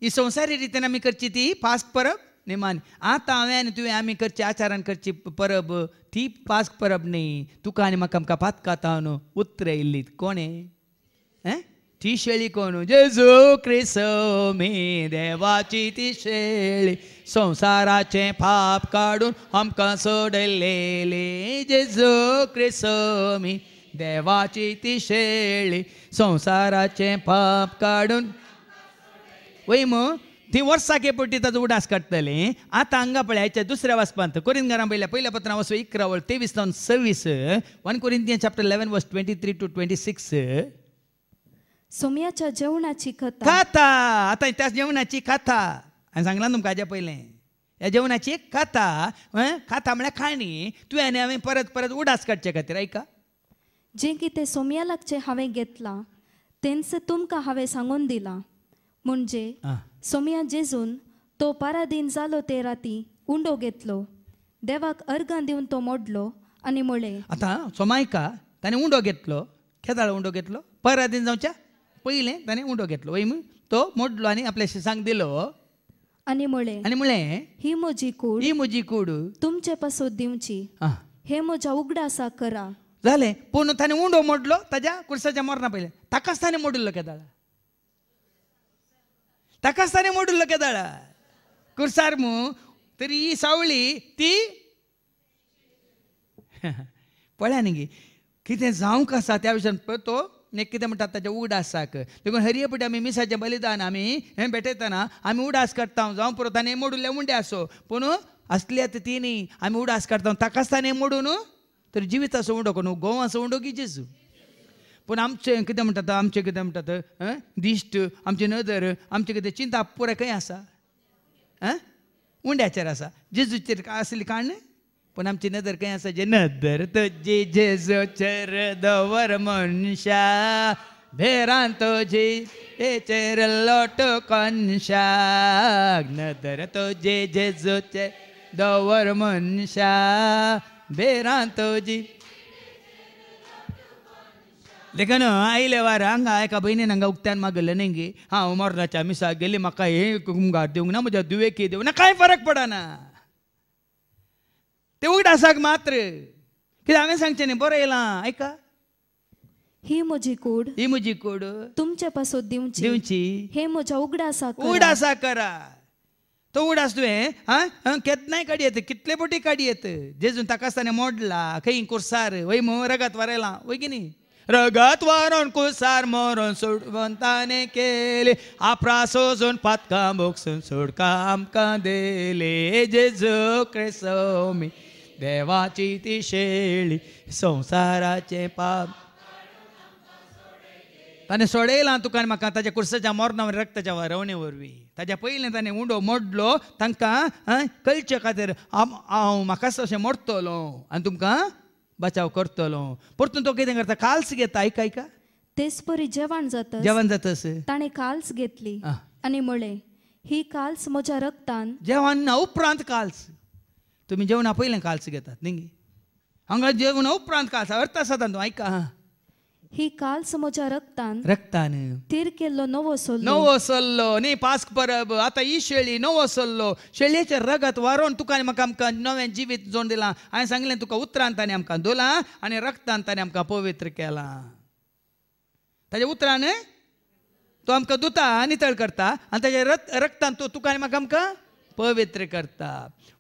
ಈ ಸಂಸಾರಿ करची ती ಕರ್ಚಿತಿ परब ಪರಬ್ नेमान आतां हांवें तुवें आमी करचे आचारान करची परब ती पास परब न्ही तुका आनी म्हाका आमकां पातकाता न्हू उत्र येयल्ली कोणे ती शेळी कोण जेजू क्रिसो मी देवाची ती शेळी संसाराचे पाप काडून आमकां जे जेजू क्रिसो मी देवाची ती शेळी संसाराचे पाप काडून वय वै थंय वर्साके पोटी ताजो उडास काडटलें आतां हांगा पळयाचें दुसऱ्या वाचपांत कोरीन घरां पयल्या पयल्या पत्रां वचूं इकरा वळ तेवीस जावन सव्वीस one Corinthian chapter eleven verse twenty three to twenty six सोम्याच्या जेवणाची कथा कथा आतां त्या जेवणाची कथा हांवें सांगलां तुमकां हाज्या पयलें ह्या जेवणाची एक कथा कथा म्हळ्यार खाणी तुवें हांवें परत परत उडास काडचे खातीर आयका जें कितें सोम्या लागचें हांवें घेतलां तेंच तुमकां हांवें सांगून दिलां म्हणजे सोमिया जेजून तो दिन जालो ते राती उंडो घेतलो देवाक अर्गां दिवन तो मोडलो आणि म्हळे आता सोमायका ताणें उंडो घेतलो खेदाळ उंडो घेतलो दिन जावच्या पहिले ताणें उंडो घेतलो तो मोडलो आणि आपल्या सांग दिलो आणि मुळे आणि मुळे ही म्हजी कूड ही म्हजी कूड तुमचे पासून दिवची हे उघडा उगडासा करा झाले पूर्ण ताणें उंडो मोडलो ताज्या कुर्साच्या मरणा पहिले ताकाच त्याने मोडिल्लो केदाळा తకస్తానే మూడుల్లో కదా కుర్సార్ము తరి तरी सावळी ती पळ्या न्ही कितें जावंक आसा त्या विशयान पळय तो नेक कितें म्हणटात ताज्या उडासाक देखून हरिये पटी आमी मिसाचे बलिदान आमी हें भेटयतना आमी उडास करता जावं पुरो ताणें मोडुल्लें असो आसूं पूण असल्यात ती न्ही आमी उडास काडटा ताकाच मोडून तर जिवीत आसूं उडो कोण गोव आसूं उंडो की पूण आमचें कितें म्हणटात आमचें कितें म्हणटात दिश्ट आमची नदर आमचें कितें चिंता पुराय खंय आसा आं उंड्याचेर आसा जेजूचेर आसली काण पूण आमची नदर खंय आसा जे नदर तुजी जेजूचेर दवर मनशा भेरान तुजी तेचेर लोट कनशा नदर तुजे जेजूचे दवर मनशा भेरान तुजी देखन आयले वार हांगा एका भयणीन हांगा उक्त्यान मागयल्लें नेंगी हांव मरणाच्या मिसाक गेली म्हाका हे कुमघाट दिवंक ना दुवे के दिवंक ना काय फरक पडना ते असाक मात्र कित्याक हांवें सांगचें न्ही बरो येलां आयका ही म्हजी कोड ही म्हजी कूड तुमच्या पासून दिवची दिवची हे म्हज्या उगडासा उगडासा करा तो उडास तुवें हां केदनाय काडी येता कितले बोटी काडी जेजुन जेजून ताका मोडला खंय कुर्सार वय मोरगत वरेला वय की रगत वरून कुसार मरून सोडवंताने केले आपरा सोजून पातका बोक्सून सोडका आमका दिले जेजू क्रिसोमी देवाची ती शेळी संसाराचे पाप ताने सोडयलां तुका आनी म्हाका ताच्या कुर्साच्या मोरना रक्ताच्या वरवणे वरवीं ताच्या पहिले ताणें उंडो मोडलो तांकां कळचे खातीर हांव म्हाका अशें मोडतलो आनी तुमकां बचाव करतलो परतून तो कितें करता काल्स घेता आयक ऐका तेच परी जेवण जाता जेवण जात ताणे काल्स घेतली आणि म्हळें ही काल्स म्हज्या रक्तान जेवण ना उपरांत काल्स तुम्ही जेवणा पहिले काल्स घेतात न्ही हांगा जेवणा उपरांत काल्स अर्थ आसा तातूंत आयका ही काल रक्तान रक्तान तीर केलो नवो सल्लो नवो सल्लो नी पास्क परब आता ही शेळी नवो सल्लो शेळयेच्या रगत वारोन तुका आणि म्हाका आमकां नवें जिवीत जोड दिलां हांवें सांगलें तुका उतरान ताणें आमकां दोला आनी रक्तान ताणें आमकां पवित्र केला ताज्या उतरान तो आमकां दुता नितळ करता आनी ताज्या रक्त रक्तान तो तुका आनी म्हाका आमकां पवित्र करता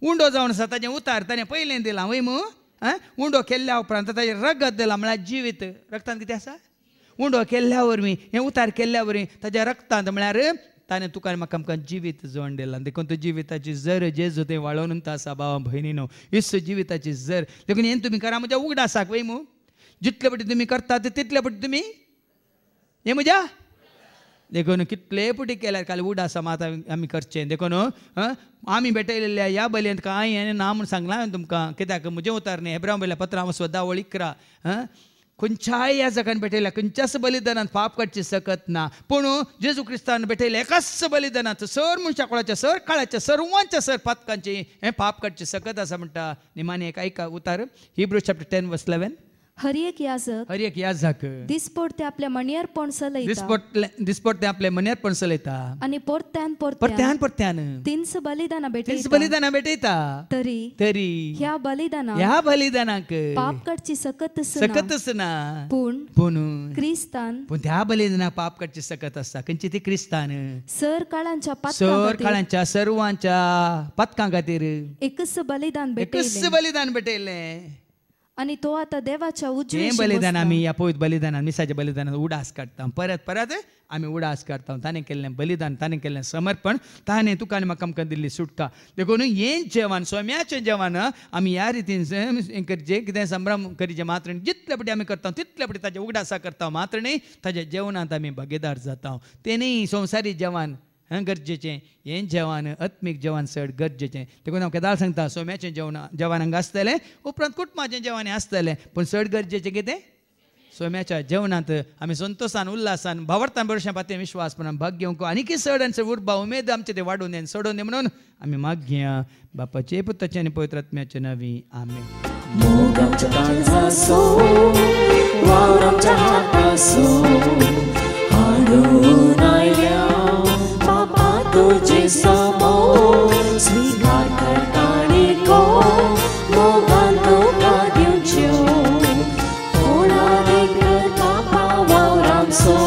उंडो जावन आसा ताजें उतार ताणें पयलें दिलां वयमू उंडो केल्ल्या उपरांत ताजे रगत दिलां म्हळ्यार जिवीत रगतान कितें आसा उंडो केल्ल्या वरवीं हें उतार केल्ल्या वरवीं ताज्या रक्तांत म्हळ्यार ताणें तुका म्हाका आमकां जिवीत जोण दिलां देखून तूं जिविताची जर जेजू तें वाळोवन उरता आसा भयणी भयणीनो इस जिविताची जर देखून हें तुमी करा म्हज्या उगडासाक वय मू जितले पटी तुमी करतात तितले पटी तुमी हें म्हज्या देखून कितले पुटी केल्यात काल उड आसा मात आमी करचे देखून आमी भेटयलेल्या ह्या बलयेंत कांय हें ना म्हूण सांगलां हांवें तुमकां कित्याक म्हजें उतारणे हेब्रांव पत्र हांव स्वता वळिकरा आं खंयच्याय ह्या जगान भेटयल्या खंयच्याच बलिदानांत पाप कटची सकत ना पूण जेजू क्रिस्तान भेटयलें एकाच बलिदानांत सर मनशाकुळाच्या सर काळाच्या सर्वांच्या सर पातकांची हे पाप कटची सकत आसा म्हणटा निमाने एक आयका उतार Hebrew chapter ten verse eleven हरिएक यास हरिएक याझक दिसपोट ते आपल्या मन्यारपण दिसपोट ते पोरत्यान आणि बलिदान बलिदान भेटता तरी तरी ह्या बलिदाना ह्या बलिदानाक सकत सकतच ना पण क्रिस्तान त्या बलिदाना कटची सकत असता ती क्रिस्तान सर काळांच्या सर काळांच्या सर्वांच्या पातका खातीर एकच बलिदान भेटत बलिदान भेटेल અને તો આ તદેવા છાઉજી એને બલિદાન નામ એપોઇટ બલિદાન અને મિસાઈજે બલિદાન ઉડાસ કરતામ પરત પરત અમે ઉડાસ કરતા હું તાને કેલેન બલિદાન તાને કેલેન સમર્પણ તાને દુકાનેમાં કામ કર દિલ્લી સુટકા દેખો ને યેન જવાન સો અમે આ ચેન જવાન અમે આ રીતિન સે એમ ઇન કરજે કે દે સંભરમ કરી જમાતન જીતલે બડી અમે કરતા તિતલે બડી તાજે ઉડાસ કરતા માત્ર નહીં તાજે જવાનો તા અમે બગેદાર જાતા હો તેને સંસારી જવાન गरजेचे हें जेवण आत्मीक जेवण चड गरजेचें देखून हांव केदार सांगता सोम्याचें जेवण जेवण आसतलें उपरांत कुटुंबाचें जेवण आसतलें पूण चड गरजेचें कितें सोम्याच्या जेवणांत आमी संतोषान उल्हासान भावार्थान बरोशें पातयेन विश्वास म्हणून भाग घेवंक की चड आनी उर्बा उमेद आमचे ते वाडून दे सोडून दे म्हणून आमी माग घेया बापाचे पुताचे आनी पवित्र आत्म्याचे नवी आमे Samo sweetheart kartani ko mo ganto ka diu chiu Ona de krta pavao ram so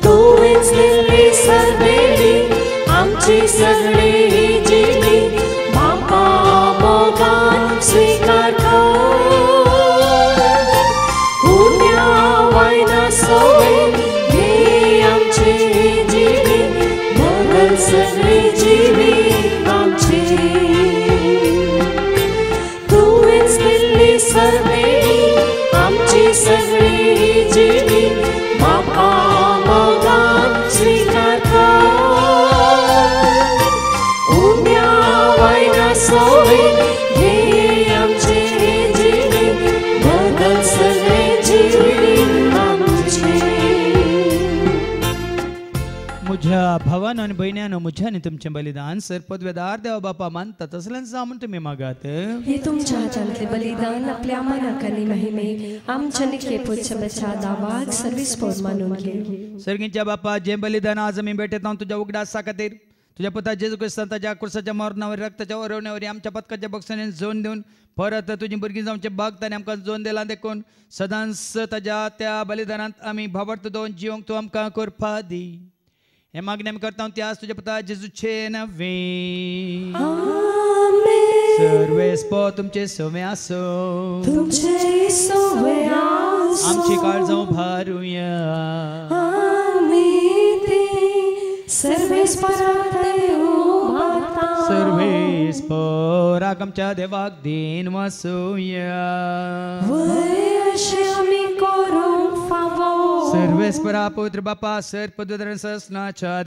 Tu ins lili sarveli amchi sarveli भावानं आणि मुझ्या आणि तुमचे बलिदान वेदार देवा बापा मानतात असल्यानं जामून तुम्ही मागात हे तुमच्या हातातले बलिदान आपल्या मनाकानी महिमे आमच्या निखे पुढच्या सर्विस पोज मानून घे सर्गींच्या बापा जे बलिदान आज मी भेटत आहोत तुझ्या असा खातीर तुझ्या पुता जेजू ज्या कुर्साच्या मरणावर रक्ताच्या ओरवण्यावर आमच्या पथकाच्या बक्षाने जोन देऊन परत तुझी भुरगीं जावचे बाग ताणें आमकां जोन दिला देखून सदांच ताज्या त्या बलिदानांत आमी भावार्थ दोन जिवंक तूं आमकां करपा दी हे मागणी आम्ही करता आज तुझ्या पता जेजूचे नवे सर्वेस पो तुमचे सवे आसो तुमचे आमची काळजो भारूया सर्वेस पो पराक आमच्या देवाक देन वासूया सर्वेस्परा पवित्र बापा सर्व पदवीधरण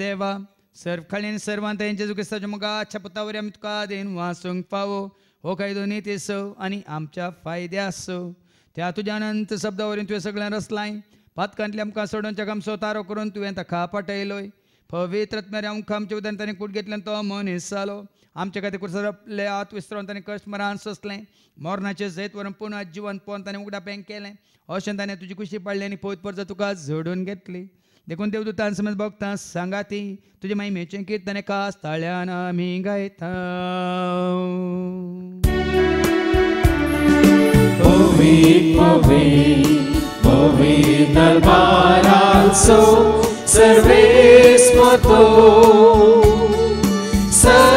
देवा सर्व खालीन सर्वांत यांच्या जो क्रिस्ताच्या अच्छा पुतावर आम्ही तुका देन वासूंक पावो हो काय दोन्ही ते सव आणि आमच्या फायद्या सव त्या तुझ्या अनंत शब्दावरून तुवें सगळ्यांक रसलाय पातकांतले आमकां सोडून सो तारो करून तुवें ताका पाठयलोय पवित्र आमकां आमच्या उदाहरण ताणें कूट घेतल्यान तो मन जालो आमचे खातीर कुर्सले हात विसरून ताणें कष्ट सोंसलें मरणाचे जैत व्हरून पुनः जिवन पोवन ताणें बँक केलें अशें ताणें तुजी खुशी पडली आनी पळत परत तुका झोडून घेतली देखून देव देवदूतान समज भोगता सांगा तुजे महिमेचें कीर्तन एका ताळ्यान आमी गायता दरबाराचो सर्वेस सर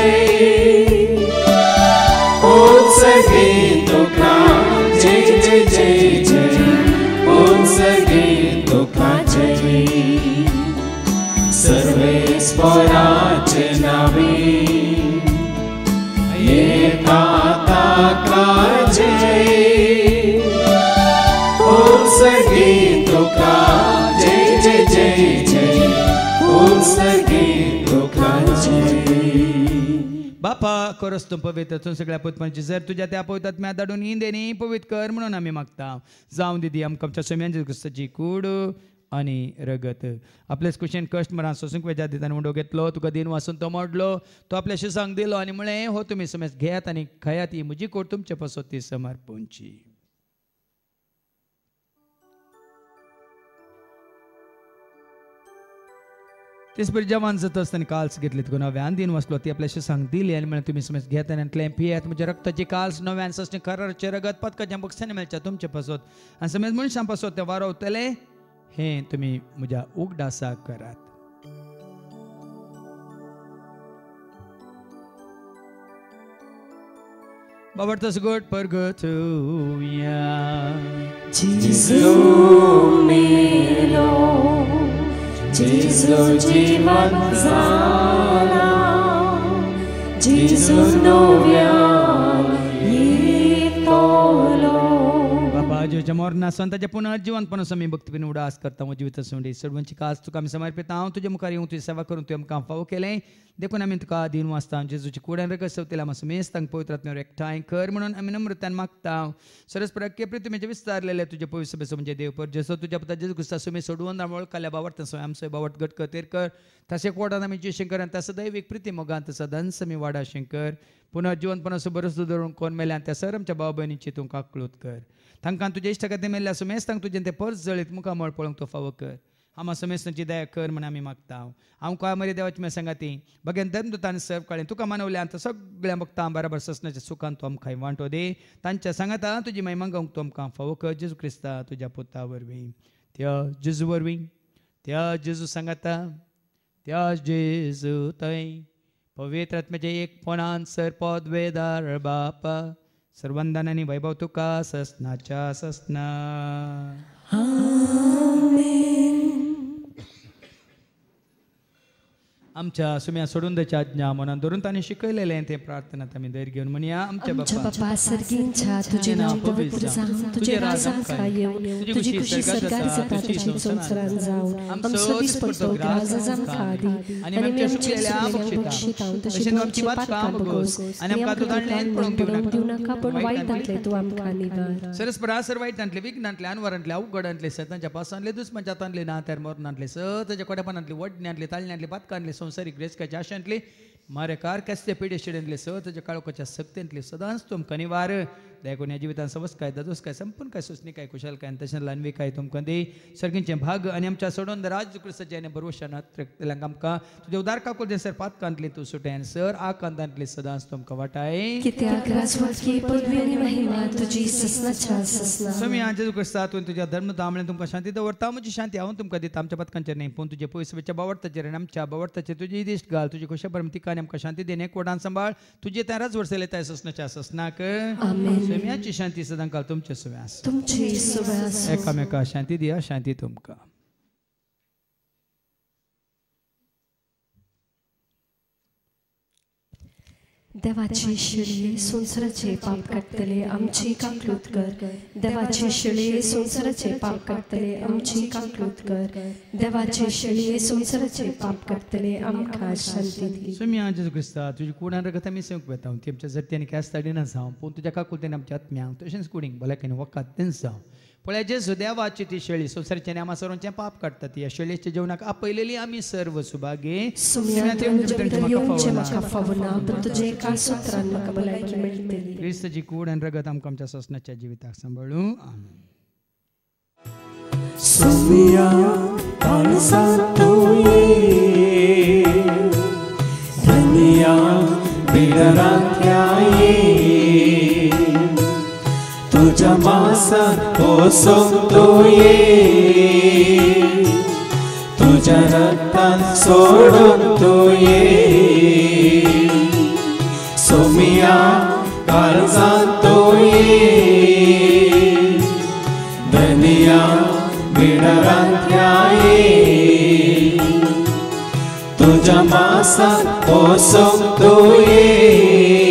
बापा करस तूं पवित्र तूं सगळ्या पतपांची जर तुज्या त्या पवितात मी धाडून ही देणी पवित्र कर म्हणून आम्ही मागता जावं दिदी आमकां आमच्या सोम्यांची क्रिस्ताची कूड आणि रगत आपल्याच क्वेश्चन कष्ट मरा सोसूंक वेजा दितान उडो घेतलो तुका दिन वाचून तो मोडलो तो आपल्या शिसांक दिलो आणि म्हणे हो तुम्ही समज घेयात आणि खयात ही म्हजी कोट तुमचे पसोती समर्पणची त्यसपछि जवान जतस ताणी काल्स घेतलेत गो नव्यान दिन वसलो ती आपल्याशी सांगतील आनी म्हणून तुमी समज घेत आनी म्हटलें पियेत म्हणजे रक्ताची काल्स नव्यान सस्ने खरचे रगत पदकाच्या बक्षाने मिळच्या तुमचे पासत आनी समज मनशां पासत ते वारवतले हें तुमी म्हज्या उगडासा करात But तस गोट पर to Jesus जीवन जाना जीसु नो व्या आजो और ना संताचे पुनर्जीवन पण समी भक्ति बिन उडास करता हूँ जीवित सोंडी सर्वंची कास तुका आमी समर्पित हांव तुझे मुखार येवं तुजी सेवा करून तुवें आमकां फाव केलें देखून आमी तुका दिन वाचता जेजूची कुड्यान रगत सवतेला आमा सुमेस तांक पवित्र आत्म्यावर एकठांय कर म्हणून आमी नम्रतान मागता सरस प्रकेप्री प्रतिमेचे विस्तारलेले तुझे पवित्र सभेचो म्हणजे देवपर जसो तुज्या पता जेजू क्रिस्ता सुमी सोडून कल्या बावट तसो आमचो बावट गट कतेर कर तशें कोटान आमी जे शंकर आनी तसो दैवीक प्रिती मोगान तसो धनस वाडा शंकर पुनर्जीवन पुनः बरोसो धरून कोण मेल्यान त्या सर आमच्या भाव भयणीची तुमकां क्लोत कर तांकां तुजे इश्टा खातीर मेल्ल्या सुमेज तांकां तुजें तें पर्स जळीत मुखार मळ पळोवंक तो फावो कर आमा सुमेज तांची दया कर म्हण आमी मागता हांव काय मरे देवाची मेळ सांगा ती बगेन धर्मदुतान सर्व काळें तुका मानवल्या आतां सगळ्यां भक्तां बराबर सस्नाच्या सुखान तूं आमकां वांटो दे तांच्या सांगाता तुजी मागीर मागोवंक तूं आमकां फावो कर जेजू क्रिस्ता तुज्या पुता वरवीं त्या जेजू वरवीं त्या जेजू सांगाता त्या जेजू थंय पवित्र आत्म्याचे एक पोणान सर पद वेदार बापा सर्वांदानाने वैभव तुका ससनाच्या ससना आमच्या सुम्या सोडून देच्या आज्ञा म्हणून धरून ताणे आहे ते प्रार्थना आम्ही धैर्य घेऊन म्हणया आमच्या बाप्पा सर्गींच्या तुझे नाव पवित्र तुझे राजाक येवन तुझी खुशी सरकार जाता तुझी संसारान जावन आमचो सदीस पडतो राजाज आमकां आदी आनी आमच्या शिकलेल्या बक्षिता तशें आमची वाट काम बगोस आनी आमकां तूं दाणलें पळोवंक दिवं नाका पूण वायटांतले तूं आमकां निवार सरस्परासर वायटांतले विघ्नांतले अनवरांतले अवघडांतले सतांच्या पासांतले दुस्मांच्या तांतले ना त्यार मरणांतले सतांच्या कोड्यापानांतले वडण्यांतले ताळण्यांतले पातकांतले संवसारीक ग्रेसका जाशांतली मारे कार कारकस्य पिडेशिडेंतले सहज काळोखाच्या सक्तेंतली सदांच तुम कनिवार। ದಯಕೊಂಡು ಜೀವಿತ ಸಮಸ್ಕಾಯ ದದುಸ್ಕಾಯ संपूर्ण काय सुसनी काय कुशल काय अंतशन लानवी काय तुमकंदे सर्गींचे भाग आणि आमच्या सोडून राज कृष्ण जयने बरोबर नत्रलंग आमकां तुझे उदार काकुल जे सर पात कांतली तू सुटेन सर आ कांतांतली सदांस तुमकां वाटाय कित्याक राजवट की पदवी आणि महिमा तुझी ससना छान ससना स्वामी आज कृष्णा तूं तुज्या धर्म दामळे तुमकां शांती दवरता म्हजी शांती हांव तुमकां दिता आमच्या पथकांचेर न्ही पूण तुजे पयसुच्या बावडताचेर आनी आमच्या बावडताचेर तुजी दिश्ट घाल तुजी खुशा परमती कानी आमकां शांती देणे कोडान सांबाळ तुजे त्या राजवर्सले त्या सोयम्याची शांती सदांकाल तुमचे सोय तुमची सोय आसा शांती दिया शांती तुमका देवाची शिळी संसाराचे पाप काडटले आमची काकलूत कर देवाची शिळी संसाराचे पाप काडटले आमची काकलूत कर देवाची शिळी संसाराचे पाप काडटले आमकां शांती दी स्वामी आज क्रिस्ता तुझी कोणा रगत आमी सेवक वेता तेमच्या जर के केस ताडी ना जावं पूण तुज्या काकूल आमच्या आत्म्या तशेंच भले भलायकेन वकात तेन्स जावं पळय जे सुदैवाची ती शेळी संवसारचे नेमा पाप काडटा ती शेळयेच्या जेवणाक आपयलेली आमी सर्व क्रिस्त जी कूड रगत आमच्या ससनाच्या जिविताक सांबाळू आमी सुमिया जमासा हो सकतो ये तुझ्या रक्तान सोडतो ये सोमिया काळजात तो ये धनिया बिडरांत तुझा तुझ्या मासा हो सकतो ये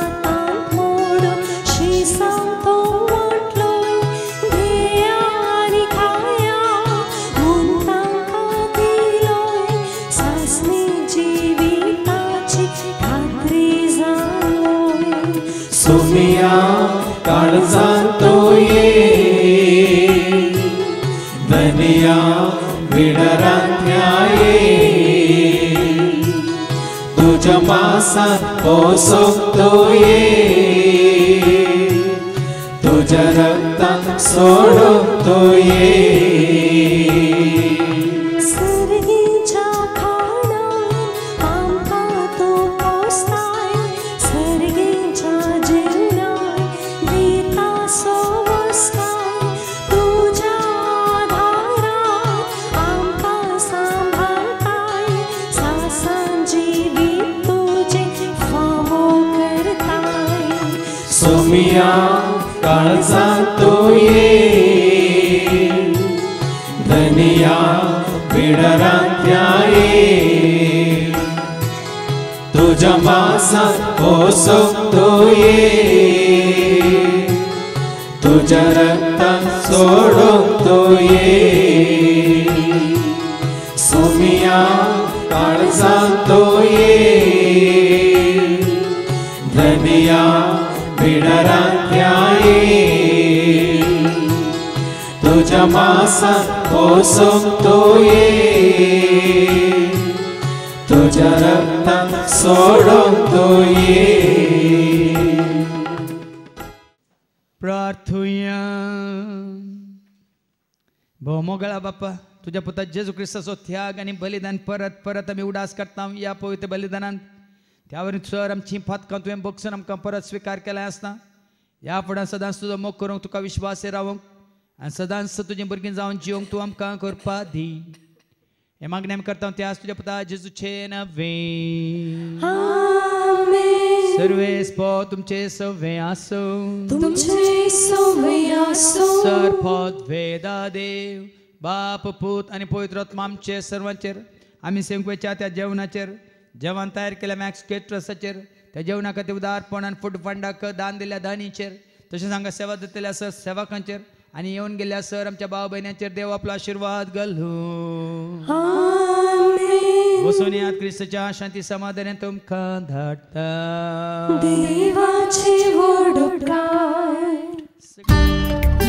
माझा पोसोतोये तुझ्या रक्तात सोडतोये सा हो तो ये तुझ्या रक्तान सोडोक तो ये सोमिया काळजान तो ये धनिया बिडरान त्या तो ये तुझ मासा हो सकतो ये तुझ्या रक्तान आता सोडून तू ये प्रार्थुया भौमोगळा बाप्पा तुझ्या पुता जेजू सो त्याग आणि बलिदान परत परत आम्ही उडास करता या पवित्र बलिदानांत त्यावरून सर आमची फात का तुवें बक्षण आमकां परत स्विकार केला असता या फुडें सदांच तुजो मोग करूंक तुका विश्वास रावंक आनी सदांच तुजी भुरगीं जावन जिवंक तूं आमकां करपा दी हे જ્ઞાન કરતા करतो ત્યાં સુધી પતા જેસુ છે નવે આમેન સર્વેસ પો તુમચે સવે આસો તુમચે સવે આસો સર્વોદ વેદા बाप पुत आणि आमचे सर्वांचेर आम्ही सेवकवेच्या त्या जेवणाचेर जेवण तयार केल्या मॅक्स केट्रसाचेर त्या जेवणाक ते उदारपणान फूड फंडाक दान दिल्या दानीचेर तशेंच हांगा सेवा दितल्या सर सेवकांचेर आणि येऊन गेल्या सर आमच्या भाऊ बहिण्याचे देव आपला आशीर्वाद घालू बसून या क्रिस्तच्या शांती समाधाने तुमका धाडता